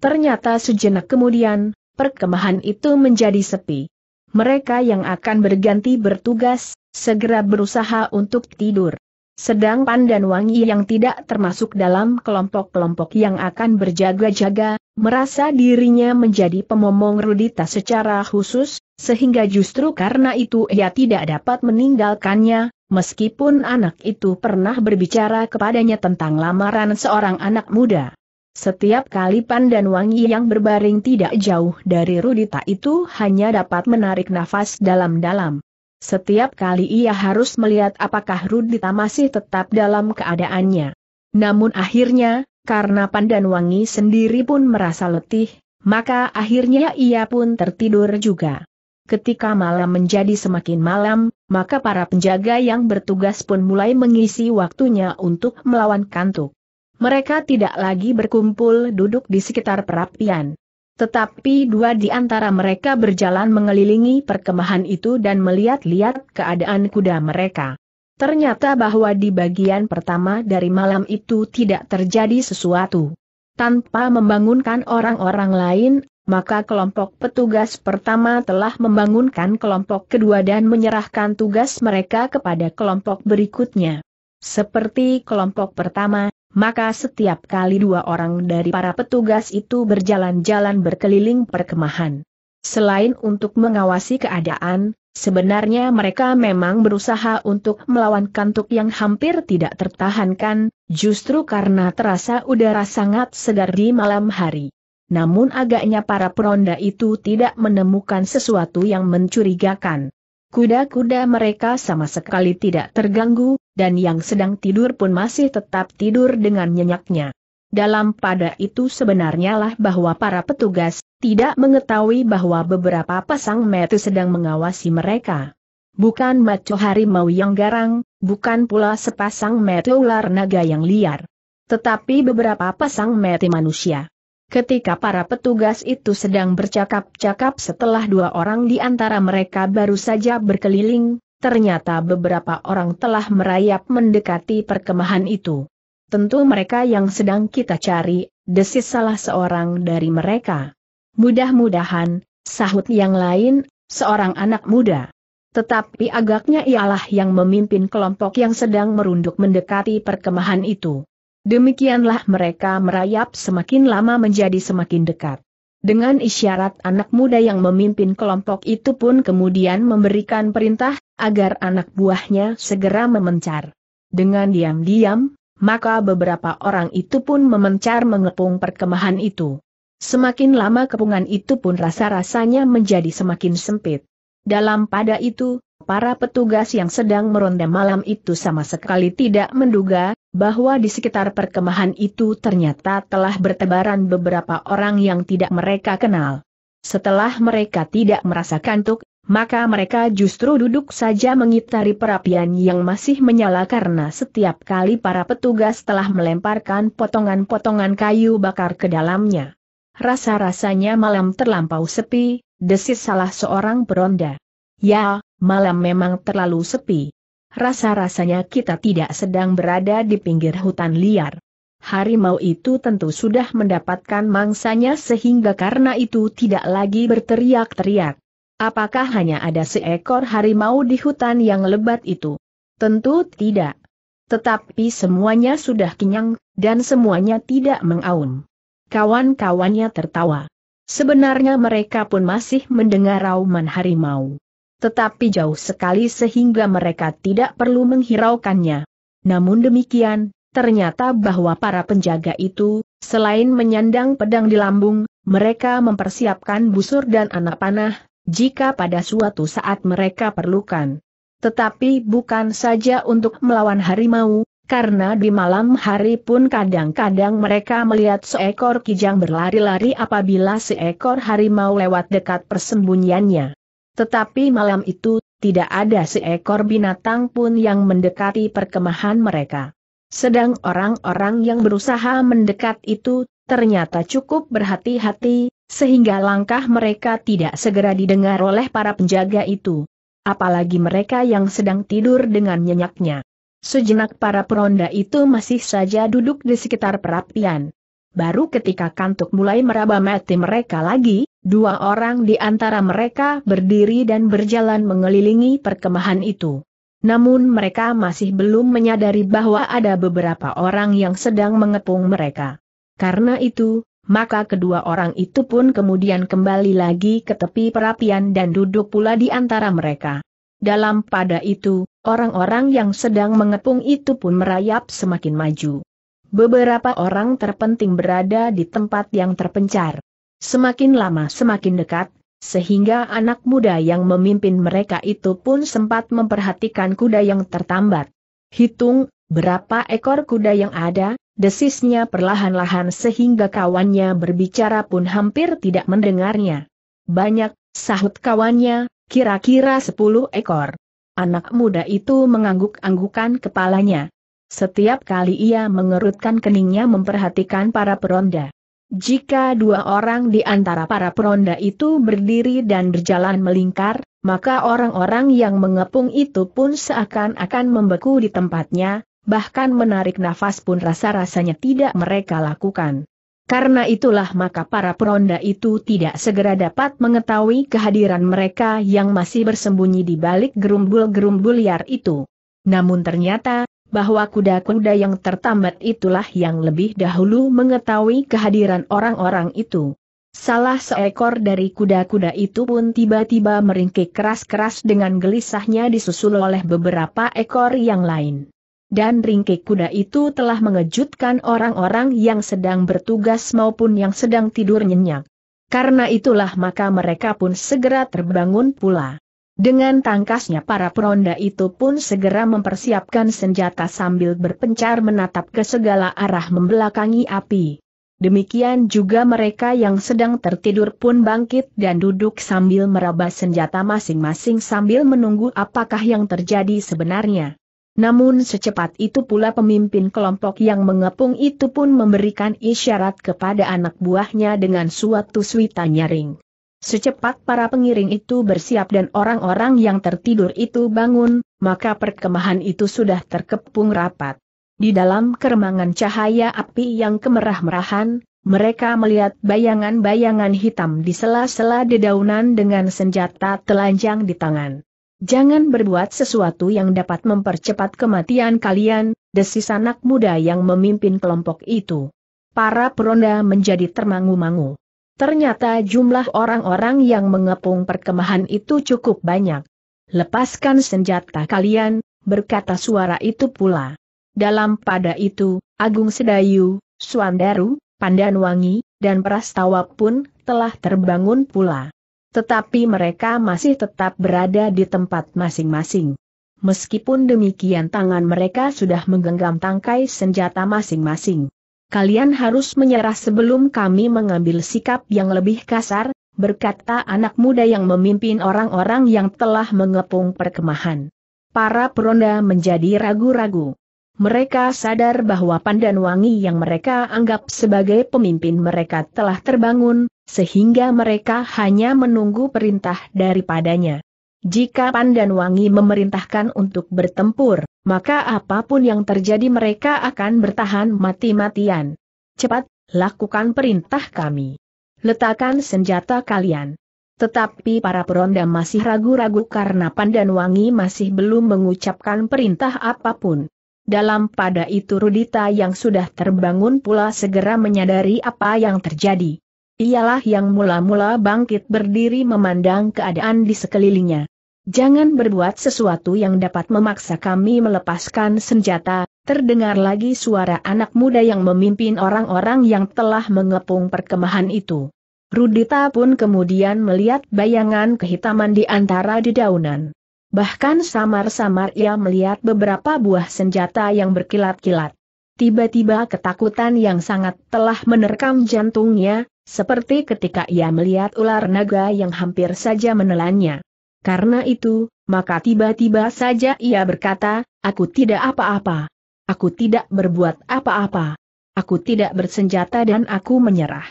[SPEAKER 1] Ternyata sejenak kemudian, perkemahan itu menjadi sepi. Mereka yang akan berganti bertugas, segera berusaha untuk tidur. Sedang Pandan Wangi yang tidak termasuk dalam kelompok-kelompok yang akan berjaga-jaga, merasa dirinya menjadi pemomong Rudita secara khusus, sehingga justru karena itu ia tidak dapat meninggalkannya, meskipun anak itu pernah berbicara kepadanya tentang lamaran seorang anak muda. Setiap kali Pandan Wangi yang berbaring tidak jauh dari Rudita itu hanya dapat menarik nafas dalam-dalam. Setiap kali ia harus melihat apakah Rudita masih tetap dalam keadaannya. Namun akhirnya, karena Pandan Wangi sendiri pun merasa letih, maka akhirnya ia pun tertidur juga. Ketika malam menjadi semakin malam, maka para penjaga yang bertugas pun mulai mengisi waktunya untuk melawan kantuk. Mereka tidak lagi berkumpul duduk di sekitar perapian. Tetapi dua di antara mereka berjalan mengelilingi perkemahan itu dan melihat-lihat keadaan kuda mereka. Ternyata bahwa di bagian pertama dari malam itu tidak terjadi sesuatu. Tanpa membangunkan orang-orang lain, maka kelompok petugas pertama telah membangunkan kelompok kedua dan menyerahkan tugas mereka kepada kelompok berikutnya. Seperti kelompok pertama, maka setiap kali dua orang dari para petugas itu berjalan-jalan berkeliling perkemahan. Selain untuk mengawasi keadaan, sebenarnya mereka memang berusaha untuk melawan kantuk yang hampir tidak tertahankan, justru karena terasa udara sangat segar di malam hari. Namun agaknya para peronda itu tidak menemukan sesuatu yang mencurigakan. Kuda-kuda mereka sama sekali tidak terganggu, dan yang sedang tidur pun masih tetap tidur dengan nyenyaknya. Dalam pada itu sebenarnya lah bahwa para petugas tidak mengetahui bahwa beberapa pasang metu sedang mengawasi mereka. Bukan maco harimau yang garang, bukan pula sepasang metu ular naga yang liar. Tetapi beberapa pasang metu manusia. Ketika para petugas itu sedang bercakap-cakap setelah dua orang di antara mereka baru saja berkeliling, ternyata beberapa orang telah merayap mendekati perkemahan itu. Tentu mereka yang sedang kita cari, desis salah seorang dari mereka. Mudah-mudahan, sahut yang lain, seorang anak muda. Tetapi agaknya ialah yang memimpin kelompok yang sedang merunduk mendekati perkemahan itu. Demikianlah mereka merayap semakin lama menjadi semakin dekat. Dengan isyarat anak muda yang memimpin kelompok itu pun kemudian memberikan perintah, agar anak buahnya segera memencar. Dengan diam-diam, maka beberapa orang itu pun memencar mengepung perkemahan itu. Semakin lama kepungan itu pun rasa-rasanya menjadi semakin sempit. Dalam pada itu, para petugas yang sedang meronda malam itu sama sekali tidak menduga, bahwa di sekitar perkemahan itu ternyata telah bertebaran beberapa orang yang tidak mereka kenal. Setelah mereka tidak merasa kantuk, maka mereka justru duduk saja mengitari perapian yang masih menyala karena setiap kali para petugas telah melemparkan potongan-potongan kayu bakar ke dalamnya. Rasa-rasanya malam terlampau sepi, desis salah seorang peronda. Ya, malam memang terlalu sepi. Rasa-rasanya kita tidak sedang berada di pinggir hutan liar. Harimau itu tentu sudah mendapatkan mangsanya sehingga karena itu tidak lagi berteriak-teriak. Apakah hanya ada seekor harimau di hutan yang lebat itu? Tentu tidak. Tetapi semuanya sudah kenyang, dan semuanya tidak mengaum. Kawan-kawannya tertawa. Sebenarnya mereka pun masih mendengar rauman harimau tetapi jauh sekali sehingga mereka tidak perlu menghiraukannya. Namun demikian, ternyata bahwa para penjaga itu, selain menyandang pedang di lambung, mereka mempersiapkan busur dan anak panah, jika pada suatu saat mereka perlukan. Tetapi bukan saja untuk melawan harimau, karena di malam hari pun kadang-kadang mereka melihat seekor kijang berlari-lari apabila seekor harimau lewat dekat persembunyiannya. Tetapi malam itu, tidak ada seekor binatang pun yang mendekati perkemahan mereka. Sedang orang-orang yang berusaha mendekat itu, ternyata cukup berhati-hati, sehingga langkah mereka tidak segera didengar oleh para penjaga itu. Apalagi mereka yang sedang tidur dengan nyenyaknya. Sejenak para peronda itu masih saja duduk di sekitar perapian. Baru ketika kantuk mulai meraba mati mereka lagi, Dua orang di antara mereka berdiri dan berjalan mengelilingi perkemahan itu. Namun mereka masih belum menyadari bahwa ada beberapa orang yang sedang mengepung mereka. Karena itu, maka kedua orang itu pun kemudian kembali lagi ke tepi perapian dan duduk pula di antara mereka. Dalam pada itu, orang-orang yang sedang mengepung itu pun merayap semakin maju. Beberapa orang terpenting berada di tempat yang terpencar. Semakin lama semakin dekat, sehingga anak muda yang memimpin mereka itu pun sempat memperhatikan kuda yang tertambat. Hitung, berapa ekor kuda yang ada, desisnya perlahan-lahan sehingga kawannya berbicara pun hampir tidak mendengarnya. Banyak, sahut kawannya, kira-kira sepuluh ekor. Anak muda itu mengangguk-anggukan kepalanya. Setiap kali ia mengerutkan keningnya memperhatikan para peronda. Jika dua orang di antara para peronda itu berdiri dan berjalan melingkar, maka orang-orang yang mengepung itu pun seakan-akan membeku di tempatnya, bahkan menarik nafas pun rasa-rasanya tidak mereka lakukan. Karena itulah maka para peronda itu tidak segera dapat mengetahui kehadiran mereka yang masih bersembunyi di balik gerumbul-gerumbul liar itu. Namun ternyata, bahwa kuda-kuda yang tertambat itulah yang lebih dahulu mengetahui kehadiran orang-orang itu. Salah seekor dari kuda-kuda itu pun tiba-tiba meringkik keras-keras dengan gelisahnya disusul oleh beberapa ekor yang lain. Dan ringkik kuda itu telah mengejutkan orang-orang yang sedang bertugas maupun yang sedang tidur nyenyak. Karena itulah maka mereka pun segera terbangun pula. Dengan tangkasnya para peronda itu pun segera mempersiapkan senjata sambil berpencar menatap ke segala arah membelakangi api. Demikian juga mereka yang sedang tertidur pun bangkit dan duduk sambil meraba senjata masing-masing sambil menunggu apakah yang terjadi sebenarnya. Namun secepat itu pula pemimpin kelompok yang mengepung itu pun memberikan isyarat kepada anak buahnya dengan suatu suita nyaring. Secepat para pengiring itu bersiap dan orang-orang yang tertidur itu bangun, maka perkemahan itu sudah terkepung rapat. Di dalam keremangan cahaya api yang kemerah-merahan, mereka melihat bayangan-bayangan hitam di sela-sela dedaunan dengan senjata telanjang di tangan. Jangan berbuat sesuatu yang dapat mempercepat kematian kalian, desis anak muda yang memimpin kelompok itu. Para peronda menjadi termangu-mangu. Ternyata jumlah orang-orang yang mengepung perkemahan itu cukup banyak. Lepaskan senjata kalian, berkata suara itu pula. Dalam pada itu, Agung Sedayu, Suandaru, Pandanwangi, dan Prastawa pun telah terbangun pula. Tetapi mereka masih tetap berada di tempat masing-masing. Meskipun demikian tangan mereka sudah menggenggam tangkai senjata masing-masing kalian harus menyerah sebelum kami mengambil sikap yang lebih kasar, berkata anak muda yang memimpin orang-orang yang telah mengepung perkemahan. Para peronda menjadi ragu-ragu. Mereka sadar bahwa Pandan Wangi yang mereka anggap sebagai pemimpin mereka telah terbangun, sehingga mereka hanya menunggu perintah daripadanya. Jika Pandan Wangi memerintahkan untuk bertempur, maka apapun yang terjadi mereka akan bertahan mati-matian. Cepat, lakukan perintah kami. Letakkan senjata kalian. Tetapi para peronda masih ragu-ragu karena Pandan Wangi masih belum mengucapkan perintah apapun. Dalam pada itu Rudita yang sudah terbangun pula segera menyadari apa yang terjadi. Ialah yang mula-mula bangkit berdiri memandang keadaan di sekelilingnya. Jangan berbuat sesuatu yang dapat memaksa kami melepaskan senjata, terdengar lagi suara anak muda yang memimpin orang-orang yang telah mengepung perkemahan itu. Rudita pun kemudian melihat bayangan kehitaman di antara dedaunan. Bahkan samar-samar ia melihat beberapa buah senjata yang berkilat-kilat. Tiba-tiba ketakutan yang sangat telah menerkam jantungnya, seperti ketika ia melihat ular naga yang hampir saja menelannya. Karena itu, maka tiba-tiba saja ia berkata, aku tidak apa-apa. Aku tidak berbuat apa-apa. Aku tidak bersenjata dan aku menyerah.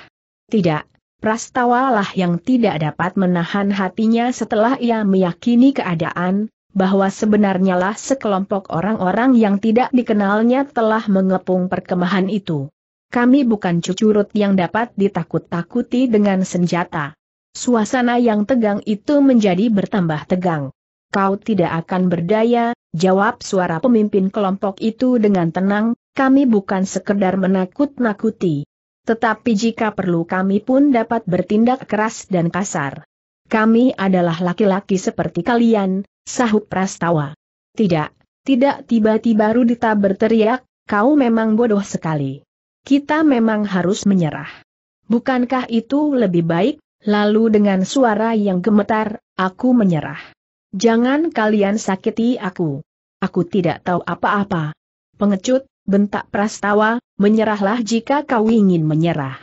[SPEAKER 1] Tidak, prastawalah yang tidak dapat menahan hatinya setelah ia meyakini keadaan, bahwa sebenarnya lah sekelompok orang-orang yang tidak dikenalnya telah mengepung perkemahan itu. Kami bukan cucurut yang dapat ditakut-takuti dengan senjata. Suasana yang tegang itu menjadi bertambah tegang. Kau tidak akan berdaya, jawab suara pemimpin kelompok itu dengan tenang, kami bukan sekedar menakut-nakuti. Tetapi jika perlu kami pun dapat bertindak keras dan kasar. Kami adalah laki-laki seperti kalian, sahut Prastawa. Tidak, tidak tiba-tiba Rudita berteriak, kau memang bodoh sekali. Kita memang harus menyerah. Bukankah itu lebih baik Lalu dengan suara yang gemetar, aku menyerah. Jangan kalian sakiti aku. Aku tidak tahu apa-apa. Pengecut, bentak prastawa, menyerahlah jika kau ingin menyerah.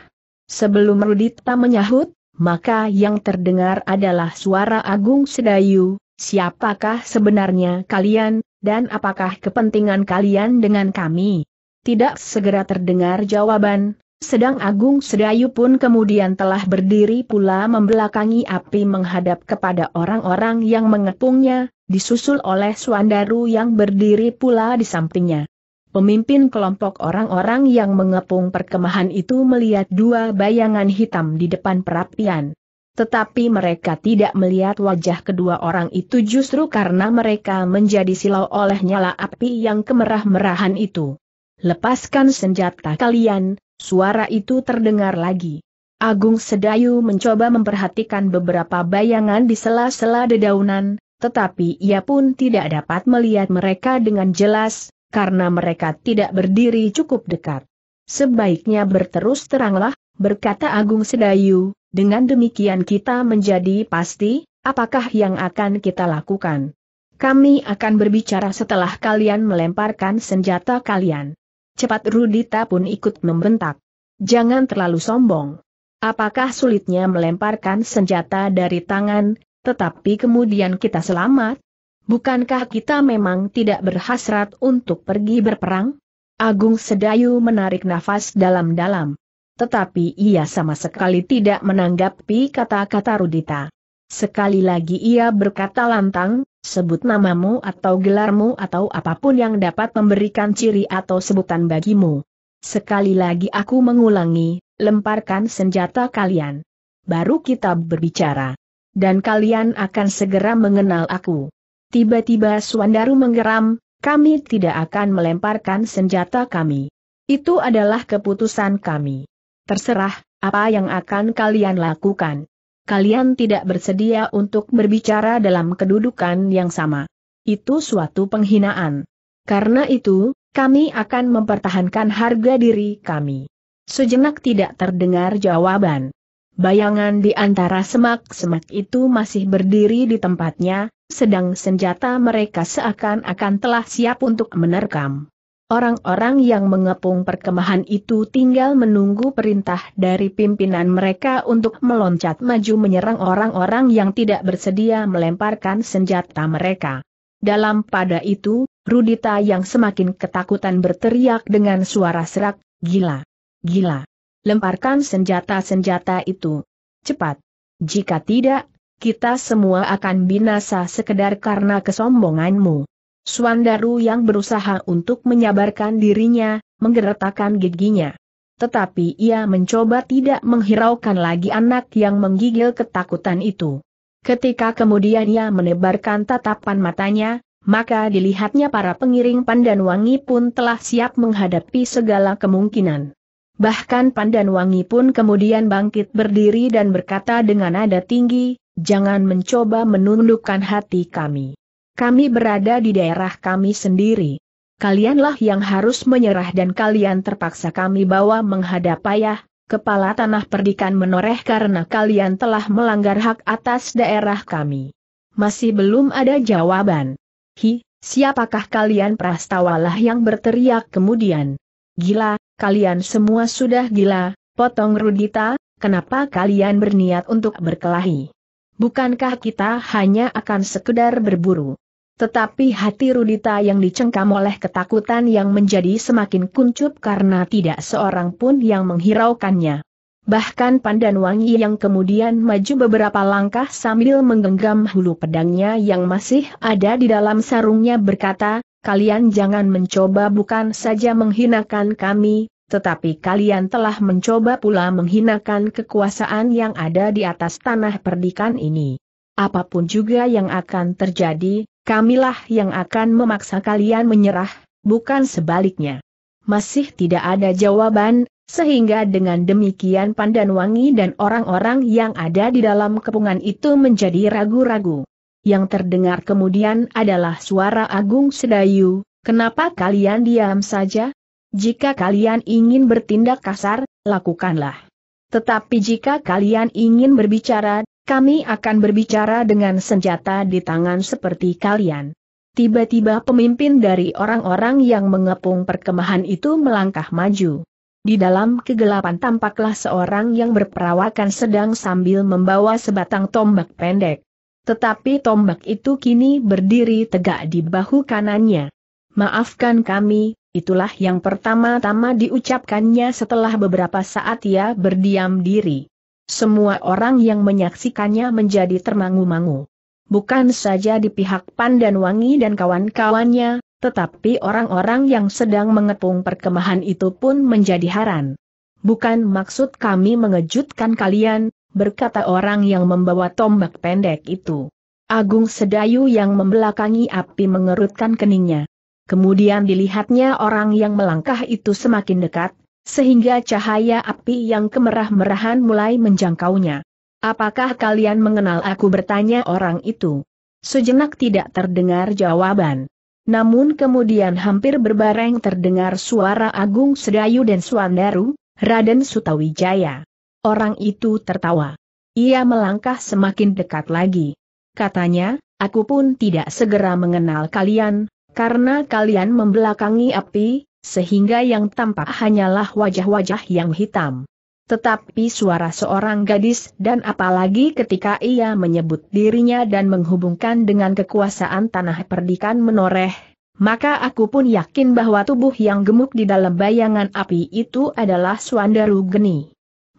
[SPEAKER 1] Sebelum Rudita menyahut, maka yang terdengar adalah suara Agung Sedayu, siapakah sebenarnya kalian, dan apakah kepentingan kalian dengan kami? Tidak segera terdengar jawaban, sedang Agung Sedayu pun kemudian telah berdiri pula membelakangi api menghadap kepada orang-orang yang mengepungnya, disusul oleh Suandaru yang berdiri pula di sampingnya. Pemimpin kelompok orang-orang yang mengepung perkemahan itu melihat dua bayangan hitam di depan perapian. Tetapi mereka tidak melihat wajah kedua orang itu justru karena mereka menjadi silau oleh nyala api yang kemerah-merahan itu. Lepaskan senjata kalian, suara itu terdengar lagi. Agung Sedayu mencoba memperhatikan beberapa bayangan di sela-sela dedaunan, tetapi ia pun tidak dapat melihat mereka dengan jelas, karena mereka tidak berdiri cukup dekat. Sebaiknya berterus teranglah, berkata Agung Sedayu, dengan demikian kita menjadi pasti, apakah yang akan kita lakukan. Kami akan berbicara setelah kalian melemparkan senjata kalian. Cepat Rudita pun ikut membentak. Jangan terlalu sombong. Apakah sulitnya melemparkan senjata dari tangan, tetapi kemudian kita selamat? Bukankah kita memang tidak berhasrat untuk pergi berperang? Agung Sedayu menarik nafas dalam-dalam. Tetapi ia sama sekali tidak menanggapi kata-kata Rudita. Sekali lagi ia berkata lantang, Sebut namamu atau gelarmu atau apapun yang dapat memberikan ciri atau sebutan bagimu. Sekali lagi aku mengulangi, lemparkan senjata kalian. Baru kita berbicara. Dan kalian akan segera mengenal aku. Tiba-tiba Suandaru menggeram, kami tidak akan melemparkan senjata kami. Itu adalah keputusan kami. Terserah, apa yang akan kalian lakukan kalian tidak bersedia untuk berbicara dalam kedudukan yang sama. Itu suatu penghinaan. Karena itu, kami akan mempertahankan harga diri kami. Sejenak tidak terdengar jawaban. Bayangan di antara semak-semak itu masih berdiri di tempatnya, sedang senjata mereka seakan-akan telah siap untuk menerkam. Orang-orang yang mengepung perkemahan itu tinggal menunggu perintah dari pimpinan mereka untuk meloncat maju menyerang orang-orang yang tidak bersedia melemparkan senjata mereka. Dalam pada itu, Rudita yang semakin ketakutan berteriak dengan suara serak, gila, gila. Lemparkan senjata-senjata itu. Cepat. Jika tidak, kita semua akan binasa sekedar karena kesombonganmu. Suandaru yang berusaha untuk menyabarkan dirinya, menggeretakan giginya. Tetapi ia mencoba tidak menghiraukan lagi anak yang menggigil ketakutan itu. Ketika kemudian ia menebarkan tatapan matanya, maka dilihatnya para pengiring Pandan Wangi pun telah siap menghadapi segala kemungkinan. Bahkan Pandan Wangi pun kemudian bangkit berdiri dan berkata dengan nada tinggi, jangan mencoba menundukkan hati kami. Kami berada di daerah kami sendiri. Kalianlah yang harus menyerah dan kalian terpaksa kami bawa menghadap ayah, kepala tanah perdikan menoreh karena kalian telah melanggar hak atas daerah kami. Masih belum ada jawaban. Hi, siapakah kalian prastawalah yang berteriak kemudian? Gila, kalian semua sudah gila, potong Rudita, kenapa kalian berniat untuk berkelahi? Bukankah kita hanya akan sekedar berburu? Tetapi hati Rudita yang dicengkam oleh ketakutan yang menjadi semakin kuncup karena tidak seorang pun yang menghiraukannya. Bahkan Pandan Wangi yang kemudian maju beberapa langkah sambil menggenggam hulu pedangnya yang masih ada di dalam sarungnya berkata, kalian jangan mencoba bukan saja menghinakan kami, tetapi kalian telah mencoba pula menghinakan kekuasaan yang ada di atas tanah perdikan ini. Apapun juga yang akan terjadi, kamilah yang akan memaksa kalian menyerah, bukan sebaliknya. Masih tidak ada jawaban, sehingga dengan demikian pandan wangi dan orang-orang yang ada di dalam kepungan itu menjadi ragu-ragu. Yang terdengar kemudian adalah suara Agung Sedayu, kenapa kalian diam saja? Jika kalian ingin bertindak kasar, lakukanlah. Tetapi jika kalian ingin berbicara, kami akan berbicara dengan senjata di tangan seperti kalian. Tiba-tiba pemimpin dari orang-orang yang mengepung perkemahan itu melangkah maju. Di dalam kegelapan tampaklah seorang yang berperawakan sedang sambil membawa sebatang tombak pendek. Tetapi tombak itu kini berdiri tegak di bahu kanannya. Maafkan kami, itulah yang pertama-tama diucapkannya setelah beberapa saat ia berdiam diri. Semua orang yang menyaksikannya menjadi termangu-mangu. Bukan saja di pihak Pan dan Wangi dan kawan-kawannya, tetapi orang-orang yang sedang mengepung perkemahan itu pun menjadi heran. Bukan maksud kami mengejutkan kalian, berkata orang yang membawa tombak pendek itu. Agung Sedayu yang membelakangi api mengerutkan keningnya. Kemudian dilihatnya orang yang melangkah itu semakin dekat, sehingga cahaya api yang kemerah-merahan mulai menjangkaunya. Apakah kalian mengenal aku bertanya orang itu? Sejenak tidak terdengar jawaban. Namun kemudian hampir berbareng terdengar suara Agung Sedayu dan Suandaru, Raden Sutawijaya. Orang itu tertawa. Ia melangkah semakin dekat lagi. Katanya, aku pun tidak segera mengenal kalian, karena kalian membelakangi api, sehingga yang tampak hanyalah wajah-wajah yang hitam. Tetapi suara seorang gadis dan apalagi ketika ia menyebut dirinya dan menghubungkan dengan kekuasaan tanah perdikan menoreh, maka aku pun yakin bahwa tubuh yang gemuk di dalam bayangan api itu adalah Suandaru Geni.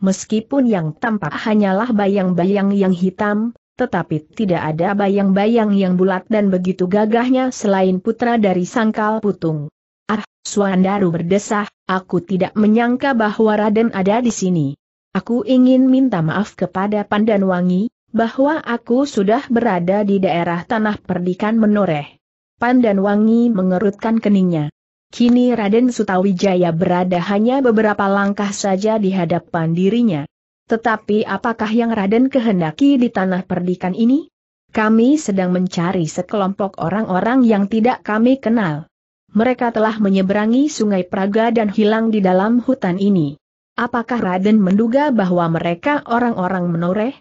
[SPEAKER 1] Meskipun yang tampak hanyalah bayang-bayang yang hitam, tetapi tidak ada bayang-bayang yang bulat dan begitu gagahnya selain putra dari sangkal putung. Ah, Suandaru berdesah, aku tidak menyangka bahwa Raden ada di sini. Aku ingin minta maaf kepada Pandanwangi, bahwa aku sudah berada di daerah tanah perdikan menoreh. Pandanwangi mengerutkan keningnya. Kini Raden Sutawijaya berada hanya beberapa langkah saja di hadapan dirinya. Tetapi apakah yang Raden kehendaki di tanah perdikan ini? Kami sedang mencari sekelompok orang-orang yang tidak kami kenal mereka telah menyeberangi sungai Praga dan hilang di dalam hutan ini. Apakah Raden menduga bahwa mereka orang-orang menoreh?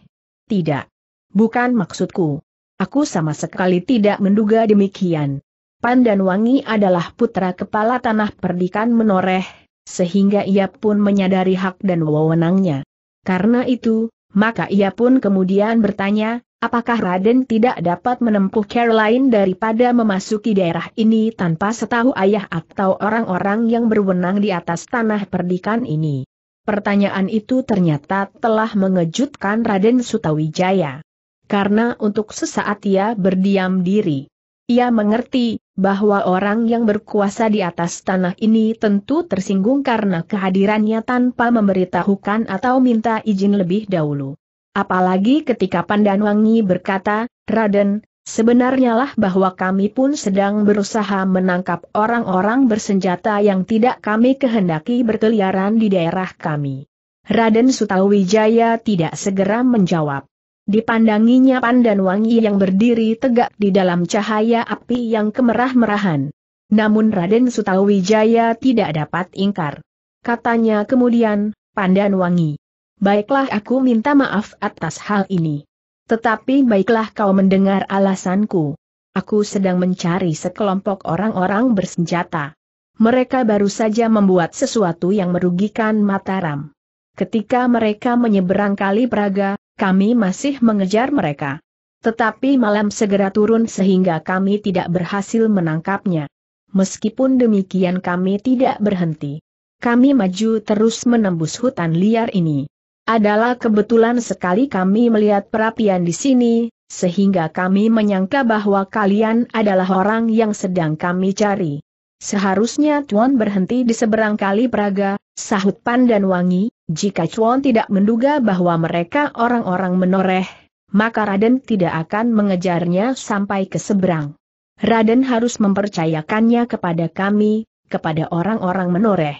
[SPEAKER 1] Tidak. Bukan maksudku. Aku sama sekali tidak menduga demikian. Pandan Wangi adalah putra kepala tanah perdikan menoreh, sehingga ia pun menyadari hak dan wewenangnya. Karena itu, maka ia pun kemudian bertanya, Apakah Raden tidak dapat menempuh care lain daripada memasuki daerah ini tanpa setahu ayah atau orang-orang yang berwenang di atas tanah perdikan ini? Pertanyaan itu ternyata telah mengejutkan Raden Sutawijaya. Karena untuk sesaat ia berdiam diri. Ia mengerti bahwa orang yang berkuasa di atas tanah ini tentu tersinggung karena kehadirannya tanpa memberitahukan atau minta izin lebih dahulu. Apalagi ketika Pandanwangi berkata, Raden, sebenarnya lah bahwa kami pun sedang berusaha menangkap orang-orang bersenjata yang tidak kami kehendaki berkeliaran di daerah kami. Raden Sutawijaya tidak segera menjawab. Dipandanginya Pandanwangi yang berdiri tegak di dalam cahaya api yang kemerah-merahan. Namun Raden Sutawijaya tidak dapat ingkar. Katanya kemudian, Pandanwangi baiklah aku minta maaf atas hal ini. Tetapi baiklah kau mendengar alasanku. Aku sedang mencari sekelompok orang-orang bersenjata. Mereka baru saja membuat sesuatu yang merugikan Mataram. Ketika mereka menyeberang Kali Praga, kami masih mengejar mereka. Tetapi malam segera turun sehingga kami tidak berhasil menangkapnya. Meskipun demikian kami tidak berhenti. Kami maju terus menembus hutan liar ini. Adalah kebetulan sekali kami melihat perapian di sini, sehingga kami menyangka bahwa kalian adalah orang yang sedang kami cari. Seharusnya Tuan berhenti di seberang kali Praga, sahut Pandan Wangi, jika Tuan tidak menduga bahwa mereka orang-orang menoreh, maka Raden tidak akan mengejarnya sampai ke seberang. Raden harus mempercayakannya kepada kami, kepada orang-orang menoreh.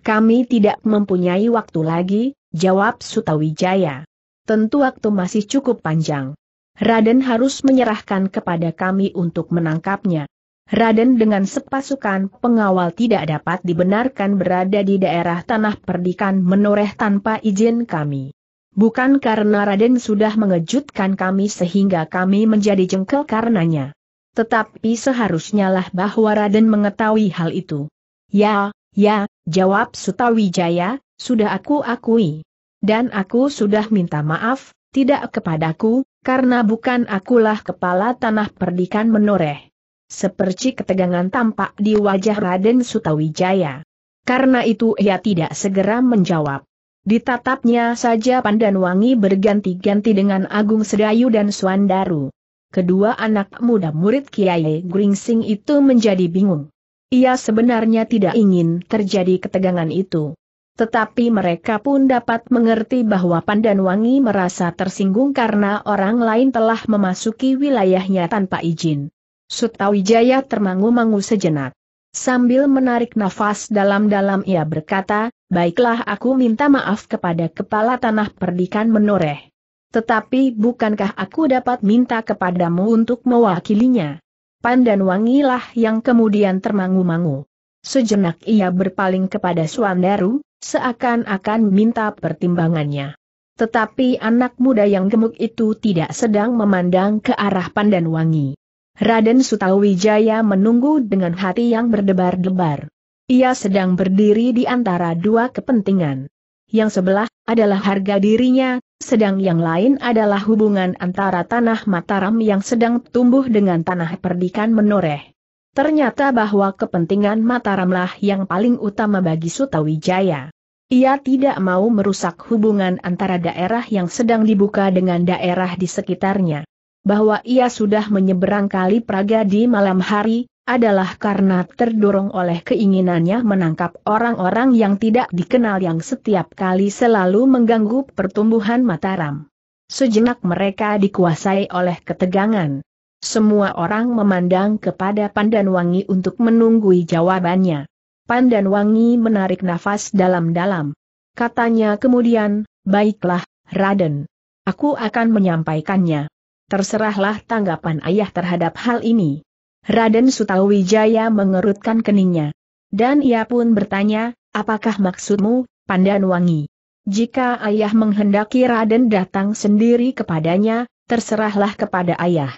[SPEAKER 1] Kami tidak mempunyai waktu lagi, jawab Sutawijaya. Tentu waktu masih cukup panjang. Raden harus menyerahkan kepada kami untuk menangkapnya. Raden dengan sepasukan pengawal tidak dapat dibenarkan berada di daerah tanah perdikan menoreh tanpa izin kami. Bukan karena Raden sudah mengejutkan kami sehingga kami menjadi jengkel karenanya. Tetapi seharusnya lah bahwa Raden mengetahui hal itu. Ya, ya, jawab Sutawijaya, sudah aku akui. Dan aku sudah minta maaf, tidak kepadaku, karena bukan akulah kepala tanah perdikan menoreh. Seperti ketegangan tampak di wajah Raden Sutawijaya. Karena itu ia tidak segera menjawab. Ditatapnya saja Pandan Wangi berganti-ganti dengan Agung Sedayu dan Suandaru. Kedua anak muda murid Kiai Gringsing itu menjadi bingung. Ia sebenarnya tidak ingin terjadi ketegangan itu. Tetapi mereka pun dapat mengerti bahwa Pandan Wangi merasa tersinggung karena orang lain telah memasuki wilayahnya tanpa izin. Sutawijaya termangu-mangu sejenak. Sambil menarik nafas dalam-dalam ia berkata, baiklah aku minta maaf kepada kepala tanah perdikan menoreh. Tetapi bukankah aku dapat minta kepadamu untuk mewakilinya? Pandan Wangi lah yang kemudian termangu-mangu. Sejenak ia berpaling kepada Suandaru, seakan-akan minta pertimbangannya. Tetapi anak muda yang gemuk itu tidak sedang memandang ke arah Pandan Wangi. Raden Sutawijaya menunggu dengan hati yang berdebar-debar. Ia sedang berdiri di antara dua kepentingan. Yang sebelah adalah harga dirinya, sedang yang lain adalah hubungan antara tanah Mataram yang sedang tumbuh dengan tanah perdikan menoreh. Ternyata bahwa kepentingan Mataramlah yang paling utama bagi Sutawijaya. Ia tidak mau merusak hubungan antara daerah yang sedang dibuka dengan daerah di sekitarnya. Bahwa ia sudah menyeberang kali Praga di malam hari, adalah karena terdorong oleh keinginannya menangkap orang-orang yang tidak dikenal yang setiap kali selalu mengganggu pertumbuhan Mataram. Sejenak mereka dikuasai oleh ketegangan. Semua orang memandang kepada Pandanwangi untuk menunggui jawabannya. Pandanwangi menarik nafas dalam-dalam. Katanya kemudian, baiklah, Raden. Aku akan menyampaikannya. Terserahlah tanggapan ayah terhadap hal ini. Raden Sutawijaya mengerutkan keningnya. Dan ia pun bertanya, apakah maksudmu, Pandanwangi? Jika ayah menghendaki Raden datang sendiri kepadanya, terserahlah kepada ayah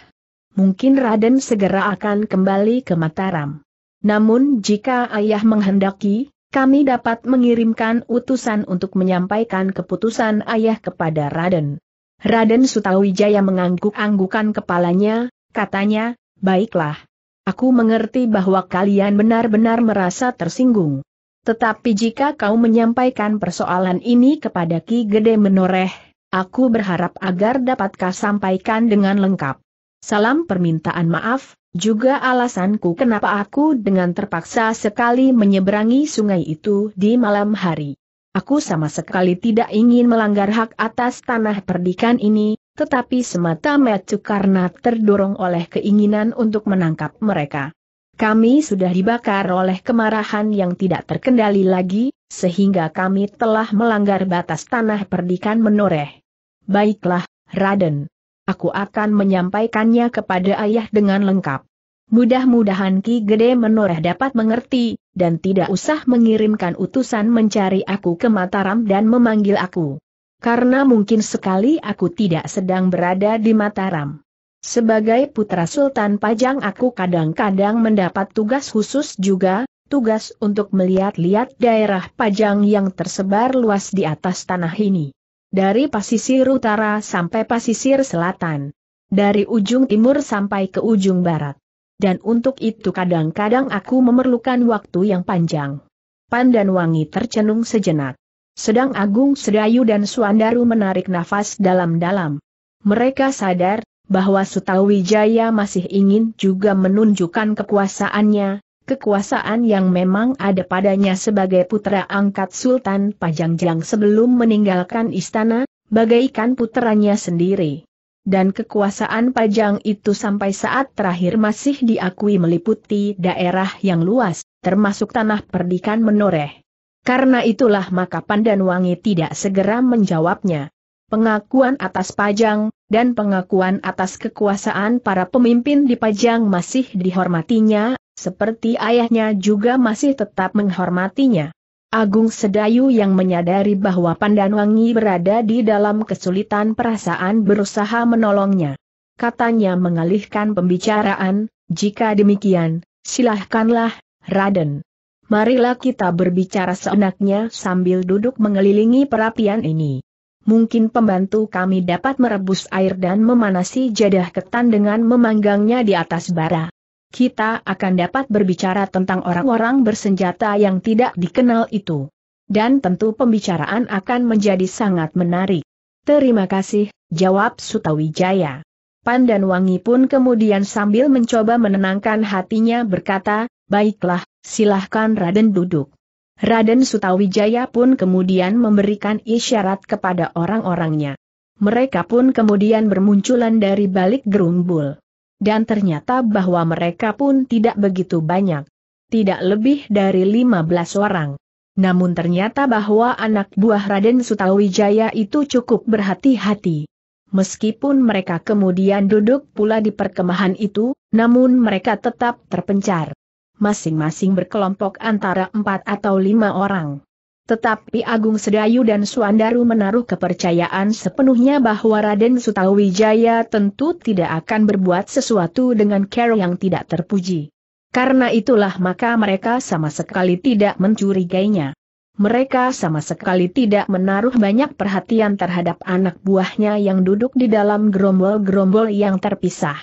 [SPEAKER 1] mungkin Raden segera akan kembali ke Mataram. Namun jika ayah menghendaki, kami dapat mengirimkan utusan untuk menyampaikan keputusan ayah kepada Raden. Raden Sutawijaya mengangguk-anggukan kepalanya, katanya, baiklah. Aku mengerti bahwa kalian benar-benar merasa tersinggung. Tetapi jika kau menyampaikan persoalan ini kepada Ki Gede Menoreh, aku berharap agar dapatkah sampaikan dengan lengkap salam permintaan maaf, juga alasanku kenapa aku dengan terpaksa sekali menyeberangi sungai itu di malam hari. Aku sama sekali tidak ingin melanggar hak atas tanah perdikan ini, tetapi semata-mata karena terdorong oleh keinginan untuk menangkap mereka. Kami sudah dibakar oleh kemarahan yang tidak terkendali lagi, sehingga kami telah melanggar batas tanah perdikan menoreh. Baiklah, Raden aku akan menyampaikannya kepada ayah dengan lengkap. Mudah-mudahan Ki Gede Menoreh dapat mengerti, dan tidak usah mengirimkan utusan mencari aku ke Mataram dan memanggil aku. Karena mungkin sekali aku tidak sedang berada di Mataram. Sebagai putra Sultan Pajang aku kadang-kadang mendapat tugas khusus juga, tugas untuk melihat-lihat daerah Pajang yang tersebar luas di atas tanah ini dari pasisir utara sampai pasisir selatan, dari ujung timur sampai ke ujung barat. Dan untuk itu kadang-kadang aku memerlukan waktu yang panjang. Pandan Wangi tercenung sejenak. Sedang Agung Sedayu dan Suandaru menarik nafas dalam-dalam. Mereka sadar bahwa Sutawijaya masih ingin juga menunjukkan kekuasaannya, kekuasaan yang memang ada padanya sebagai putra angkat Sultan Pajangjang sebelum meninggalkan istana, bagaikan putranya sendiri. Dan kekuasaan Pajang itu sampai saat terakhir masih diakui meliputi daerah yang luas, termasuk tanah perdikan menoreh. Karena itulah maka Pandan wangi tidak segera menjawabnya. Pengakuan atas Pajang, dan pengakuan atas kekuasaan para pemimpin di Pajang masih dihormatinya seperti ayahnya juga masih tetap menghormatinya. Agung Sedayu yang menyadari bahwa Pandanwangi berada di dalam kesulitan perasaan berusaha menolongnya. Katanya mengalihkan pembicaraan, jika demikian, silahkanlah, Raden. Marilah kita berbicara seenaknya sambil duduk mengelilingi perapian ini. Mungkin pembantu kami dapat merebus air dan memanasi jadah ketan dengan memanggangnya di atas bara kita akan dapat berbicara tentang orang-orang bersenjata yang tidak dikenal itu. Dan tentu pembicaraan akan menjadi sangat menarik. Terima kasih, jawab Sutawijaya. Pandan Wangi pun kemudian sambil mencoba menenangkan hatinya berkata, baiklah, silahkan Raden duduk. Raden Sutawijaya pun kemudian memberikan isyarat kepada orang-orangnya. Mereka pun kemudian bermunculan dari balik gerumbul dan ternyata bahwa mereka pun tidak begitu banyak. Tidak lebih dari 15 orang. Namun ternyata bahwa anak buah Raden Sutawijaya itu cukup berhati-hati. Meskipun mereka kemudian duduk pula di perkemahan itu, namun mereka tetap terpencar. Masing-masing berkelompok antara empat atau lima orang. Tetapi Agung Sedayu dan Suandaru menaruh kepercayaan sepenuhnya bahwa Raden Sutawijaya tentu tidak akan berbuat sesuatu dengan cara yang tidak terpuji. Karena itulah maka mereka sama sekali tidak mencurigainya. Mereka sama sekali tidak menaruh banyak perhatian terhadap anak buahnya yang duduk di dalam gerombol-gerombol yang terpisah.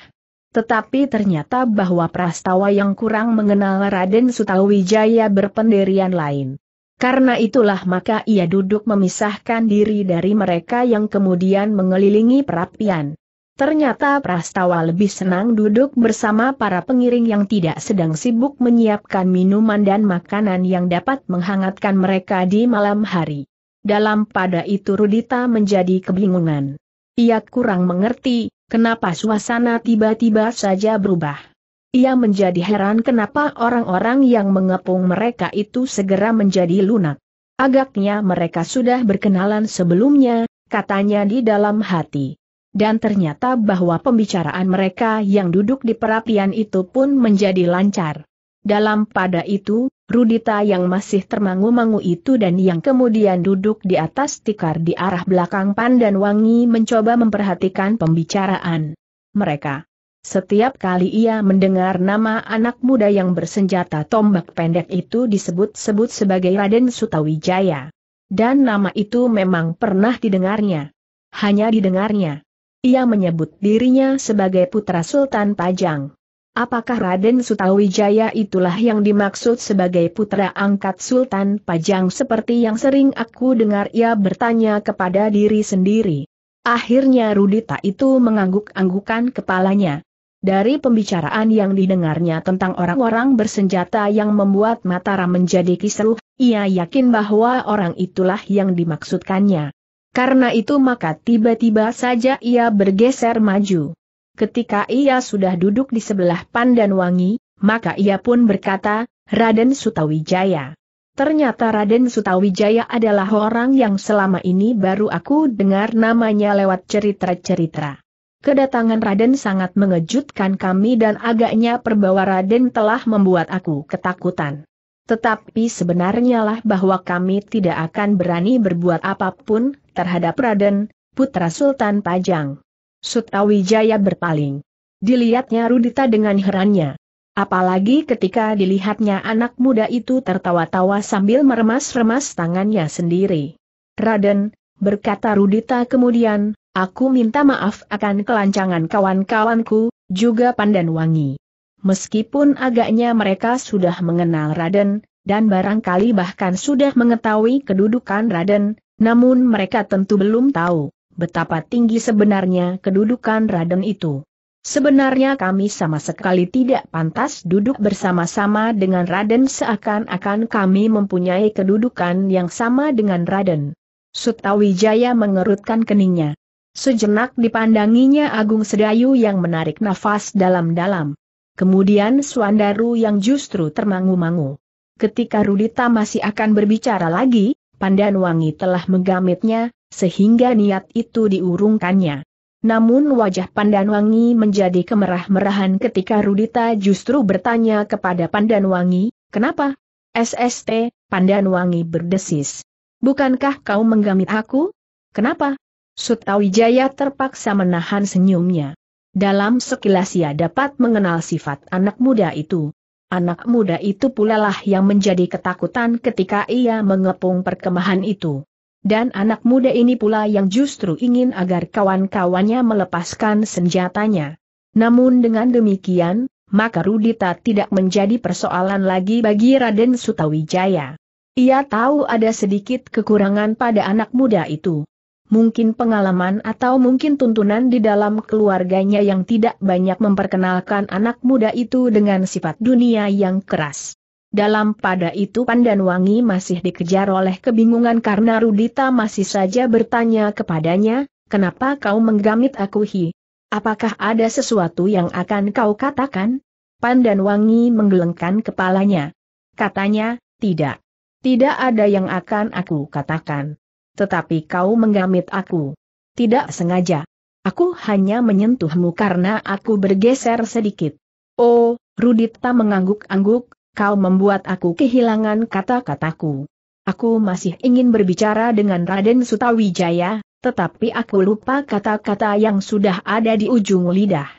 [SPEAKER 1] Tetapi ternyata bahwa prastawa yang kurang mengenal Raden Sutawijaya berpendirian lain. Karena itulah maka ia duduk memisahkan diri dari mereka yang kemudian mengelilingi perapian. Ternyata Prastawa lebih senang duduk bersama para pengiring yang tidak sedang sibuk menyiapkan minuman dan makanan yang dapat menghangatkan mereka di malam hari. Dalam pada itu Rudita menjadi kebingungan. Ia kurang mengerti, kenapa suasana tiba-tiba saja berubah. Ia menjadi heran kenapa orang-orang yang mengepung mereka itu segera menjadi lunak. Agaknya mereka sudah berkenalan sebelumnya, katanya di dalam hati. Dan ternyata bahwa pembicaraan mereka yang duduk di perapian itu pun menjadi lancar. Dalam pada itu, Rudita yang masih termangu-mangu itu dan yang kemudian duduk di atas tikar di arah belakang Pandan Wangi mencoba memperhatikan pembicaraan mereka. Setiap kali ia mendengar nama anak muda yang bersenjata tombak pendek itu disebut-sebut sebagai Raden Sutawijaya. Dan nama itu memang pernah didengarnya. Hanya didengarnya. Ia menyebut dirinya sebagai putra Sultan Pajang. Apakah Raden Sutawijaya itulah yang dimaksud sebagai putra angkat Sultan Pajang seperti yang sering aku dengar ia bertanya kepada diri sendiri. Akhirnya Rudita itu mengangguk-anggukan kepalanya. Dari pembicaraan yang didengarnya tentang orang-orang bersenjata yang membuat Mataram menjadi kisruh, ia yakin bahwa orang itulah yang dimaksudkannya. Karena itu maka tiba-tiba saja ia bergeser maju. Ketika ia sudah duduk di sebelah pandan Wangi, maka ia pun berkata, Raden Sutawijaya. Ternyata Raden Sutawijaya adalah orang yang selama ini baru aku dengar namanya lewat cerita-cerita. Kedatangan Raden sangat mengejutkan kami dan agaknya perbawa Raden telah membuat aku ketakutan. Tetapi sebenarnya lah bahwa kami tidak akan berani berbuat apapun terhadap Raden, putra Sultan Pajang. Sutawijaya berpaling. Dilihatnya Rudita dengan herannya. Apalagi ketika dilihatnya anak muda itu tertawa-tawa sambil meremas-remas tangannya sendiri. Raden, berkata Rudita kemudian, Aku minta maaf akan kelancangan kawan-kawanku, juga Pandan Wangi. Meskipun agaknya mereka sudah mengenal Raden, dan barangkali bahkan sudah mengetahui kedudukan Raden, namun mereka tentu belum tahu betapa tinggi sebenarnya kedudukan Raden itu. Sebenarnya kami sama sekali tidak pantas duduk bersama-sama dengan Raden seakan-akan kami mempunyai kedudukan yang sama dengan Raden. Sutawijaya mengerutkan keningnya. Sejenak dipandanginya Agung Sedayu yang menarik nafas dalam-dalam. Kemudian Suandaru yang justru termangu-mangu. Ketika Rudita masih akan berbicara lagi, Pandanwangi telah menggamitnya, sehingga niat itu diurungkannya. Namun wajah Pandanwangi menjadi kemerah-merahan ketika Rudita justru bertanya kepada Pandanwangi, kenapa? SST, Pandanwangi berdesis. Bukankah kau menggamit aku? Kenapa? Sutawijaya terpaksa menahan senyumnya. Dalam sekilas ia dapat mengenal sifat anak muda itu. Anak muda itu pula lah yang menjadi ketakutan ketika ia mengepung perkemahan itu. Dan anak muda ini pula yang justru ingin agar kawan-kawannya melepaskan senjatanya. Namun dengan demikian, maka Rudita tidak menjadi persoalan lagi bagi Raden Sutawijaya. Ia tahu ada sedikit kekurangan pada anak muda itu mungkin pengalaman atau mungkin tuntunan di dalam keluarganya yang tidak banyak memperkenalkan anak muda itu dengan sifat dunia yang keras. Dalam pada itu Pandan Wangi masih dikejar oleh kebingungan karena Rudita masih saja bertanya kepadanya, kenapa kau menggamit aku hi? Apakah ada sesuatu yang akan kau katakan? Pandan Wangi menggelengkan kepalanya. Katanya, tidak. Tidak ada yang akan aku katakan tetapi kau menggamit aku. Tidak sengaja. Aku hanya menyentuhmu karena aku bergeser sedikit. Oh, Rudita mengangguk-angguk, kau membuat aku kehilangan kata-kataku. Aku masih ingin berbicara dengan Raden Sutawijaya, tetapi aku lupa kata-kata yang sudah ada di ujung lidah.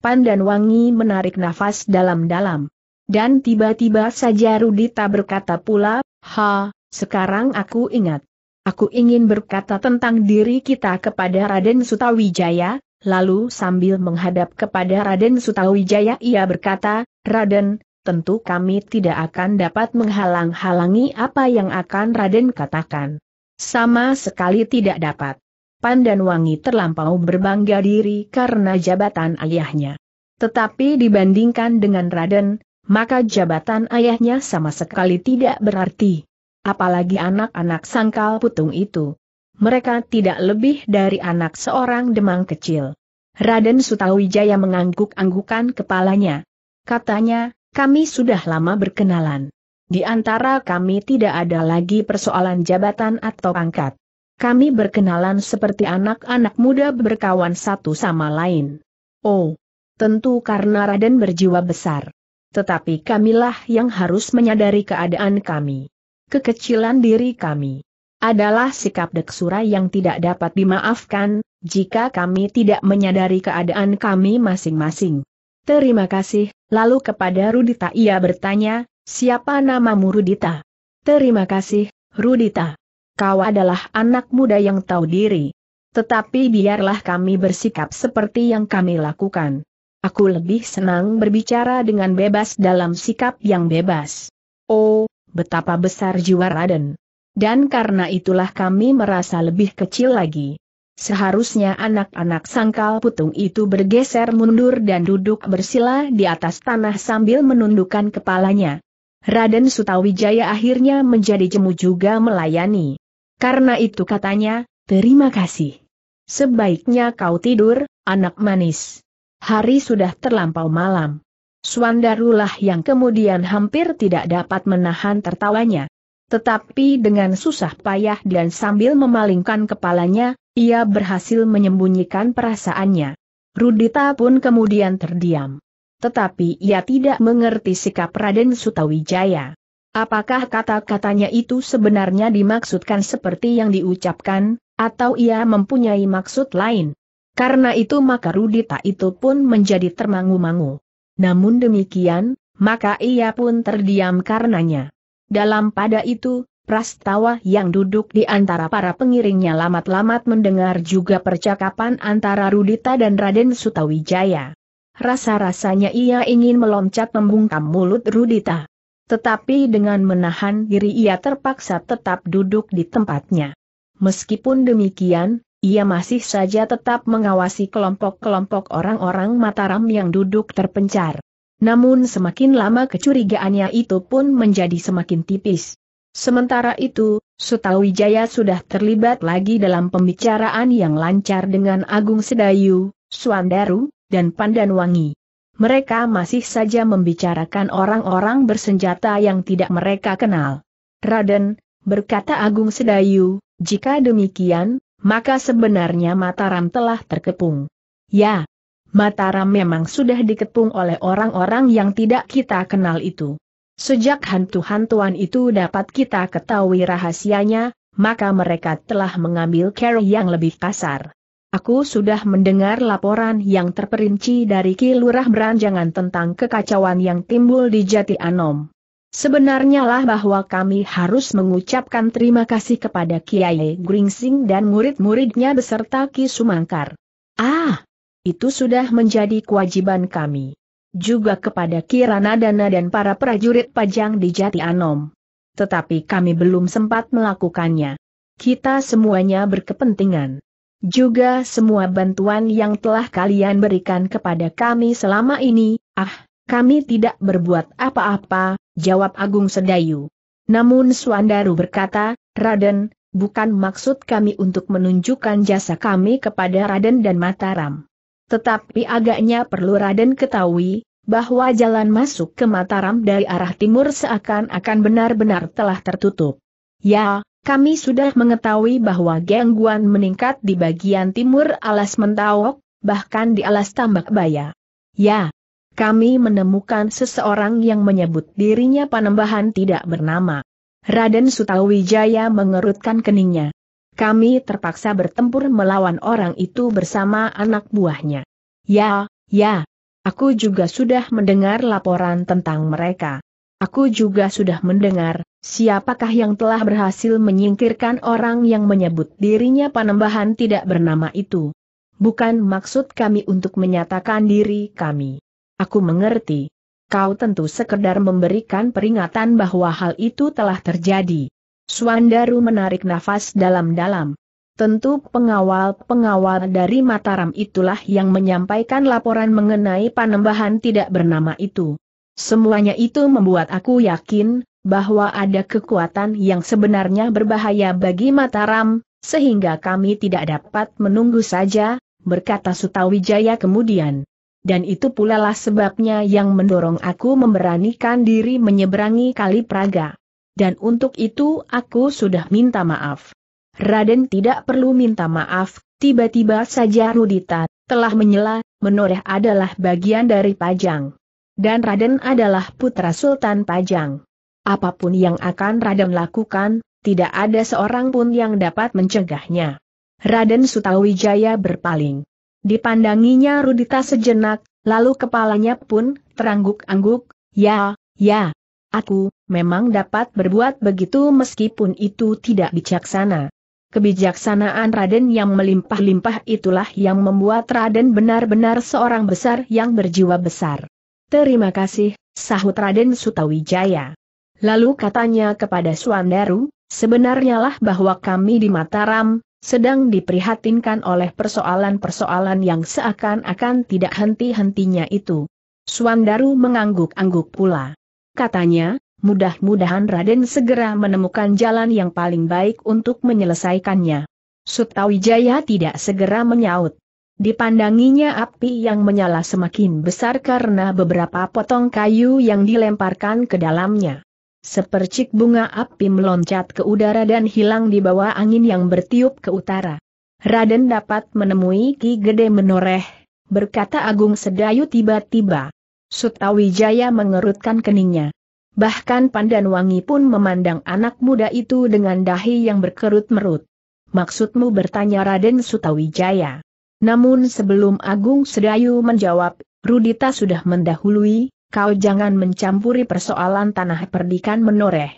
[SPEAKER 1] Pandan Wangi menarik nafas dalam-dalam. Dan tiba-tiba saja Rudita berkata pula, Ha, sekarang aku ingat. Aku ingin berkata tentang diri kita kepada Raden Sutawijaya, lalu sambil menghadap kepada Raden Sutawijaya ia berkata, Raden, tentu kami tidak akan dapat menghalang-halangi apa yang akan Raden katakan. Sama sekali tidak dapat. Pandan Wangi terlampau berbangga diri karena jabatan ayahnya. Tetapi dibandingkan dengan Raden, maka jabatan ayahnya sama sekali tidak berarti apalagi anak-anak sangkal putung itu. Mereka tidak lebih dari anak seorang demang kecil. Raden Sutawijaya mengangguk-anggukan kepalanya. Katanya, kami sudah lama berkenalan. Di antara kami tidak ada lagi persoalan jabatan atau pangkat. Kami berkenalan seperti anak-anak muda berkawan satu sama lain. Oh, tentu karena Raden berjiwa besar. Tetapi kamilah yang harus menyadari keadaan kami kekecilan diri kami. Adalah sikap deksura yang tidak dapat dimaafkan, jika kami tidak menyadari keadaan kami masing-masing. Terima kasih, lalu kepada Rudita ia bertanya, siapa namamu Rudita? Terima kasih, Rudita. Kau adalah anak muda yang tahu diri. Tetapi biarlah kami bersikap seperti yang kami lakukan. Aku lebih senang berbicara dengan bebas dalam sikap yang bebas. Oh, betapa besar jiwa Raden. Dan karena itulah kami merasa lebih kecil lagi. Seharusnya anak-anak sangkal putung itu bergeser mundur dan duduk bersila di atas tanah sambil menundukkan kepalanya. Raden Sutawijaya akhirnya menjadi jemu juga melayani. Karena itu katanya, terima kasih. Sebaiknya kau tidur, anak manis. Hari sudah terlampau malam. Swandarulah yang kemudian hampir tidak dapat menahan tertawanya. Tetapi dengan susah payah dan sambil memalingkan kepalanya, ia berhasil menyembunyikan perasaannya. Rudita pun kemudian terdiam. Tetapi ia tidak mengerti sikap Raden Sutawijaya. Apakah kata-katanya itu sebenarnya dimaksudkan seperti yang diucapkan, atau ia mempunyai maksud lain? Karena itu maka Rudita itu pun menjadi termangu-mangu. Namun demikian, maka ia pun terdiam karenanya. Dalam pada itu, Prastawa yang duduk di antara para pengiringnya lamat-lamat mendengar juga percakapan antara Rudita dan Raden Sutawijaya. Rasa-rasanya ia ingin meloncat membungkam mulut Rudita. Tetapi dengan menahan diri ia terpaksa tetap duduk di tempatnya. Meskipun demikian, ia masih saja tetap mengawasi kelompok-kelompok orang-orang Mataram yang duduk terpencar. Namun semakin lama kecurigaannya itu pun menjadi semakin tipis. Sementara itu, Sutawijaya sudah terlibat lagi dalam pembicaraan yang lancar dengan Agung Sedayu, Suandaru, dan Pandanwangi. Mereka masih saja membicarakan orang-orang bersenjata yang tidak mereka kenal. Raden, berkata Agung Sedayu, jika demikian, maka sebenarnya Mataram telah terkepung. Ya, Mataram memang sudah dikepung oleh orang-orang yang tidak kita kenal itu. Sejak hantu-hantuan itu dapat kita ketahui rahasianya, maka mereka telah mengambil care yang lebih kasar. Aku sudah mendengar laporan yang terperinci dari Ki Beranjangan tentang kekacauan yang timbul di Jati Anom. Sebenarnya lah bahwa kami harus mengucapkan terima kasih kepada Kiai Gringsing dan murid-muridnya beserta Ki Sumangkar. Ah, itu sudah menjadi kewajiban kami. Juga kepada Kirana Dana dan para prajurit pajang di Jati Anom. Tetapi kami belum sempat melakukannya. Kita semuanya berkepentingan juga semua bantuan yang telah kalian berikan kepada kami selama ini, ah, kami tidak berbuat apa-apa, jawab Agung Sedayu. Namun Suandaru berkata, Raden, bukan maksud kami untuk menunjukkan jasa kami kepada Raden dan Mataram. Tetapi agaknya perlu Raden ketahui, bahwa jalan masuk ke Mataram dari arah timur seakan-akan benar-benar telah tertutup. Ya, kami sudah mengetahui bahwa gangguan meningkat di bagian timur alas Mentawok, bahkan di alas Tambak Baya. Ya, kami menemukan seseorang yang menyebut dirinya Panembahan tidak bernama. Raden Sutawijaya mengerutkan keningnya. Kami terpaksa bertempur melawan orang itu bersama anak buahnya. Ya, ya, aku juga sudah mendengar laporan tentang mereka. Aku juga sudah mendengar, siapakah yang telah berhasil menyingkirkan orang yang menyebut dirinya Panembahan tidak bernama itu. Bukan maksud kami untuk menyatakan diri kami. Aku mengerti. Kau tentu sekedar memberikan peringatan bahwa hal itu telah terjadi. Suandaru menarik nafas dalam-dalam. Tentu pengawal-pengawal dari Mataram itulah yang menyampaikan laporan mengenai panembahan tidak bernama itu. Semuanya itu membuat aku yakin, bahwa ada kekuatan yang sebenarnya berbahaya bagi Mataram, sehingga kami tidak dapat menunggu saja, berkata Sutawijaya kemudian dan itu pula lah sebabnya yang mendorong aku memberanikan diri menyeberangi kali Praga. Dan untuk itu aku sudah minta maaf. Raden tidak perlu minta maaf, tiba-tiba saja Rudita telah menyela, menoreh adalah bagian dari Pajang. Dan Raden adalah putra Sultan Pajang. Apapun yang akan Raden lakukan, tidak ada seorang pun yang dapat mencegahnya. Raden Sutawijaya berpaling. Dipandanginya Rudita sejenak, lalu kepalanya pun terangguk-angguk, ya, ya. Aku, memang dapat berbuat begitu meskipun itu tidak bijaksana. Kebijaksanaan Raden yang melimpah-limpah itulah yang membuat Raden benar-benar seorang besar yang berjiwa besar. Terima kasih, sahut Raden Sutawijaya. Lalu katanya kepada Suandaru, sebenarnya lah bahwa kami di Mataram, sedang diprihatinkan oleh persoalan-persoalan yang seakan-akan tidak henti-hentinya itu. Suandaru mengangguk-angguk pula. Katanya, mudah-mudahan Raden segera menemukan jalan yang paling baik untuk menyelesaikannya. Sutawijaya tidak segera menyaut. Dipandanginya api yang menyala semakin besar karena beberapa potong kayu yang dilemparkan ke dalamnya. Sepercik bunga api meloncat ke udara dan hilang di bawah angin yang bertiup ke utara. Raden dapat menemui Ki Gede menoreh, berkata Agung Sedayu tiba-tiba. Sutawijaya mengerutkan keningnya. Bahkan Pandan Wangi pun memandang anak muda itu dengan dahi yang berkerut merut. Maksudmu bertanya Raden Sutawijaya. Namun sebelum Agung Sedayu menjawab, Rudita sudah mendahului, kau jangan mencampuri persoalan tanah perdikan menoreh.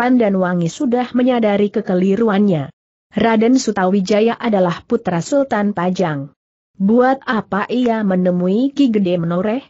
[SPEAKER 1] Wangi sudah menyadari kekeliruannya. Raden Sutawijaya adalah putra Sultan Pajang. Buat apa ia menemui Ki Gede Menoreh?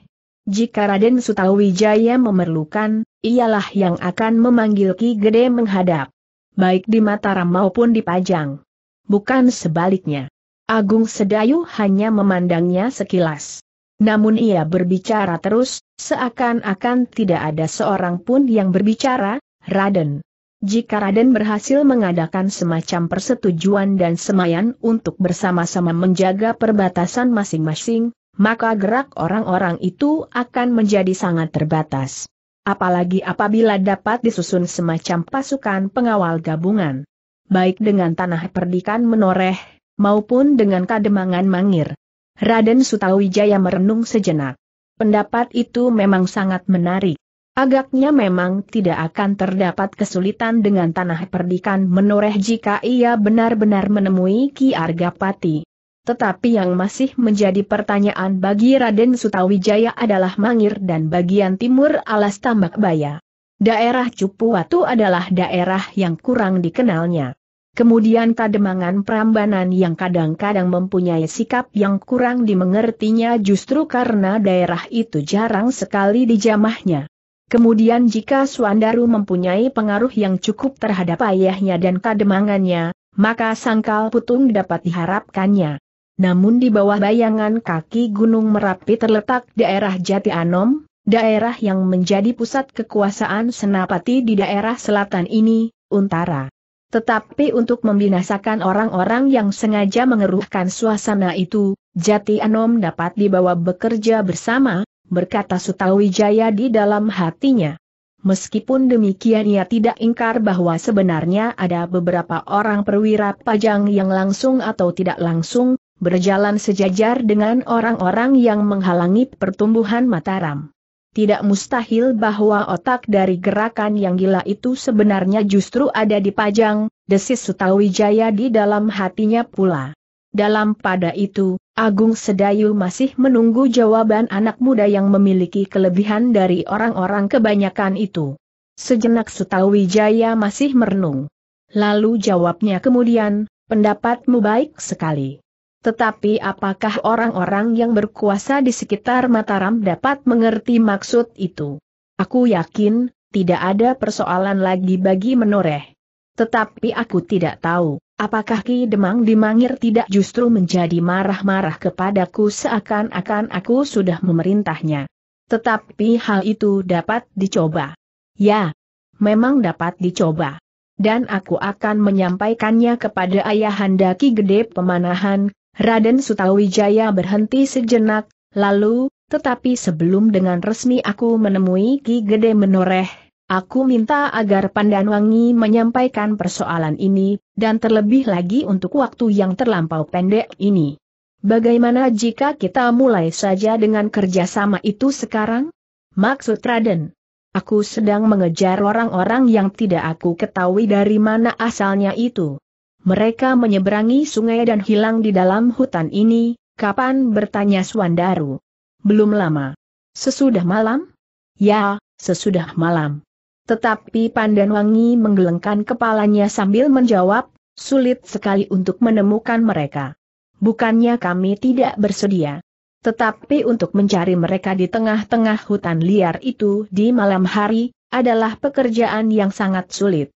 [SPEAKER 1] Jika Raden Sutawijaya memerlukan, ialah yang akan memanggil Ki Gede menghadap. Baik di Mataram maupun di Pajang. Bukan sebaliknya. Agung Sedayu hanya memandangnya sekilas. Namun ia berbicara terus, seakan-akan tidak ada seorang pun yang berbicara, Raden. Jika Raden berhasil mengadakan semacam persetujuan dan semayan untuk bersama-sama menjaga perbatasan masing-masing, maka gerak orang-orang itu akan menjadi sangat terbatas. Apalagi apabila dapat disusun semacam pasukan pengawal gabungan. Baik dengan tanah perdikan menoreh, maupun dengan kademangan mangir. Raden Sutawijaya merenung sejenak. Pendapat itu memang sangat menarik. Agaknya memang tidak akan terdapat kesulitan dengan tanah perdikan menoreh jika ia benar-benar menemui Ki Argapati. Tetapi yang masih menjadi pertanyaan bagi Raden Sutawijaya adalah Mangir dan bagian timur alas Tambak Baya. Daerah Cupuatu adalah daerah yang kurang dikenalnya. Kemudian kademangan Prambanan yang kadang-kadang mempunyai sikap yang kurang dimengertinya justru karena daerah itu jarang sekali dijamahnya. Kemudian jika Suandaru mempunyai pengaruh yang cukup terhadap ayahnya dan kademangannya, maka sangkal putung dapat diharapkannya. Namun di bawah bayangan kaki Gunung Merapi terletak daerah Jati Anom, daerah yang menjadi pusat kekuasaan Senapati di daerah selatan ini, Untara. Tetapi untuk membinasakan orang-orang yang sengaja mengeruhkan suasana itu, Jati Anom dapat dibawa bekerja bersama, berkata Sutawijaya di dalam hatinya. Meskipun demikian ia tidak ingkar bahwa sebenarnya ada beberapa orang perwira pajang yang langsung atau tidak langsung, berjalan sejajar dengan orang-orang yang menghalangi pertumbuhan Mataram tidak mustahil bahwa otak dari gerakan yang gila itu sebenarnya justru ada di Pajang, desis Sutawijaya di dalam hatinya pula. Dalam pada itu, Agung Sedayu masih menunggu jawaban anak muda yang memiliki kelebihan dari orang-orang kebanyakan itu. Sejenak Sutawijaya masih merenung. Lalu jawabnya kemudian, pendapatmu baik sekali. Tetapi apakah orang-orang yang berkuasa di sekitar Mataram dapat mengerti maksud itu? Aku yakin, tidak ada persoalan lagi bagi menoreh. Tetapi aku tidak tahu, apakah Ki Demang Dimangir tidak justru menjadi marah-marah kepadaku seakan-akan aku sudah memerintahnya. Tetapi hal itu dapat dicoba. Ya, memang dapat dicoba. Dan aku akan menyampaikannya kepada Ayahanda Ki Gede Pemanahan, Raden Sutawijaya berhenti sejenak, lalu, tetapi sebelum dengan resmi aku menemui Ki Gede menoreh, aku minta agar Pandanwangi menyampaikan persoalan ini, dan terlebih lagi untuk waktu yang terlampau pendek ini. Bagaimana jika kita mulai saja dengan kerjasama itu sekarang? Maksud Raden, aku sedang mengejar orang-orang yang tidak aku ketahui dari mana asalnya itu. Mereka menyeberangi sungai dan hilang di dalam hutan ini, kapan bertanya Suandaru. Belum lama. Sesudah malam? Ya, sesudah malam. Tetapi Pandanwangi menggelengkan kepalanya sambil menjawab, sulit sekali untuk menemukan mereka. Bukannya kami tidak bersedia. Tetapi untuk mencari mereka di tengah-tengah hutan liar itu di malam hari, adalah pekerjaan yang sangat sulit.